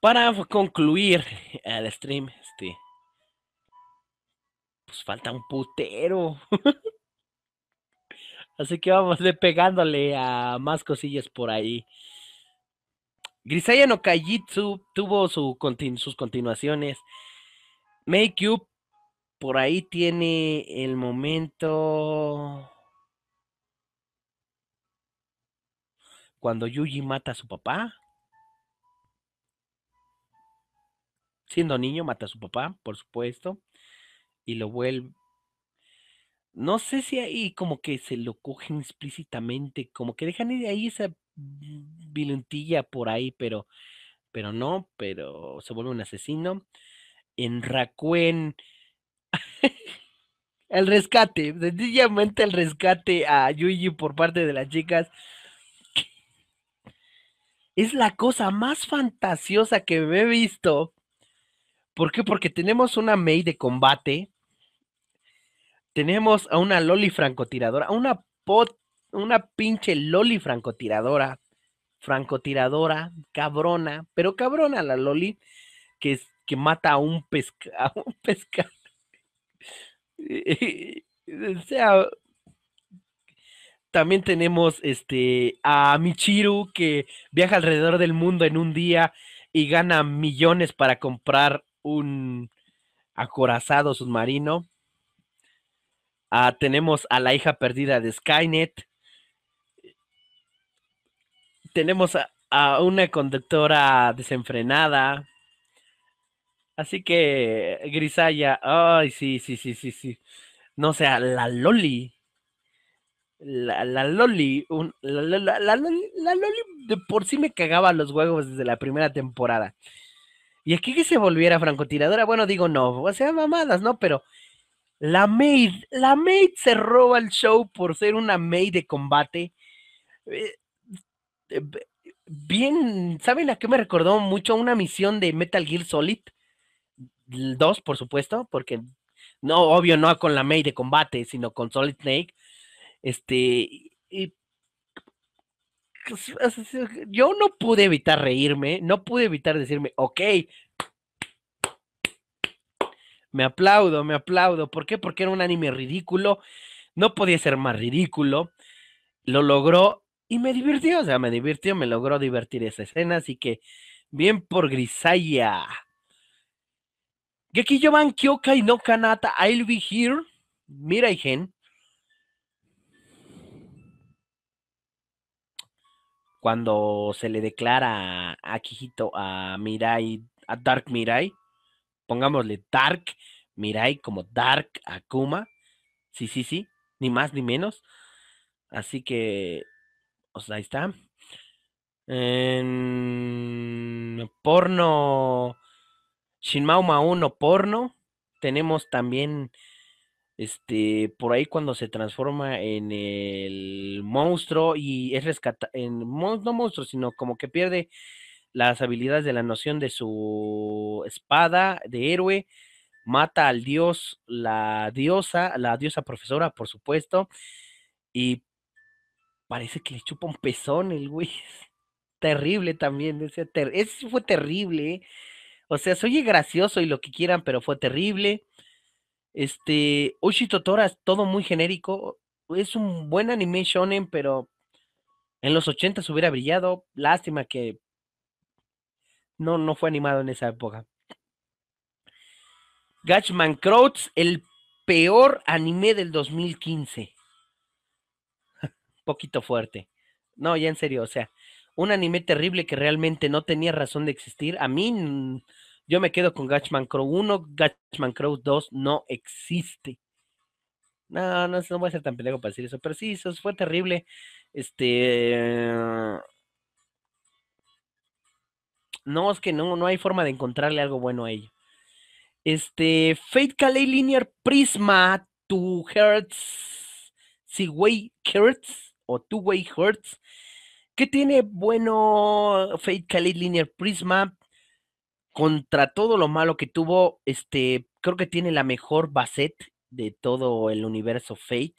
Para concluir eh, el stream, este. Pues falta un putero. Así que vamos de pegándole a más cosillas por ahí. Grisaya no kaijitsu. tuvo su sus continuaciones. Make por ahí tiene el momento. Cuando Yuji mata a su papá. siendo niño, mata a su papá, por supuesto, y lo vuelve. No sé si ahí como que se lo cogen explícitamente, como que dejan e, ahí esa viluntilla por ahí, pero, pero no, pero se vuelve un asesino. En racuén el rescate, sencillamente el rescate a Yuji por parte de las chicas. Es la cosa más fantasiosa que me he visto. ¿Por qué? Porque tenemos una Mei de combate, tenemos a una Loli francotiradora, una pot, una pinche Loli francotiradora, francotiradora, cabrona, pero cabrona la Loli que, que mata a un pesca, pescado. o sea, también tenemos este a Michiru que viaja alrededor del mundo en un día y gana millones para comprar un acorazado submarino. Ah, tenemos a la hija perdida de Skynet. Tenemos a, una conductora desenfrenada. Así que, Grisaya, ay, sí, sí, sí, sí, sí. No sea la Loli. La, la Loli, la, la, Loli, de por sí me cagaba los huevos desde la primera temporada. Y aquí que se volviera francotiradora, bueno, digo no, o sea, mamadas, ¿no? Pero la maid, la maid se roba el show por ser una maid de combate. Eh, eh, bien, ¿saben a qué me recordó mucho? Una misión de Metal Gear Solid 2, por supuesto, porque no, obvio, no con la maid de combate, sino con Solid Snake. Este, y yo no pude evitar reírme, no pude evitar decirme, ok, me aplaudo, me aplaudo. ¿Por qué? Porque era un anime ridículo, no podía ser más ridículo, lo logró y me divirtió, o sea, me divirtió, me logró divertir esa escena, así que bien por Grisaya. Kyoka y no Kanata, I'll be here. Mira, Gen. cuando se le declara a Kijito, a Mirai, a Dark Mirai, pongámosle Dark Mirai como Dark Akuma, sí, sí, sí, ni más ni menos. Así que, o pues, sea, ahí está. En porno, Shinmauma 1 porno, tenemos también este, por ahí cuando se transforma en el monstruo y es rescatado, no monstruo, sino como que pierde las habilidades de la noción de su espada de héroe, mata al dios, la diosa, la diosa profesora, por supuesto, y parece que le chupa un pezón el güey. Terrible también, ese, fue terrible. ¿eh? O sea, se oye gracioso y lo que quieran, pero fue terrible. Este, Ushi Totora, todo muy genérico. Es un buen anime shonen, pero en los 80 hubiera brillado. Lástima que no, no fue animado en esa época. Gatchman Crowds, el peor anime del 2015. Poquito fuerte. No, ya en serio, o sea, un anime terrible que realmente no tenía razón de existir. A mí yo me quedo con Gatchman Crow 1, Gatchman Crow 2 no existe. No, no, no voy a ser tan pendejo para decir eso, pero sí, eso fue terrible. Este. No, es que no, no hay forma de encontrarle algo bueno a ello. Este, Fate Calais Linear Prisma, to Hertz, way Hertz o Two Way Hertz. ¿Qué tiene bueno Fate Calais Linear Prisma? contra todo lo malo que tuvo, este, creo que tiene la mejor Basset de todo el universo Fate.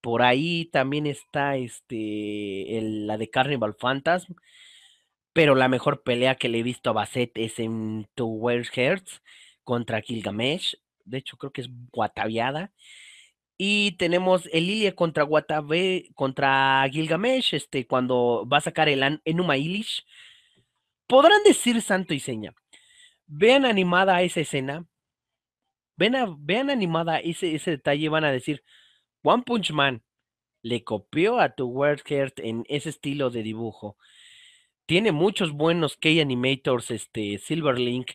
Por ahí también está este, la de Carnival Phantasm. Pero la mejor pelea que le he visto a Basset es en Two Worlds Hearts contra Gilgamesh. De hecho, creo que es Guataviada. Y tenemos el contra Guatave, contra Gilgamesh, este, cuando va a sacar el Enuma Ilish podrán decir santo y seña. Vean animada esa escena, vean, a, vean animada ese, ese detalle, van a decir, One Punch Man le copió a tu World Heart en ese estilo de dibujo. Tiene muchos buenos key animators, este Silver Link,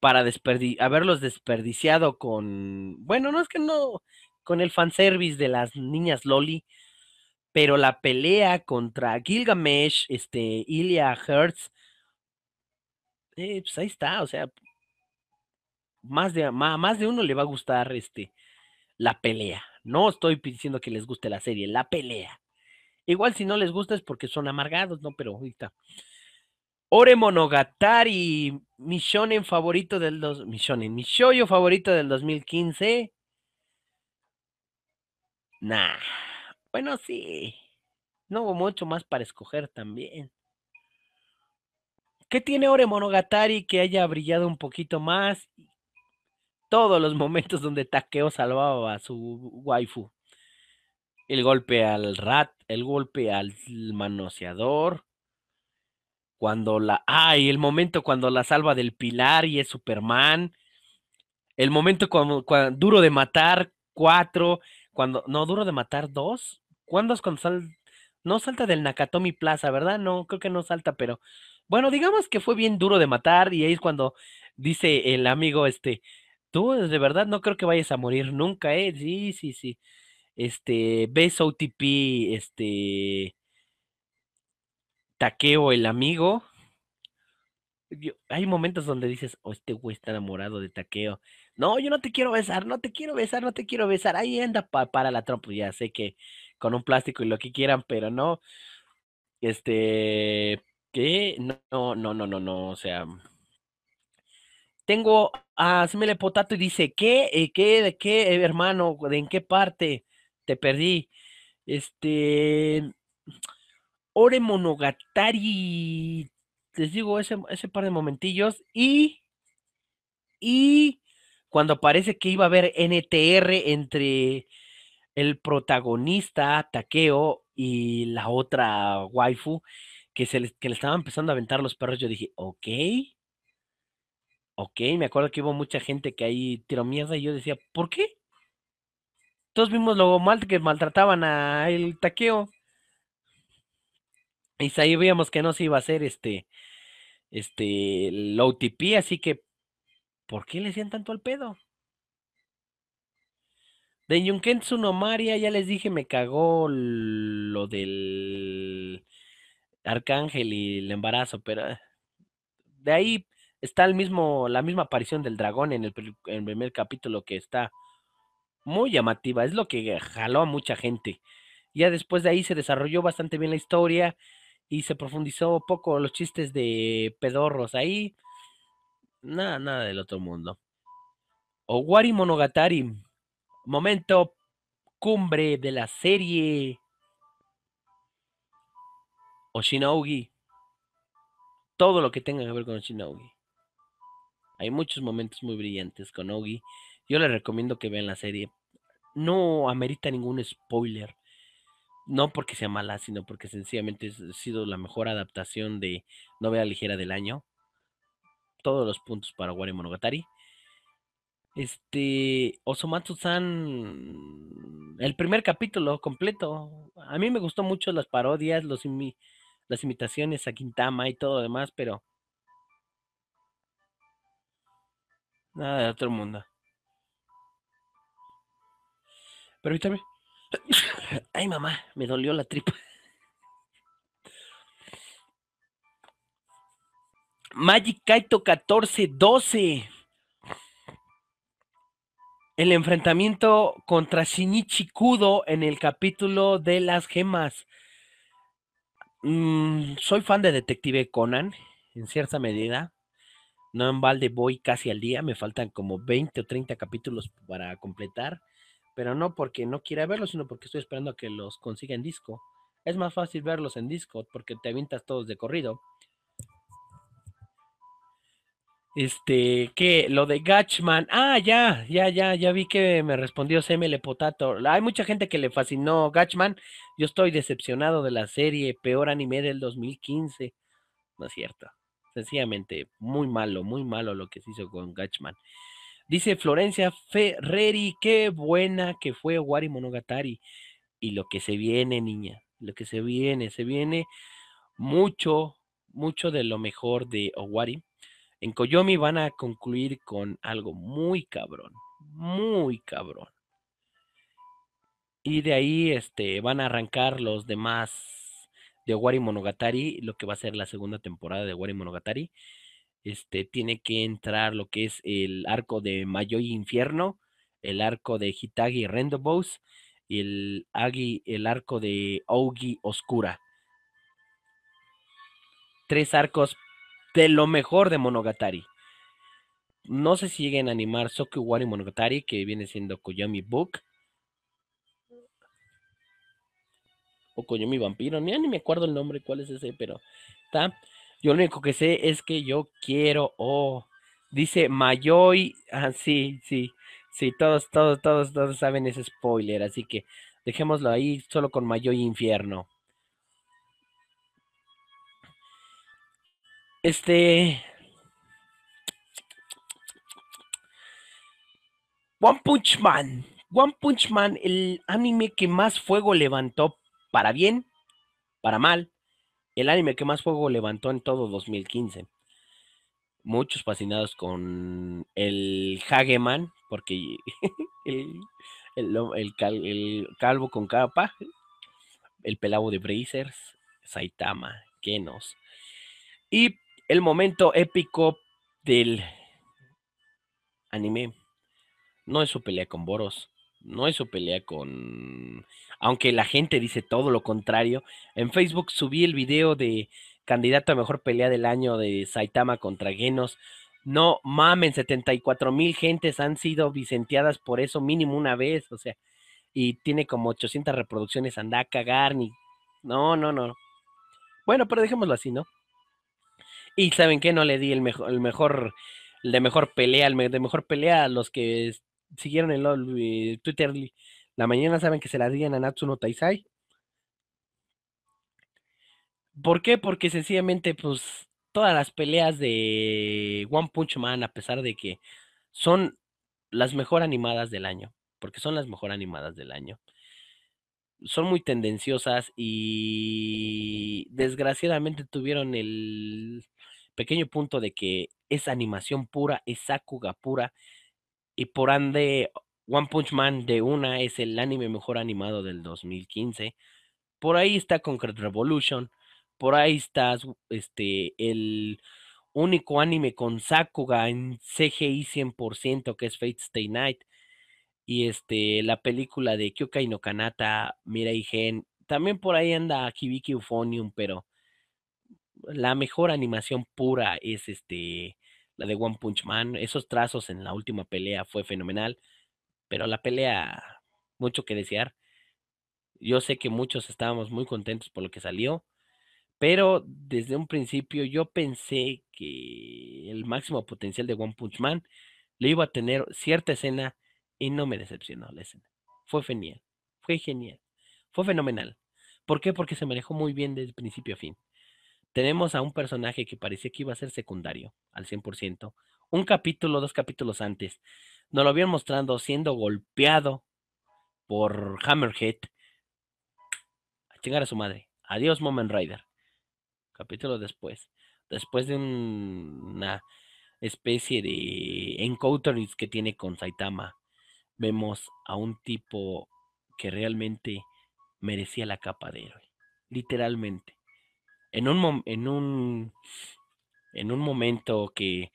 para desperdi haberlos desperdiciado con, bueno, no es que no, con el fanservice de las niñas Loli, pero la pelea contra Gilgamesh, este, Ilya Hertz, pues ahí está, o sea, más de, más, de uno le va a gustar este, la pelea. No estoy diciendo que les guste la serie, la pelea. Igual si no les gusta es porque son amargados, ¿no? Pero ahorita. Ore Monogatari, mi shonen favorito del dos, mi shonen, mi yo favorito del 2015. Nah, bueno, sí. No hubo mucho más para escoger también. ¿Qué tiene Ore Monogatari que haya brillado un poquito más? Todos los momentos donde Takeo salvaba a su waifu. El golpe al rat, el golpe al manoseador. Cuando la. ¡Ay! el momento cuando la salva del pilar y es Superman. El momento cuando, cuando duro de matar, cuatro. Cuando. No, duro de matar dos. ¿Cuándo es cuando sal, no salta del Nakatomi Plaza, ¿verdad? No, creo que no salta, pero bueno, digamos que fue bien duro de matar y ahí es cuando dice el amigo este, tú de verdad no creo que vayas a morir nunca, ¿eh? Sí, sí, sí. Este, beso OTP, este, Taqueo el amigo. hay momentos donde dices, oh, este güey está enamorado de Taqueo. No, yo no te quiero besar, no te quiero besar, no te quiero besar. Ahí anda para la trompa, ya sé que con un plástico y lo que quieran, pero no. Este, no, no, no, no, no, o sea. Tengo a ah, Simile Potato y dice, ¿qué? Eh, ¿Qué? ¿De qué, eh, hermano? ¿De en qué parte te perdí? Este. Ore Monogatari. Les digo ese, par de momentillos. Y. Y. Cuando parece que iba a haber NTR entre el protagonista, Takeo, y la otra waifu que, le, que estaba empezando a aventar los perros, yo dije, ok, ok, me acuerdo que hubo mucha gente que ahí tiró mierda y yo decía, ¿por qué? Todos vimos lo mal que maltrataban a el taqueo. Y ahí veíamos que no se iba a hacer este, este, low OTP, así que, ¿por qué le hacían tanto al pedo? De Yunkensu no Maria, ya les dije, me cagó lo del Arcángel y el embarazo, pero ah, de ahí está el mismo, la misma aparición del dragón en el, primer capítulo que está muy llamativa, es lo que jaló a mucha gente. Ya después de ahí se desarrolló bastante bien la historia y se profundizó poco los chistes de pedorros ahí. Nada, nada del otro mundo. Owari Monogatari, momento cumbre de la serie. Oshinogi. todo lo que tenga que ver con Oshinogi. Hay muchos momentos muy brillantes con Ogi. Yo les recomiendo que vean la serie. No amerita ningún spoiler. No porque sea mala, sino porque sencillamente ha sido la mejor adaptación de novela ligera del año. Todos los puntos para Wari Monogatari. Este, Osomatsu-san, el primer capítulo completo. A mí me gustó mucho las parodias, los, las imitaciones a Quintama y todo demás, pero nada de otro mundo. Permítame. Ay, mamá, me dolió la tripa. Magic Kaito 14-12. El enfrentamiento contra Shinichi Kudo en el capítulo de las gemas. Mm, soy fan de Detective Conan, en cierta medida. No en balde voy casi al día, me faltan como 20 o 30 capítulos para completar, pero no porque no quiera verlos, sino porque estoy esperando a que los consiga en disco. Es más fácil verlos en disco porque te avientas todos de corrido. Este, que lo de Gatchman, ah, ya, ya, ya, ya vi que me respondió CML Potato. Hay mucha gente que le fascinó Gatchman, yo estoy decepcionado de la serie, peor anime del 2015. No es cierto. Sencillamente, muy malo, muy malo lo que se hizo con Gatchman. Dice Florencia Ferreri, qué buena que fue Owari Monogatari. Y lo que se viene, niña, lo que se viene, se viene mucho, mucho de lo mejor de Owari. En Koyomi van a concluir con algo muy cabrón, muy cabrón y de ahí este, van a arrancar los demás de Owari Monogatari, lo que va a ser la segunda temporada de Wari Monogatari. Este, tiene que entrar lo que es el arco de Mayoi Infierno, el arco de Hitagi Rendobos y el, el arco de Augi Oscura. Tres arcos de lo mejor de Monogatari. No se siguen lleguen a animar Monogatari, que viene siendo Koyami Book o mi Vampiro, ni, ni me acuerdo el nombre, cuál es ese, pero está. Yo lo único que sé es que yo quiero, oh, dice Mayoi... ah, sí, sí, sí, todos, todos, todos, todos saben ese spoiler, así que dejémoslo ahí solo con Mayoi Infierno. Este. One Punch Man. One Punch Man, el anime que más fuego levantó para bien, para mal, el anime que más fuego levantó en todo 2015. Muchos fascinados con el Hageman, porque el, calvo con capa, el pelado de Brazers, Saitama, nos Y el momento épico del anime no es su pelea con Boros, no es su pelea con... Aunque la gente dice todo lo contrario. En Facebook subí el video de candidato a mejor pelea del año de Saitama contra Genos. No mamen, 74 mil gentes han sido vicenteadas por eso mínimo una vez, o sea, y tiene como 800 reproducciones, anda a cagar, ni... No, no, no. Bueno, pero dejémoslo así, ¿no? Y saben que no le di el mejor, el mejor, el de mejor pelea, el de mejor pelea a los que siguieron el eh, Twitter la mañana, saben que se la digan a Natsuno Taisai. ¿Por qué? Porque sencillamente, pues, todas las peleas de One Punch Man, a pesar de que son las mejor animadas del año, porque son las mejor animadas del año, son muy tendenciosas y desgraciadamente tuvieron el pequeño punto de que es animación pura, es Sakuga pura, y por ande, One Punch Man de una es el anime mejor animado del 2015. Por ahí está Concrete Revolution. Por ahí está este, el único anime con Sakuga en CGI 100% que es Fate Stay Night. Y este, la película de no Kanata, Mirai Gen. También por ahí anda Kibiki Euphonium, pero la mejor animación pura es este la de One Punch Man, esos trazos en la última pelea fue fenomenal, pero la pelea, mucho que desear. Yo sé que muchos estábamos muy contentos por lo que salió, pero desde un principio yo pensé que el máximo potencial de One Punch Man le iba a tener cierta escena y no me decepcionó la escena. Fue genial, fue genial, fue fenomenal. ¿Por qué? Porque se manejó muy bien desde principio a fin tenemos a un personaje que parecía que iba a ser secundario al 100%, un capítulo, dos capítulos antes, nos lo habían mostrando siendo golpeado por Hammerhead. A chingar a su madre. Adiós, Moment Rider. Capítulo después. Después de una especie de encounter que tiene con Saitama, vemos a un tipo que realmente merecía la capa de héroe. Literalmente en un, en un momento que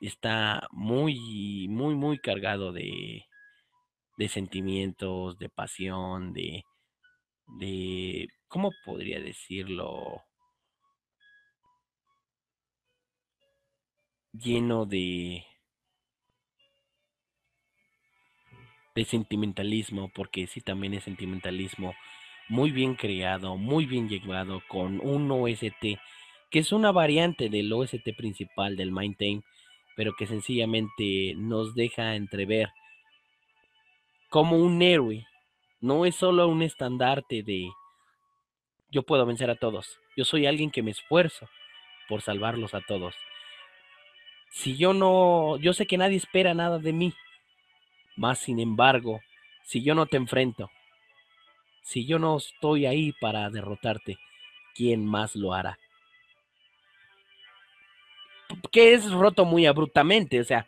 está muy, muy, muy cargado de, de sentimientos, de pasión, de, de, ¿cómo podría decirlo? Lleno de, de sentimentalismo, porque sí también es sentimentalismo muy bien creado, muy bien llevado, con un OST, que es una variante del OST principal del Maintain, pero que sencillamente nos deja entrever como un héroe. No es solo un estandarte de yo puedo vencer a todos. Yo soy alguien que me esfuerzo por salvarlos a todos. Si yo no, yo sé que nadie espera nada de mí. Más sin embargo, si yo no te enfrento, si yo no estoy ahí para derrotarte, ¿quién más lo hará? Que es roto muy abruptamente, o sea,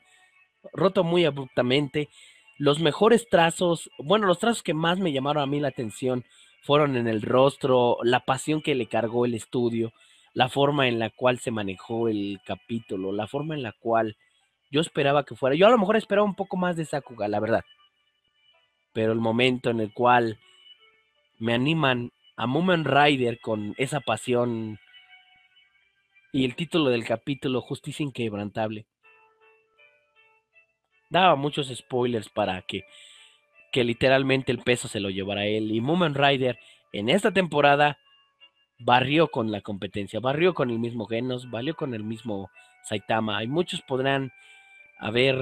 roto muy abruptamente. Los mejores trazos, bueno, los trazos que más me llamaron a mí la atención fueron en el rostro, la pasión que le cargó el estudio, la forma en la cual se manejó el capítulo, la forma en la cual yo esperaba que fuera. Yo a lo mejor esperaba un poco más de Sakuga, la verdad. Pero el momento en el cual me animan a Muman Rider con esa pasión y el título del capítulo, Justicia Inquebrantable. Daba muchos spoilers para que, que literalmente el peso se lo llevara él. Y Mumen Rider en esta temporada barrió con la competencia, barrió con el mismo Genos, valió con el mismo Saitama. Y muchos podrán haber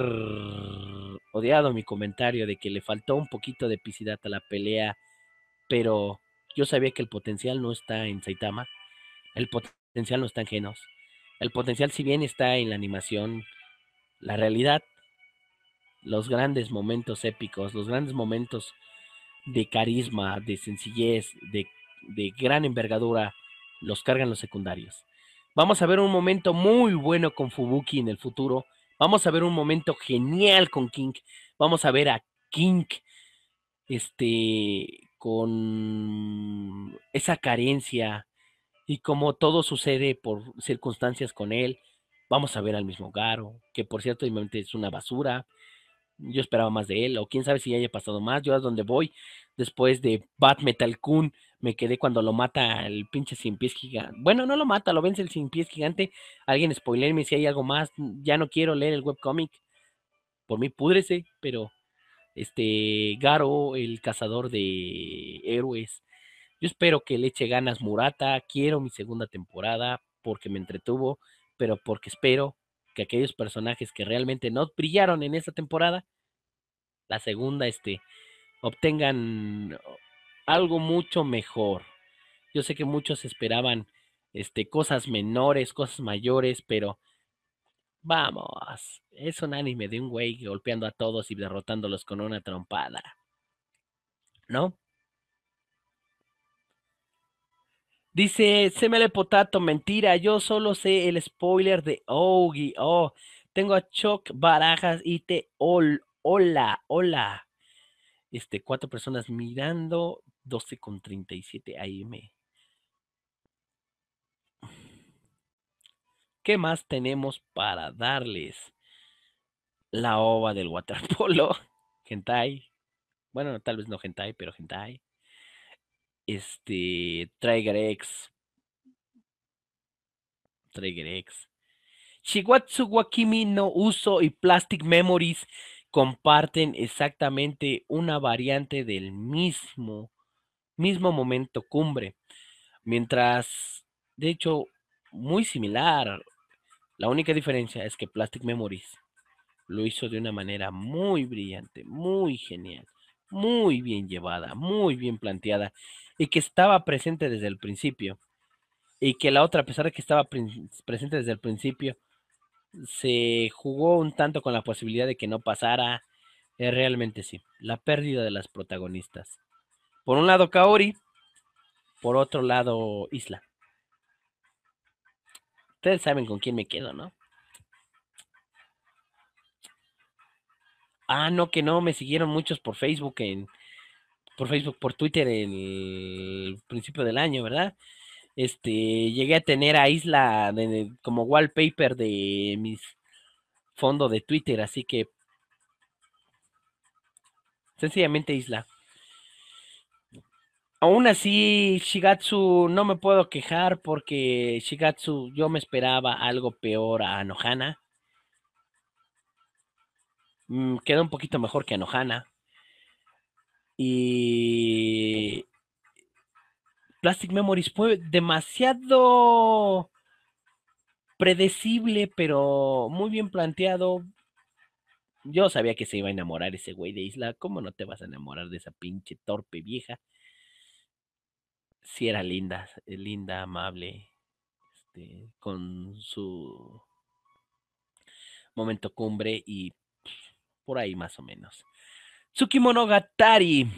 odiado mi comentario de que le faltó un poquito de epicidad a la pelea pero yo sabía que el potencial no está en Saitama, el potencial no está en Genos, el potencial si bien está en la animación, la realidad, los grandes momentos épicos, los grandes momentos de carisma, de sencillez, de, gran envergadura, los cargan los secundarios. Vamos a ver un momento muy bueno con Fubuki en el futuro. Vamos a ver un momento genial con King. Vamos a ver a King este, con esa carencia y como todo sucede por circunstancias con él, vamos a ver al mismo Garo, que por cierto es una basura. Yo esperaba más de él, o quién sabe si haya pasado más. Yo a donde voy, después de Bat Metal Kun, me quedé cuando lo mata el pinche sin pies gigante. Bueno, no lo mata, lo vence el sin pies gigante. Alguien spoilerme si hay algo más. Ya no quiero leer el webcomic. Por mí púdrese, pero este Garo, el cazador de héroes. Yo espero que le eche ganas Murata, quiero mi segunda temporada porque me entretuvo, pero porque espero que aquellos personajes que realmente no brillaron en esa temporada, la segunda, este, obtengan algo mucho mejor. Yo sé que muchos esperaban este, cosas menores, cosas mayores, pero Vamos, es un anime de un güey golpeando a todos y derrotándolos con una trompada. ¿No? Dice se le Potato, mentira, yo solo sé el spoiler de Ogi. Oh, tengo a Choc Barajas y te ol, hola, hola. Este, cuatro personas mirando, 12 con 37 AM. ¿Qué más tenemos para darles? La ova del waterpolo, Gentai. Bueno, tal vez no hentai, pero hentai. Este, Trigger X. Trigger X. Shigatsu Wakimi no Uso y Plastic Memories comparten exactamente una variante del mismo, mismo momento cumbre. Mientras, de hecho, muy similar, la única diferencia es que Plastic Memories lo hizo de una manera muy brillante, muy genial, muy bien llevada, muy bien planteada y que estaba presente desde el principio. Y que la otra, a pesar de que estaba presente desde el principio, se jugó un tanto con la posibilidad de que no pasara. Eh, realmente sí, la pérdida de las protagonistas. Por un lado, Kaori, por otro lado, Isla. Ustedes saben con quién me quedo, ¿no? Ah, no, que no, me siguieron muchos por Facebook, en, por Facebook, por Twitter el principio del año, ¿verdad? Este, llegué a tener a Isla como wallpaper de mis fondo de Twitter, así que sencillamente Isla. Aún así, Shigatsu no me puedo quejar porque Shigatsu yo me esperaba algo peor a Anohana. Mm, quedó un poquito mejor que Anohana. Y Plastic Memories fue demasiado predecible, pero muy bien planteado. Yo sabía que se iba a enamorar ese güey de Isla. ¿Cómo no te vas a enamorar de esa pinche torpe vieja? si era linda, eh, linda, amable, este, con su momento cumbre y por ahí más o menos. Tsukimonogatari.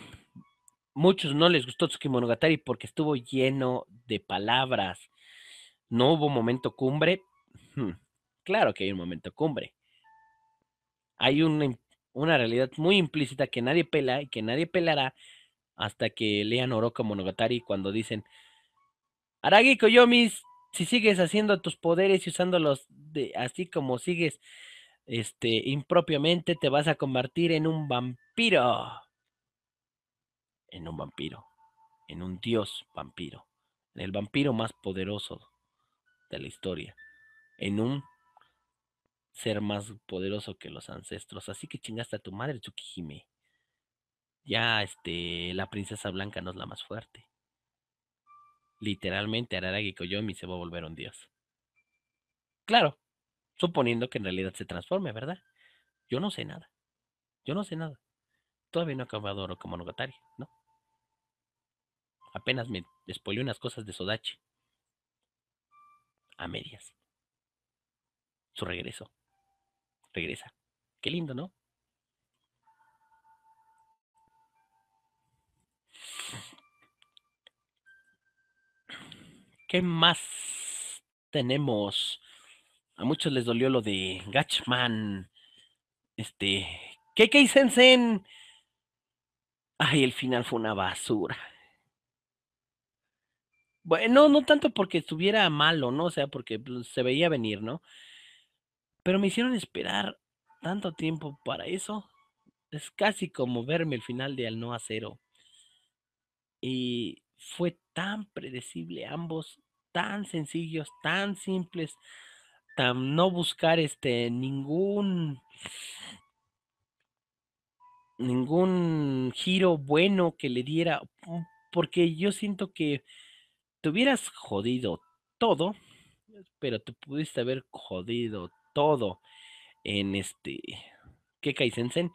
Muchos no les gustó Tsukimonogatari porque estuvo lleno de palabras. No hubo momento cumbre. Hmm, claro que hay un momento cumbre. Hay una, una realidad muy implícita que nadie pela y que nadie pelará hasta que lean Oroka Monogatari cuando dicen, Aragi Koyomis, si sigues haciendo tus poderes y usándolos de, así como sigues este, impropiamente, te vas a convertir en un vampiro. En un vampiro, en un dios vampiro, en el vampiro más poderoso de la historia, en un ser más poderoso que los ancestros. Así que chingaste a tu madre, Tsukihime ya este, la princesa blanca no es la más fuerte. Literalmente Araragi Koyomi se va a volver un dios. Claro, suponiendo que en realidad se transforme, ¿verdad? Yo no sé nada. Yo no sé nada. Todavía no he acabado como Nogatari, ¿no? Apenas me despolió unas cosas de Sodachi. A medias. Su regreso. Regresa. Qué lindo, ¿no? ¿Qué más tenemos? A muchos les dolió lo de Gatchman. Este. KK Sensen. Ay, el final fue una basura. Bueno, no tanto porque estuviera malo, ¿no? O sea, porque pues, se veía venir, ¿no? Pero me hicieron esperar tanto tiempo para eso. Es casi como verme el final de Al No Acero. Cero. Y fue tan predecible, ambos tan sencillos, tan simples, tan no buscar este ningún ningún giro bueno que le diera, mm, porque yo siento que te hubieras jodido todo, pero te pudiste haber jodido todo en este ¿Qué? Sensen,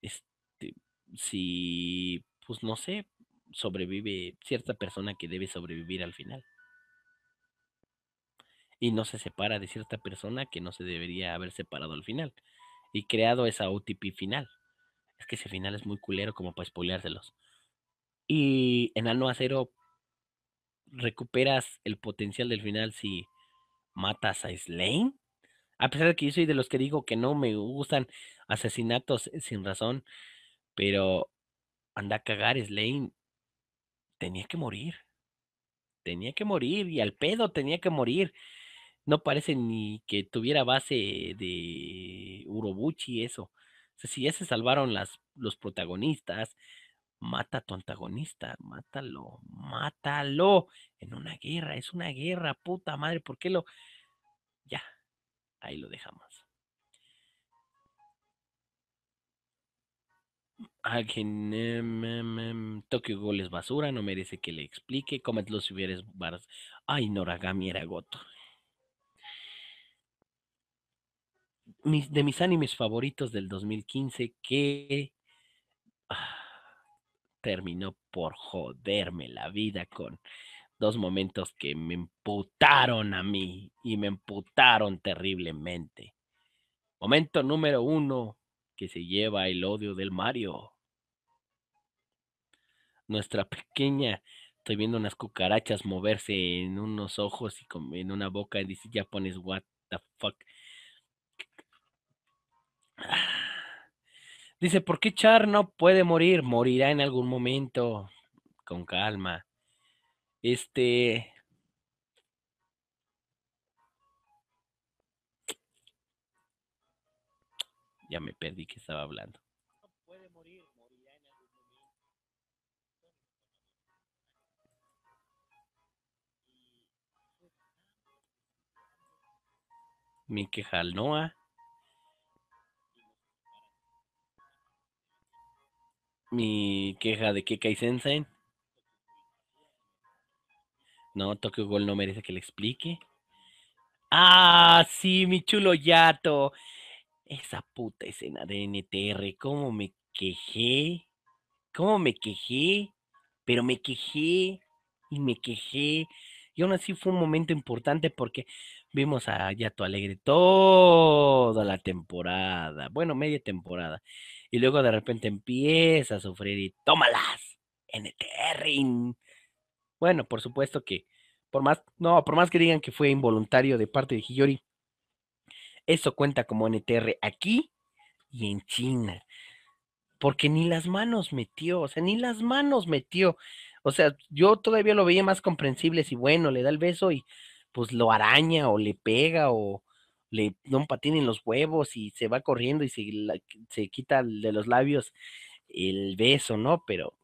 este si pues no sé, sobrevive cierta persona que debe sobrevivir al final. Y no se separa de cierta persona que no se debería haber separado al final. Y creado esa OTP final. Es que ese final es muy culero como para spoileárselos. Y en Ano Acero recuperas el potencial del final si matas a Slane. A pesar de que yo soy de los que digo que no me gustan asesinatos sin razón, pero anda a cagar Slane tenía que morir. Tenía que morir y al pedo tenía que morir. No parece ni que tuviera base de Urobuchi eso. O sea, si ya se salvaron las, los protagonistas, mata a tu antagonista, mátalo, mátalo. En una guerra, es una guerra, puta madre, ¿por qué lo...? Ya, ahí lo dejamos. A quien Tokyo es basura, no merece que le explique. Cometlos si hubieras Ay, Noragami era goto. Mis, de mis animes favoritos del 2015 que terminó por joderme la vida con dos momentos que me emputaron a mí y me emputaron terriblemente. Momento número uno que se lleva el odio del Mario nuestra pequeña, estoy viendo unas cucarachas moverse en unos ojos y en una boca y dice, ya pones, what the fuck. Dice, ¿por qué Char no puede morir? Morirá en algún momento, con calma. Este... Ya me perdí que estaba hablando. Mi queja al Noah. Mi queja de Kekai Sensei. No, Tokyo Gol no merece que le explique. ¡Ah, sí, mi chulo Yato! Esa puta escena de NTR, ¿cómo me quejé? ¿Cómo me quejé? Pero me quejé y me quejé. Y aún así fue un momento importante porque Vimos a Yato Alegre toda la temporada, bueno, media temporada. Y luego de repente empieza a sufrir y tómalas, NTR. Bueno, por supuesto que, por más, no, por más que digan que fue involuntario de parte de Hiyori, eso cuenta como NTR aquí y en China. Porque ni las manos metió, o sea, ni las manos metió. O sea, yo todavía lo veía más comprensible si bueno, le da el beso y pues lo araña o le pega o le da un en los huevos y se va corriendo y se, se quita de los labios el beso, ¿no? Pero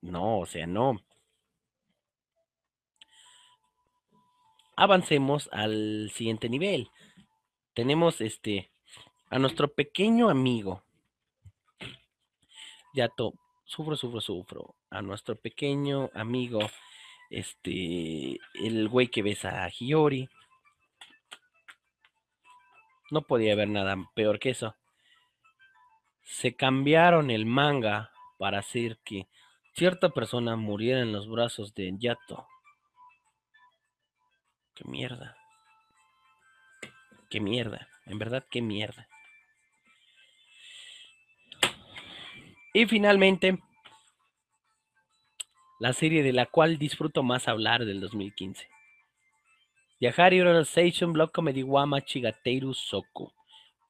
no, o sea, no. Avancemos al siguiente nivel. Tenemos este a nuestro pequeño amigo. Ya to, sufro, sufro, sufro. A nuestro pequeño amigo este, el güey que besa a Hiyori. No podía haber nada peor que eso. Se cambiaron el manga para hacer que cierta persona muriera en los brazos de Yato. Qué mierda. Qué mierda. En verdad, qué mierda. Y finalmente, la serie de la cual disfruto más hablar del 2015. Yahari Station Block Comedy Wama Chigateiru, Soku.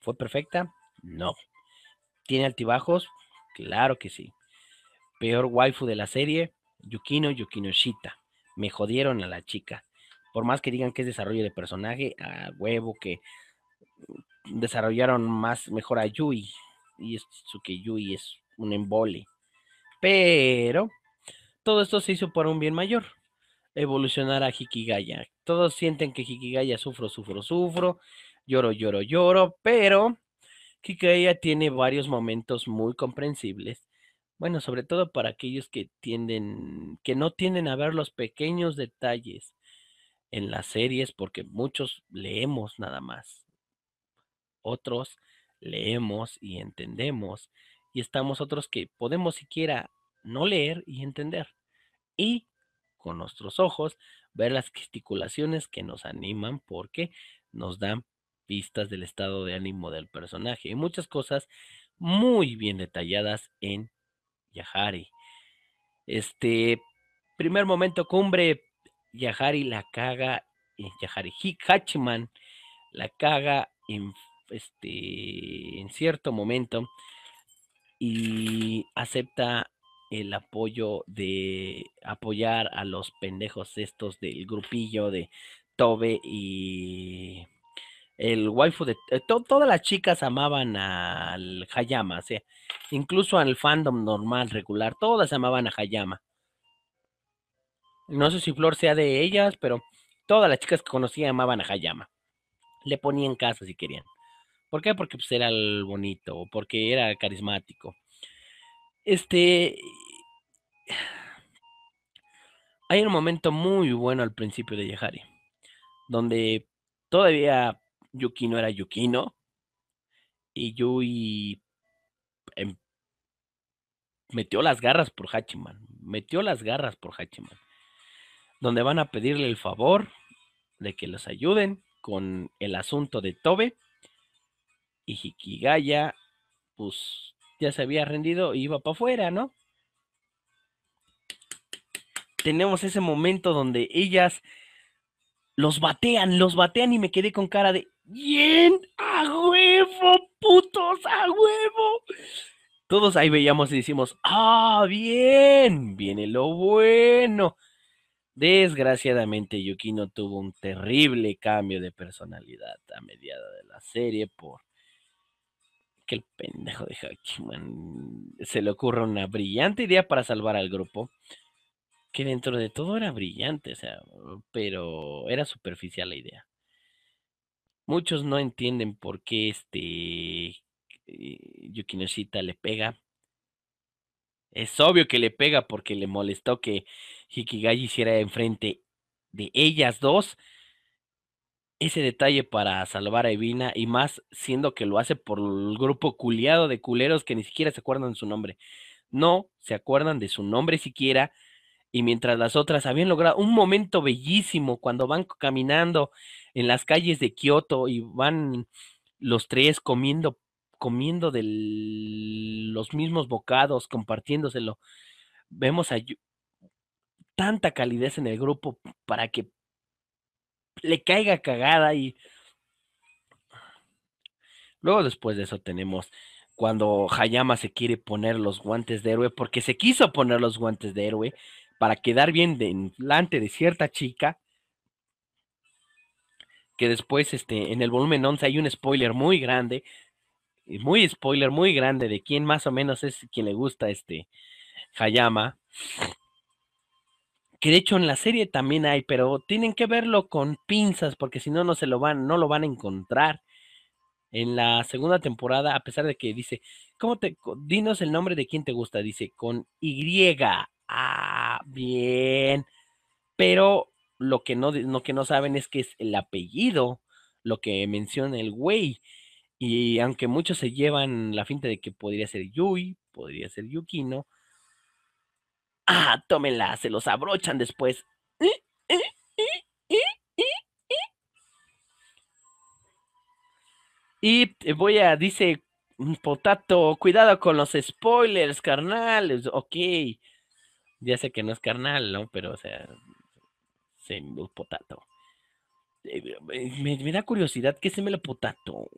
¿Fue perfecta? No. ¿Tiene altibajos? Claro que sí. Peor waifu de la serie, Yukino Yukinoshita. Me jodieron a la chica. Por más que digan que es desarrollo de personaje, a huevo que desarrollaron más mejor a Yui. Y es que Yui es un embole. Pero todo esto se hizo para un bien mayor, evolucionar a Hikigaya. Todos sienten que Hikigaya sufro, sufro, sufro, lloro, lloro, lloro, pero Hikigaya tiene varios momentos muy comprensibles. Bueno, sobre todo para aquellos que tienden, que no tienden a ver los pequeños detalles en las series, porque muchos leemos nada más. Otros leemos y entendemos. Y estamos otros que podemos siquiera no leer y entender. Y con nuestros ojos ver las gesticulaciones que nos animan porque nos dan pistas del estado de ánimo del personaje y muchas cosas muy bien detalladas en Yahari. Este primer momento cumbre, Yahari la caga, eh, Yahari Hachiman la caga en, este, en cierto momento y acepta el apoyo de apoyar a los pendejos estos del grupillo de Tobe y el waifu de eh, todas las chicas amaban al Hayama, o sea, incluso al fandom normal, regular, todas amaban a Hayama. No sé si Flor sea de ellas, pero todas las chicas que conocía amaban a Hayama. Le ponían casa si querían. ¿Por qué? Porque pues, era el bonito, porque era carismático. Este, hay un momento muy bueno al principio de Yehari, donde todavía Yukino era Yukino y Yui em, metió las garras por Hachiman, metió las garras por Hachiman, donde van a pedirle el favor de que los ayuden con el asunto de Tobe y Hikigaya, pues ya se había rendido, iba para afuera, ¿no? tenemos ese momento donde ellas los batean, los batean y me quedé con cara de bien, a huevo, putos, a huevo. Todos ahí veíamos y decimos, ah, bien, viene lo bueno. Desgraciadamente, Yukino tuvo un terrible cambio de personalidad a mediada de la serie por que el pendejo de Hakiman se le ocurre una brillante idea para salvar al grupo que dentro de todo era brillante, o sea, mm, pero era superficial la idea. Muchos no entienden por qué este eh, Yukinoshita le pega. Es obvio que le pega porque le molestó que Hikigai hiciera enfrente de ellas dos ese detalle para salvar a Evina y más siendo que lo hace por el grupo culiado de culeros que ni siquiera se acuerdan de su nombre. No se acuerdan de su nombre siquiera y mientras las otras habían logrado un momento bellísimo cuando van caminando en las calles de Kioto y van los tres comiendo comiendo de los mismos bocados, compartiéndoselo. Vemos tanta calidez en el grupo para que le caiga cagada y luego después de eso tenemos cuando Hayama se quiere poner los guantes de héroe porque se quiso poner los guantes de héroe para quedar bien delante de cierta chica, que después este, en el volumen 11 hay un spoiler muy grande, muy spoiler muy grande de quién más o menos es quien le gusta este Hayama. Que de hecho en la serie también hay, pero tienen que verlo con pinzas porque si no no se lo van no lo van a encontrar. En la segunda temporada, a pesar de que dice, ¿cómo te dinos el nombre de quién te gusta? Dice con Y ah, bien. Pero lo que no, que no saben es que es el apellido lo que menciona el güey. Y aunque muchos se llevan la finta de que podría ser Yui, podría ser Yukino. Ah, tómenla, se los abrochan después. ¿Eh? ¿Eh? ¿Eh? Y voy a, dice mm, Potato, cuidado con los spoilers, carnales Ok. Ya sé que no es carnal, ¿no? Pero, o sea, se eh, me potato. Me, da curiosidad que se me lo potato.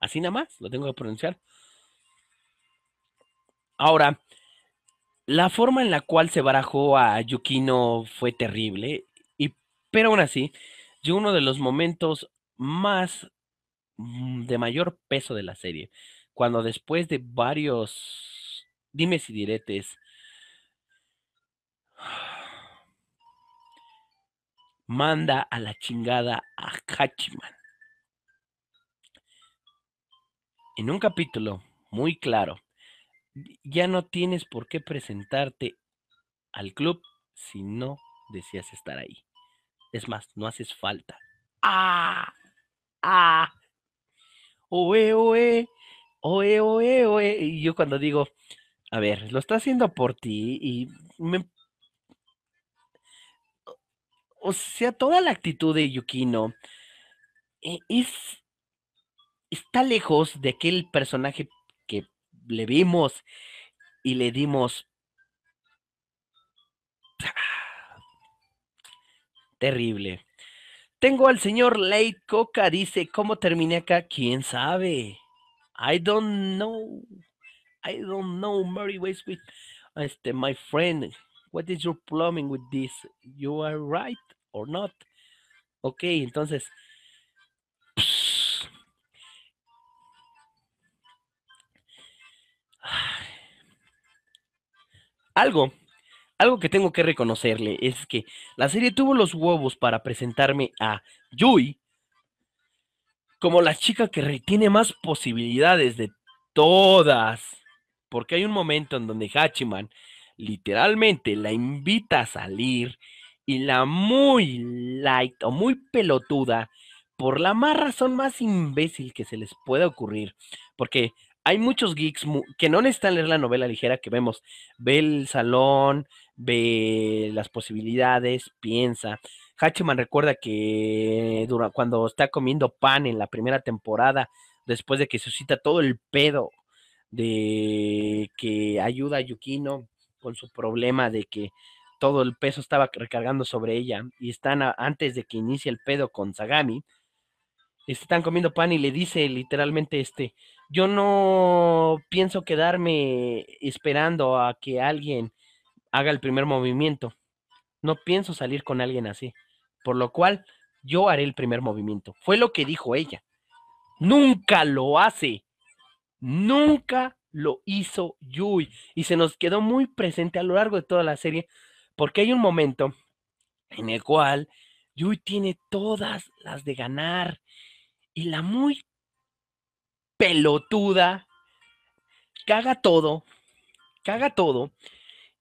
Así nada más, lo tengo que pronunciar. Ahora, la forma en la cual se barajó a Yukino fue terrible, y, pero aún así, llegó uno de los momentos más mm, de mayor peso de la serie, cuando después de varios dimes y diretes Manda a la chingada a Hachiman. En un capítulo muy claro, ya no tienes por qué presentarte al club si no deseas estar ahí. Es más, no haces falta. ¡Ah! ¡Ah! ¡Oe, oe! ¡Oe, oe, oe! Y yo cuando digo, a ver, lo está haciendo por ti y me o sea, toda la actitud de Yukino e, está lejos de aquel personaje que le vimos y le dimos terrible. Tengo al señor Late Coca, dice, ¿cómo terminé acá? ¿Quién sabe? I don't know. I don't know, Mary with Este, my friend, what is your plumbing with this? You are right or not. Ok, entonces. algo, algo que tengo que reconocerle es que la serie tuvo los huevos para presentarme a Yui como la chica que retiene más posibilidades de todas. Porque hay un momento en donde Hachiman literalmente la invita a salir y la muy light o muy pelotuda, por la más razón más imbécil que se les pueda ocurrir, porque hay muchos geeks que no necesitan leer la novela ligera que vemos, ve el salón, ve las posibilidades, piensa. Hachiman recuerda que cuando está comiendo pan en la primera temporada, después de que suscita todo el pedo de que ayuda a Yukino con su problema de que todo el peso estaba recargando sobre ella y están antes de que inicie el pedo con Sagami, están comiendo pan y le dice literalmente este, yo no pienso quedarme esperando a que alguien haga el primer movimiento, no pienso salir con alguien así, por lo cual yo haré el primer movimiento. Fue lo que dijo ella. Nunca lo hace. Nunca lo hizo Yui. Y se nos quedó muy presente a lo largo de toda la serie porque hay un momento en el cual Yui tiene todas las de ganar y la muy pelotuda caga todo, caga todo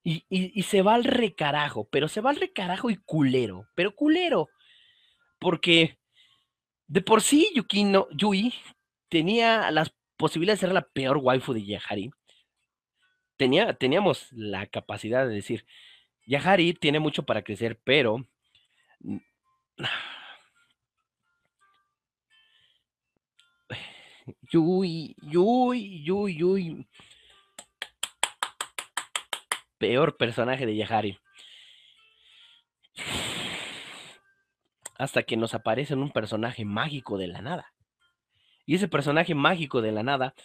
y, se va al recarajo, pero se va al recarajo y culero, pero culero, porque de por sí no Yui tenía las posibilidades de ser la peor waifu de Yahari. Tenía, teníamos la capacidad de decir, Yahari tiene mucho para crecer, pero mm, Yui, Peor personaje de Yahari. Hasta que nos aparece un personaje mágico de la nada. Y ese personaje mágico de la nada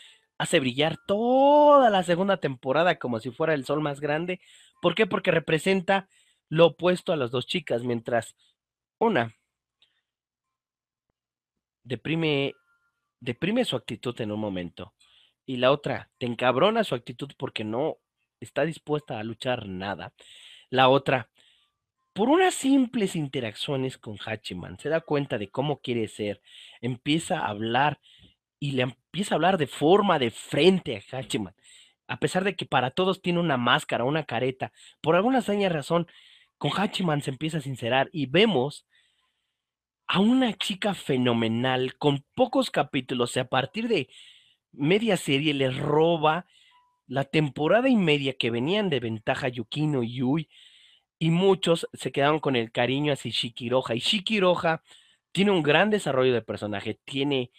hace brillar toda la segunda temporada como si fuera el sol más grande. ¿Por qué? Porque representa lo opuesto a las dos chicas, mientras una deprime, deprime su actitud en un momento y la otra te encabrona su actitud porque no está dispuesta a luchar nada. La otra, por unas simples interacciones con Hachiman, se da cuenta de cómo quiere ser, empieza a hablar y le empieza a hablar de forma, de frente a Hachiman. A pesar de que para todos tiene una máscara, una careta, por alguna extraña razón, con Hachiman se empieza a sincerar y vemos a una chica fenomenal con pocos capítulos. a partir de media serie le roba la temporada y media que venían de ventaja Yukino y Yui, y muchos se quedaron con el cariño hacia Shikiroja. Y Shikiroja tiene un gran desarrollo de personaje, tiene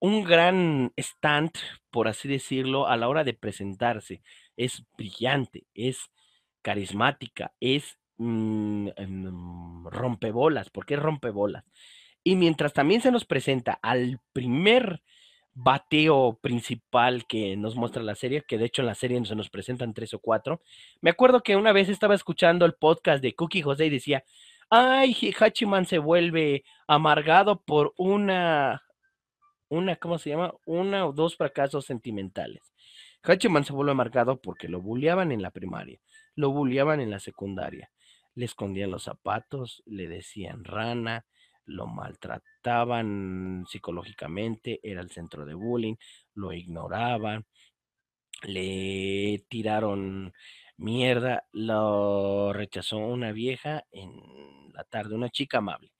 un gran stand, por así decirlo, a la hora de presentarse. Es brillante, es carismática, es mm, em, rompebolas, porque es rompebolas. Y mientras también se nos presenta al primer bateo principal que nos muestra la serie, que de hecho en la serie se nos presentan tres o cuatro, me acuerdo que una vez estaba escuchando el podcast de Cookie José y decía, ay, Hachiman se vuelve amargado por una una, ¿cómo se llama? Una o dos fracasos sentimentales. Hacheman se vuelve marcado porque lo bulleaban en la primaria, lo bulleaban en la secundaria, le escondían los zapatos, le decían rana, lo maltrataban psicológicamente, era el centro de bullying, lo ignoraban, le tiraron mierda, lo rechazó una vieja en la tarde, una chica amable.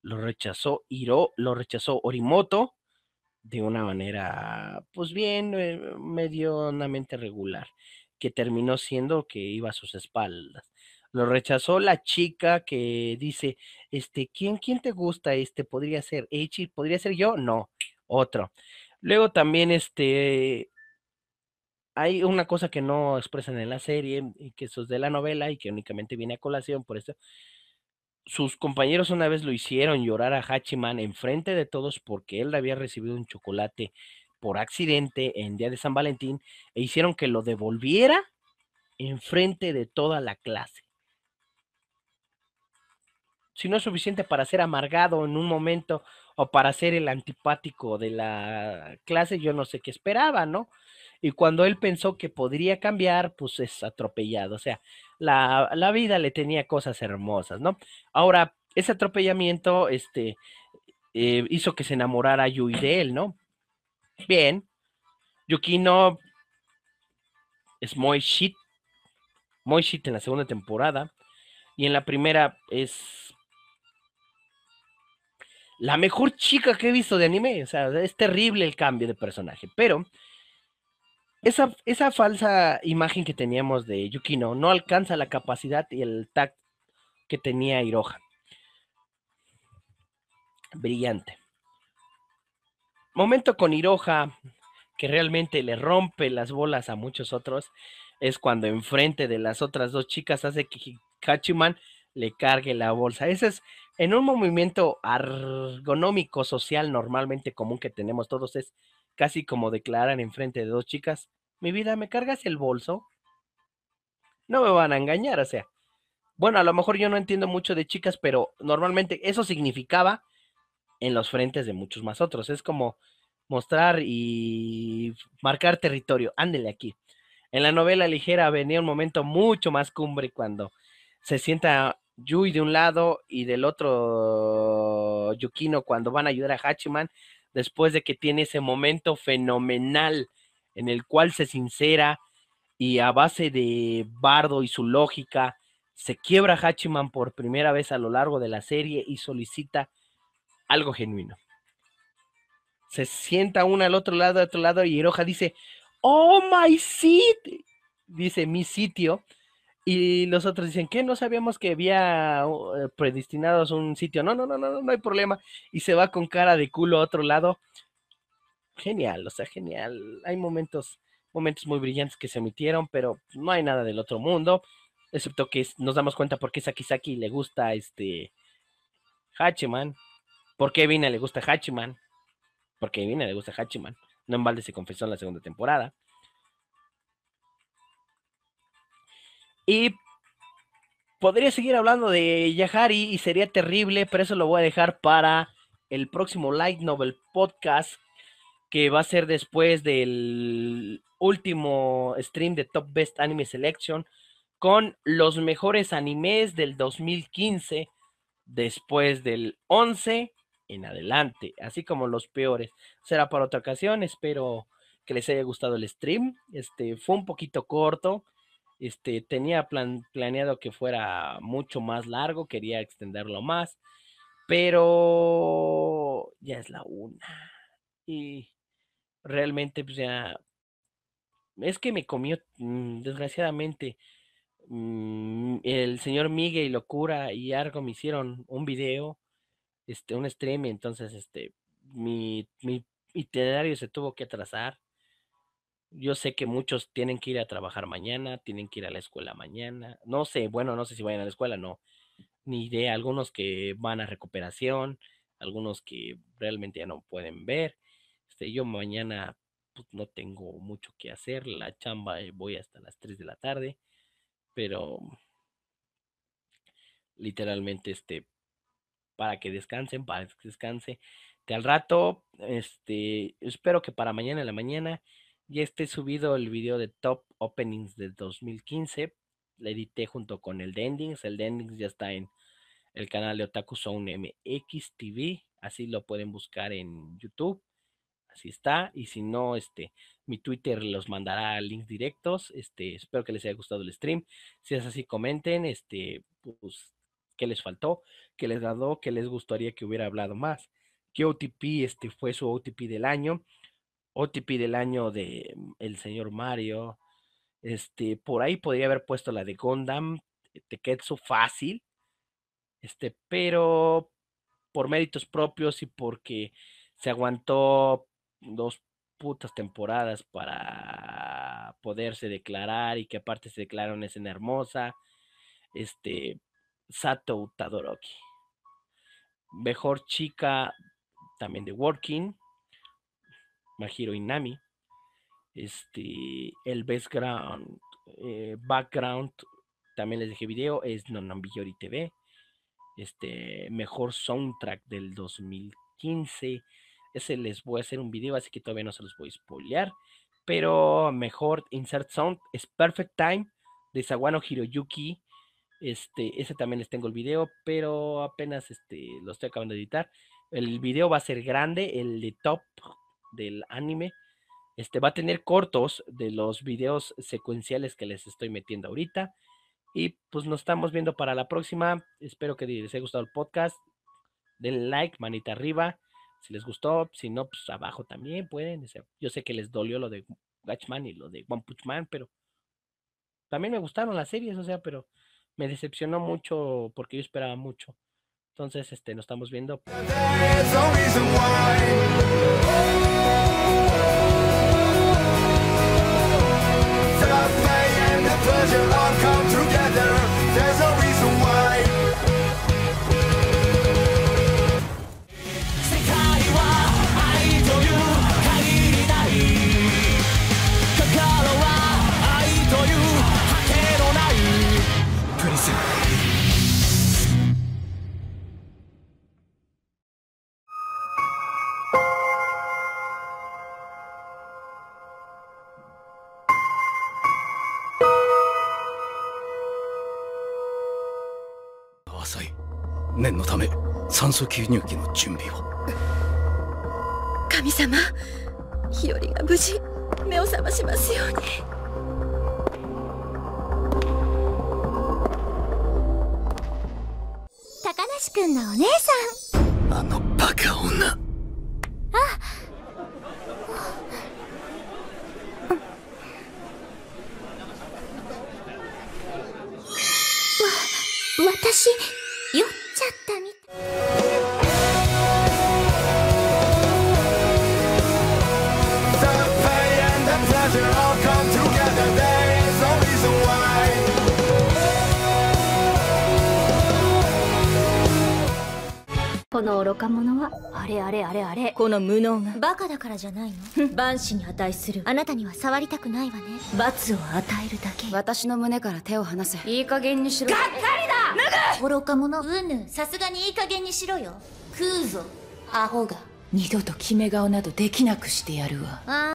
Lo rechazó Hiro, lo rechazó Orimoto, de una manera, pues bien, eh, medianamente regular, que terminó siendo que iba a sus espaldas. Lo rechazó la chica que dice, este, ¿quién, quién te gusta? Este, podría ser Echi, podría ser yo, no, otro. Luego también, este, hay una cosa que no expresan en la serie, que eso es de la novela y que únicamente viene a colación, por eso sus compañeros una vez lo hicieron llorar a Hachiman enfrente de todos porque él había recibido un chocolate por accidente en día de San Valentín e hicieron que lo devolviera enfrente de toda la clase. Si no es suficiente para ser amargado en un momento o para ser el antipático de la clase, yo no sé qué esperaba, ¿no? y cuando él pensó que podría cambiar, pues es atropellado. O sea, la, vida le tenía cosas hermosas, ¿no? Ahora, ese atropellamiento este, eh, hizo que se enamorara Yui de él, ¿no? Bien, Yukino es muy shit, muy shit en la segunda temporada, y en la primera es la mejor chica que he visto de anime, o sea, es terrible el cambio de personaje, pero esa, falsa imagen que teníamos de Yukino no alcanza la capacidad y el tact que tenía Hiroha. Brillante. Momento con Hiroha que realmente le rompe las bolas a muchos otros es cuando enfrente de las otras dos chicas hace que Hachiman le cargue la bolsa. Ese es en un movimiento ergonómico social normalmente común que tenemos todos es casi como declaran en frente de dos chicas, mi vida, ¿me cargas el bolso? No me van a engañar, o sea. Bueno, a lo mejor yo no entiendo mucho de chicas, pero normalmente eso significaba en los frentes de muchos más otros. Es como mostrar y marcar territorio. Ándele aquí. En la novela ligera venía un momento mucho más cumbre cuando se sienta Yui de un lado y del otro Yukino cuando van a ayudar a Hachiman después de que tiene ese momento fenomenal en el cual se sincera y a base de Bardo y su lógica, se quiebra Hachiman por primera vez a lo largo de la serie y solicita algo genuino. Se sienta uno al otro lado, al otro lado, y Hiroha dice, oh, my city, dice mi sitio, y los otros dicen, que No sabíamos que había oh, eh, predestinados un sitio. No, no, no, no, no hay problema. Y se va con cara de culo a otro lado. Genial, o sea, genial. Hay momentos, momentos muy brillantes que se emitieron, pero no hay nada del otro mundo. Excepto que nos damos cuenta por qué Sakisaki le gusta este Hachiman. Por qué le gusta Hachiman. Porque qué le gusta Hachiman. No en balde se confesó en la segunda temporada. Y podría seguir hablando de Yahari y sería terrible, pero eso lo voy a dejar para el próximo Light Novel Podcast, que va a ser después del último stream de Top Best Anime Selection, con los mejores animes del 2015, después del 11 en adelante, así como los peores. Será para otra ocasión, espero que les haya gustado el stream. Este fue un poquito corto, este, tenía plan, planeado que fuera mucho más largo, quería extenderlo más, pero ya es la una. Y realmente, pues ya, es que me comió, mm, desgraciadamente, mm, el señor Miguel Locura y Argo me hicieron un video, este, un stream, entonces, este, mi, mi, itinerario se tuvo que atrasar. Yo sé que muchos tienen que ir a trabajar mañana, tienen que ir a la escuela mañana. No sé, bueno, no sé si vayan a la escuela, no. Ni idea. Algunos que van a recuperación, algunos que realmente ya no pueden ver. Este, yo mañana pues, no tengo mucho que hacer. La chamba eh, voy hasta las 3 de la tarde. Pero literalmente, este, para que descansen, para que descanse. De al rato, este, espero que para mañana en la mañana ya esté subido el video de Top Openings de 2015. Le edité junto con el Dendings. El de ya está en el canal de Otaku Zone MX TV. Así lo pueden buscar en YouTube. Así está. Y si no, este, mi Twitter los mandará links directos. Este, espero que les haya gustado el stream. Si es así, comenten, este, pues, qué les faltó, qué les dado qué les gustaría que hubiera hablado más. ¿Qué OTP este, fue su OTP del año? OTP del año de mm, el señor Mario. Este, por ahí podría haber puesto la de Gondam, eh, Teketsu fácil. Este, pero por méritos propios y porque se aguantó dos putas temporadas para poderse declarar y que aparte se declaró una escena hermosa. Este, Sato Tadoroki. Mejor chica también de Working. Mahiro Inami, este, el background, eh, background, también les dejé video, es Nonambiori TV, este, mejor soundtrack del 2015, ese les voy a hacer un video, así que todavía no se los voy a spoilear, pero mejor insert sound es Perfect Time de Sawano Hiroyuki, este, ese también les tengo el video, pero apenas este, lo estoy acabando de editar. El video va a ser grande, el de top del anime. Este va a tener cortos de los videos secuenciales que les estoy metiendo ahorita. Y pues nos estamos viendo para la próxima. Espero que les haya gustado el podcast. Den like, manita arriba. Si les gustó, si no, pues abajo también pueden. Yo sé que les dolió lo de Gatchman y lo de One Punch pero también me gustaron las series, o sea, pero me decepcionó mucho porque yo esperaba mucho. Entonces, este, nos estamos viendo. 素吸入器の準備を神様日和が無事目を覚ましますように。高梨君のお姉さんあのバカ女の愚か者はあれあれあれあれこの無能がバカだからじゃないの 万死に値するあなたには触りたくないわね罰を与えるだけ私の胸から手を離せいい加減にしろがっかりだ脱ぐ愚か者うぬさすがにいい加減にしろよ食うぞアホが二度と決め顔などできなくしてやるわ